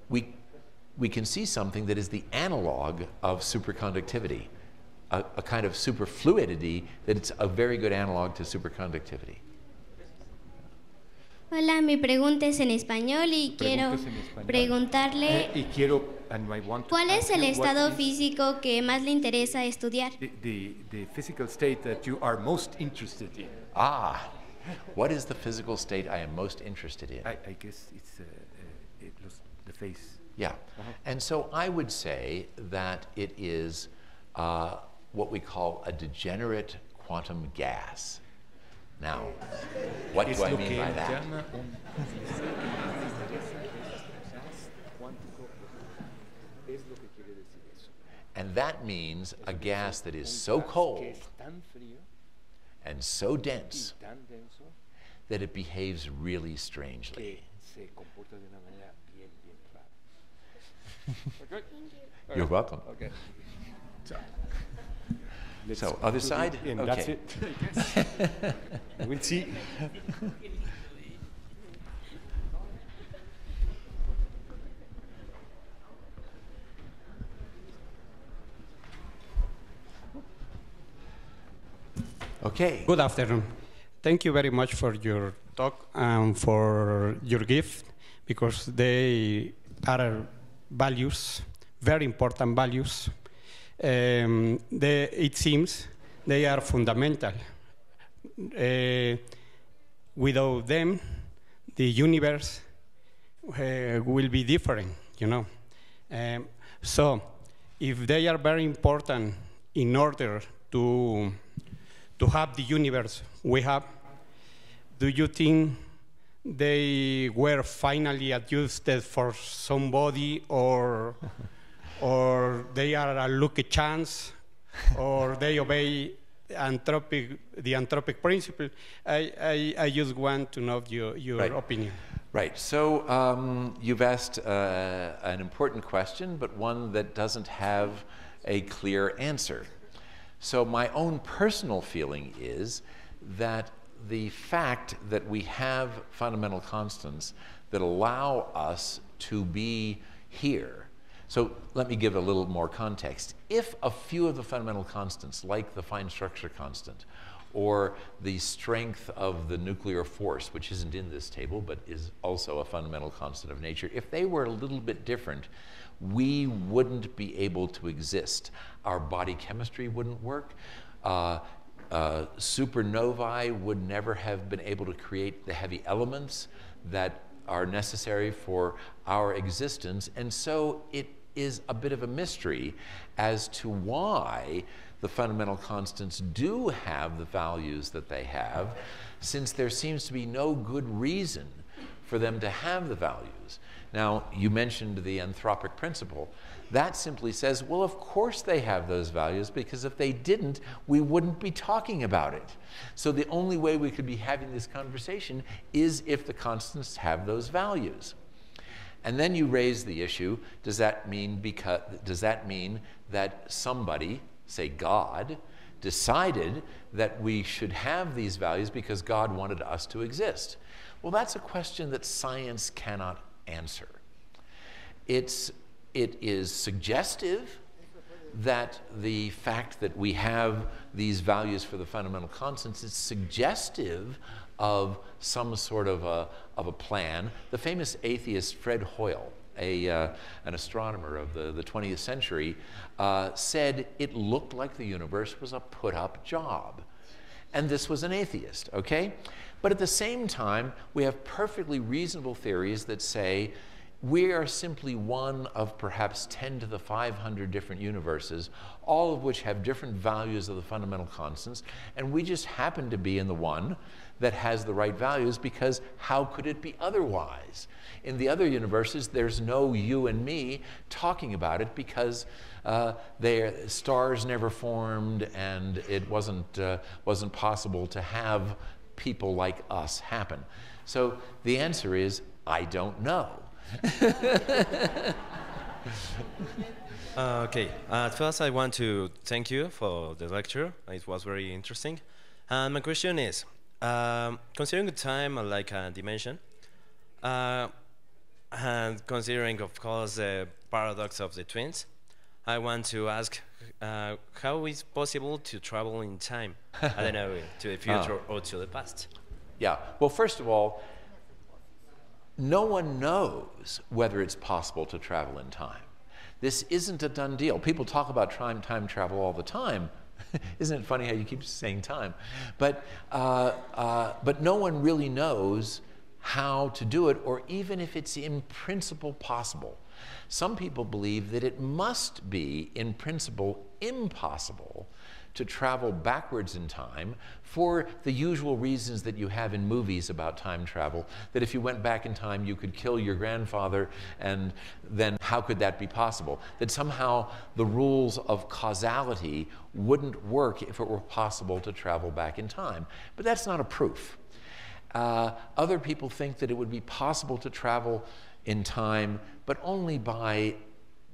we, we can see something that is the analog of superconductivity, a, a kind of superfluidity that it's a very good analog to superconductivity. Hola, mi pregunta es en español y quiero español. preguntarle uh, y quiero, and I want to ¿Cuál es el estado físico que más le interesa estudiar? The, the, the physical state that you are most interested in. Ah, what is the physical state I am most interested in? I, I guess it's uh, uh, it the face. Yeah, -huh. and so I would say that it is uh, what we call a degenerate quantum gas. Now, what do I mean by that? And that means a gas that is so cold and so dense that it behaves really strangely. <laughs> You're welcome. Okay. Let's so, other side? In. Okay. That's it. <laughs> we'll see. Okay. Good afternoon. Thank you very much for your talk and for your gift because they are values, very important values um, it seems they are fundamental. Uh, without them, the universe uh, will be different, you know. Um, so, if they are very important in order to, to have the universe we have, do you think they were finally adjusted for somebody or <laughs> or they are a lucky chance, or they obey anthropic, the anthropic principle. I, I, I just want to know your, your right. opinion. Right. So um, you've asked uh, an important question, but one that doesn't have a clear answer. So my own personal feeling is that the fact that we have fundamental constants that allow us to be here so let me give a little more context. If a few of the fundamental constants, like the fine structure constant, or the strength of the nuclear force, which isn't in this table, but is also a fundamental constant of nature, if they were a little bit different, we wouldn't be able to exist. Our body chemistry wouldn't work. Uh, uh, supernovae would never have been able to create the heavy elements that are necessary for our existence. And so it is a bit of a mystery as to why the fundamental constants do have the values that they have, since there seems to be no good reason for them to have the values. Now, you mentioned the anthropic principle. That simply says, well, of course they have those values, because if they didn't, we wouldn't be talking about it. So the only way we could be having this conversation is if the constants have those values. And then you raise the issue, does that mean, because, does that, mean that somebody, say God, decided that we should have these values because God wanted us to exist? Well, that's a question that science cannot answer. It's, it is suggestive that the fact that we have these values for the fundamental constants is suggestive of some sort of a, of a plan. The famous atheist Fred Hoyle, a, uh, an astronomer of the, the 20th century, uh, said it looked like the universe was a put up job. And this was an atheist, okay? But at the same time, we have perfectly reasonable theories that say we are simply one of perhaps 10 to the 500 different universes, all of which have different values of the fundamental constants, and we just happen to be in the one that has the right values because how could it be otherwise? In the other universes, there's no you and me talking about it because uh, their stars never formed and it wasn't, uh, wasn't possible to have people like us happen. So the answer is, I don't know. <laughs> uh, okay, at first I want to thank you for the lecture. It was very interesting. And my question is, um, considering considering time uh, like a uh, dimension, uh, and considering, of course, the paradox of the twins, I want to ask uh, how is possible to travel in time? I don't know, <laughs> to the ah. future oh. or to the past. Yeah. Well, first of all, no one knows whether it's possible to travel in time. This isn't a done deal. People talk about time, time travel all the time, <laughs> Isn't it funny how you keep saying time? But, uh, uh, but no one really knows how to do it, or even if it's in principle possible. Some people believe that it must be in principle impossible to travel backwards in time for the usual reasons that you have in movies about time travel. That if you went back in time, you could kill your grandfather, and then how could that be possible? That somehow the rules of causality wouldn't work if it were possible to travel back in time. But that's not a proof. Uh, other people think that it would be possible to travel in time, but only by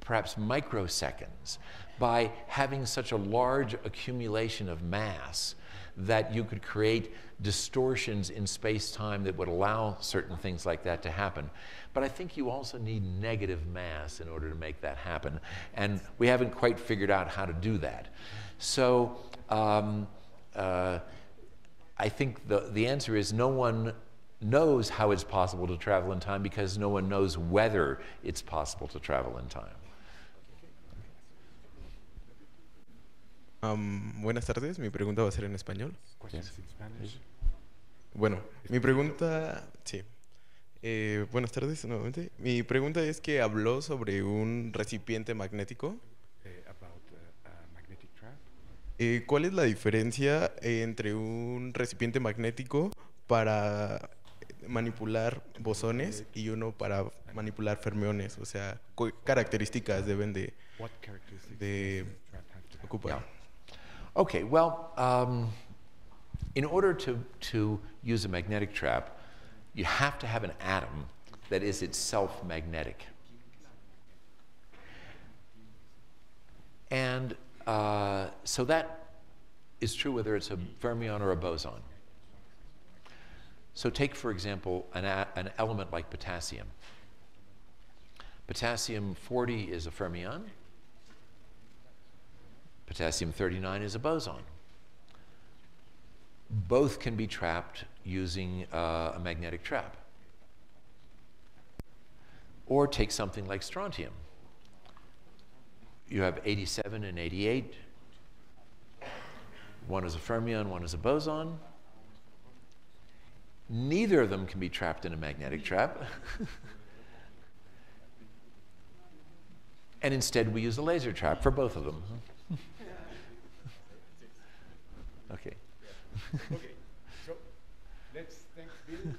perhaps microseconds by having such a large accumulation of mass that you could create distortions in space-time that would allow certain things like that to happen. But I think you also need negative mass in order to make that happen. And we haven't quite figured out how to do that. So um, uh, I think the, the answer is no one knows how it's possible to travel in time because no one knows whether it's possible to travel in time. buenas tardes, mi pregunta va a ser en español. Bueno, mi pregunta, sí. Eh, buenas tardes nuevamente. Mi pregunta es que habló sobre un recipiente magnético. Eh, uh, eh, ¿Cuál es la diferencia entre un recipiente magnético para manipular bosones y uno para manipular fermiones? O sea, ¿qué características deben de, de ocupar? Okay, well, um, in order to, to use a magnetic trap, you have to have an atom that is itself magnetic. And uh, so that is true whether it's a fermion or a boson. So take, for example, an, an element like potassium. Potassium 40 is a fermion. Potassium-39 is a boson. Both can be trapped using uh, a magnetic trap. Or take something like strontium. You have 87 and 88. One is a fermion, one is a boson. Neither of them can be trapped in a magnetic trap. <laughs> and instead, we use a laser trap for both of them. Okay. okay. So let's thank Bill.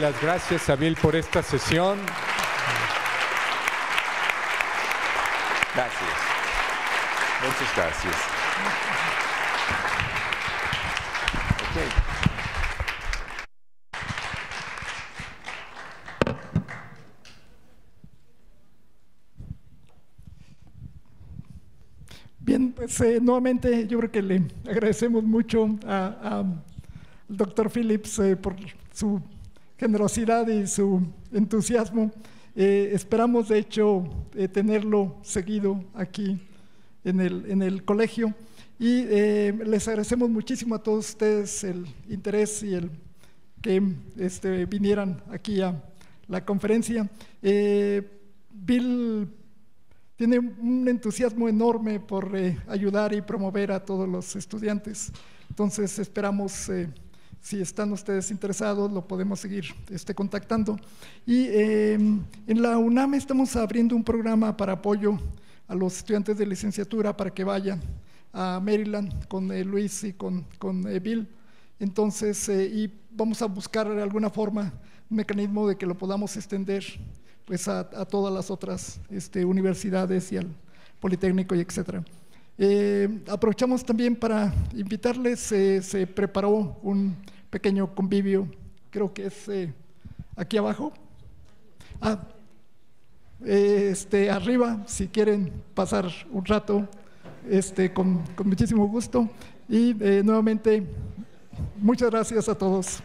las gracias a Bill por esta sesión. Gracias. Muchas gracias. Pues, eh, nuevamente yo creo que le agradecemos mucho al doctor Phillips eh, por su generosidad y su entusiasmo. Eh, esperamos, de hecho, tenerlo seguido aquí en el, en el colegio. Y les agradecemos muchísimo a todos ustedes el interés y el que este, vinieran aquí a la conferencia. Bill tiene un entusiasmo enorme por eh, ayudar y promover a todos los estudiantes. Entonces esperamos, eh, si están ustedes interesados, lo podemos seguir este, contactando. Y em, en la UNAM estamos abriendo un programa para apoyo a los estudiantes de licenciatura para que vayan a Maryland con eh, Luis y con, Bill. Entonces, y vamos a buscar de alguna forma un mecanismo de que lo podamos extender pues a, todas las otras este, universidades y al Politécnico y etcétera. Eh, aprovechamos también para invitarles, eh, se preparó un pequeño convivio, creo que es eh, aquí abajo. Ah, este, arriba, si quieren pasar un rato, este, con, con muchísimo gusto. Y nuevamente, muchas gracias a todos.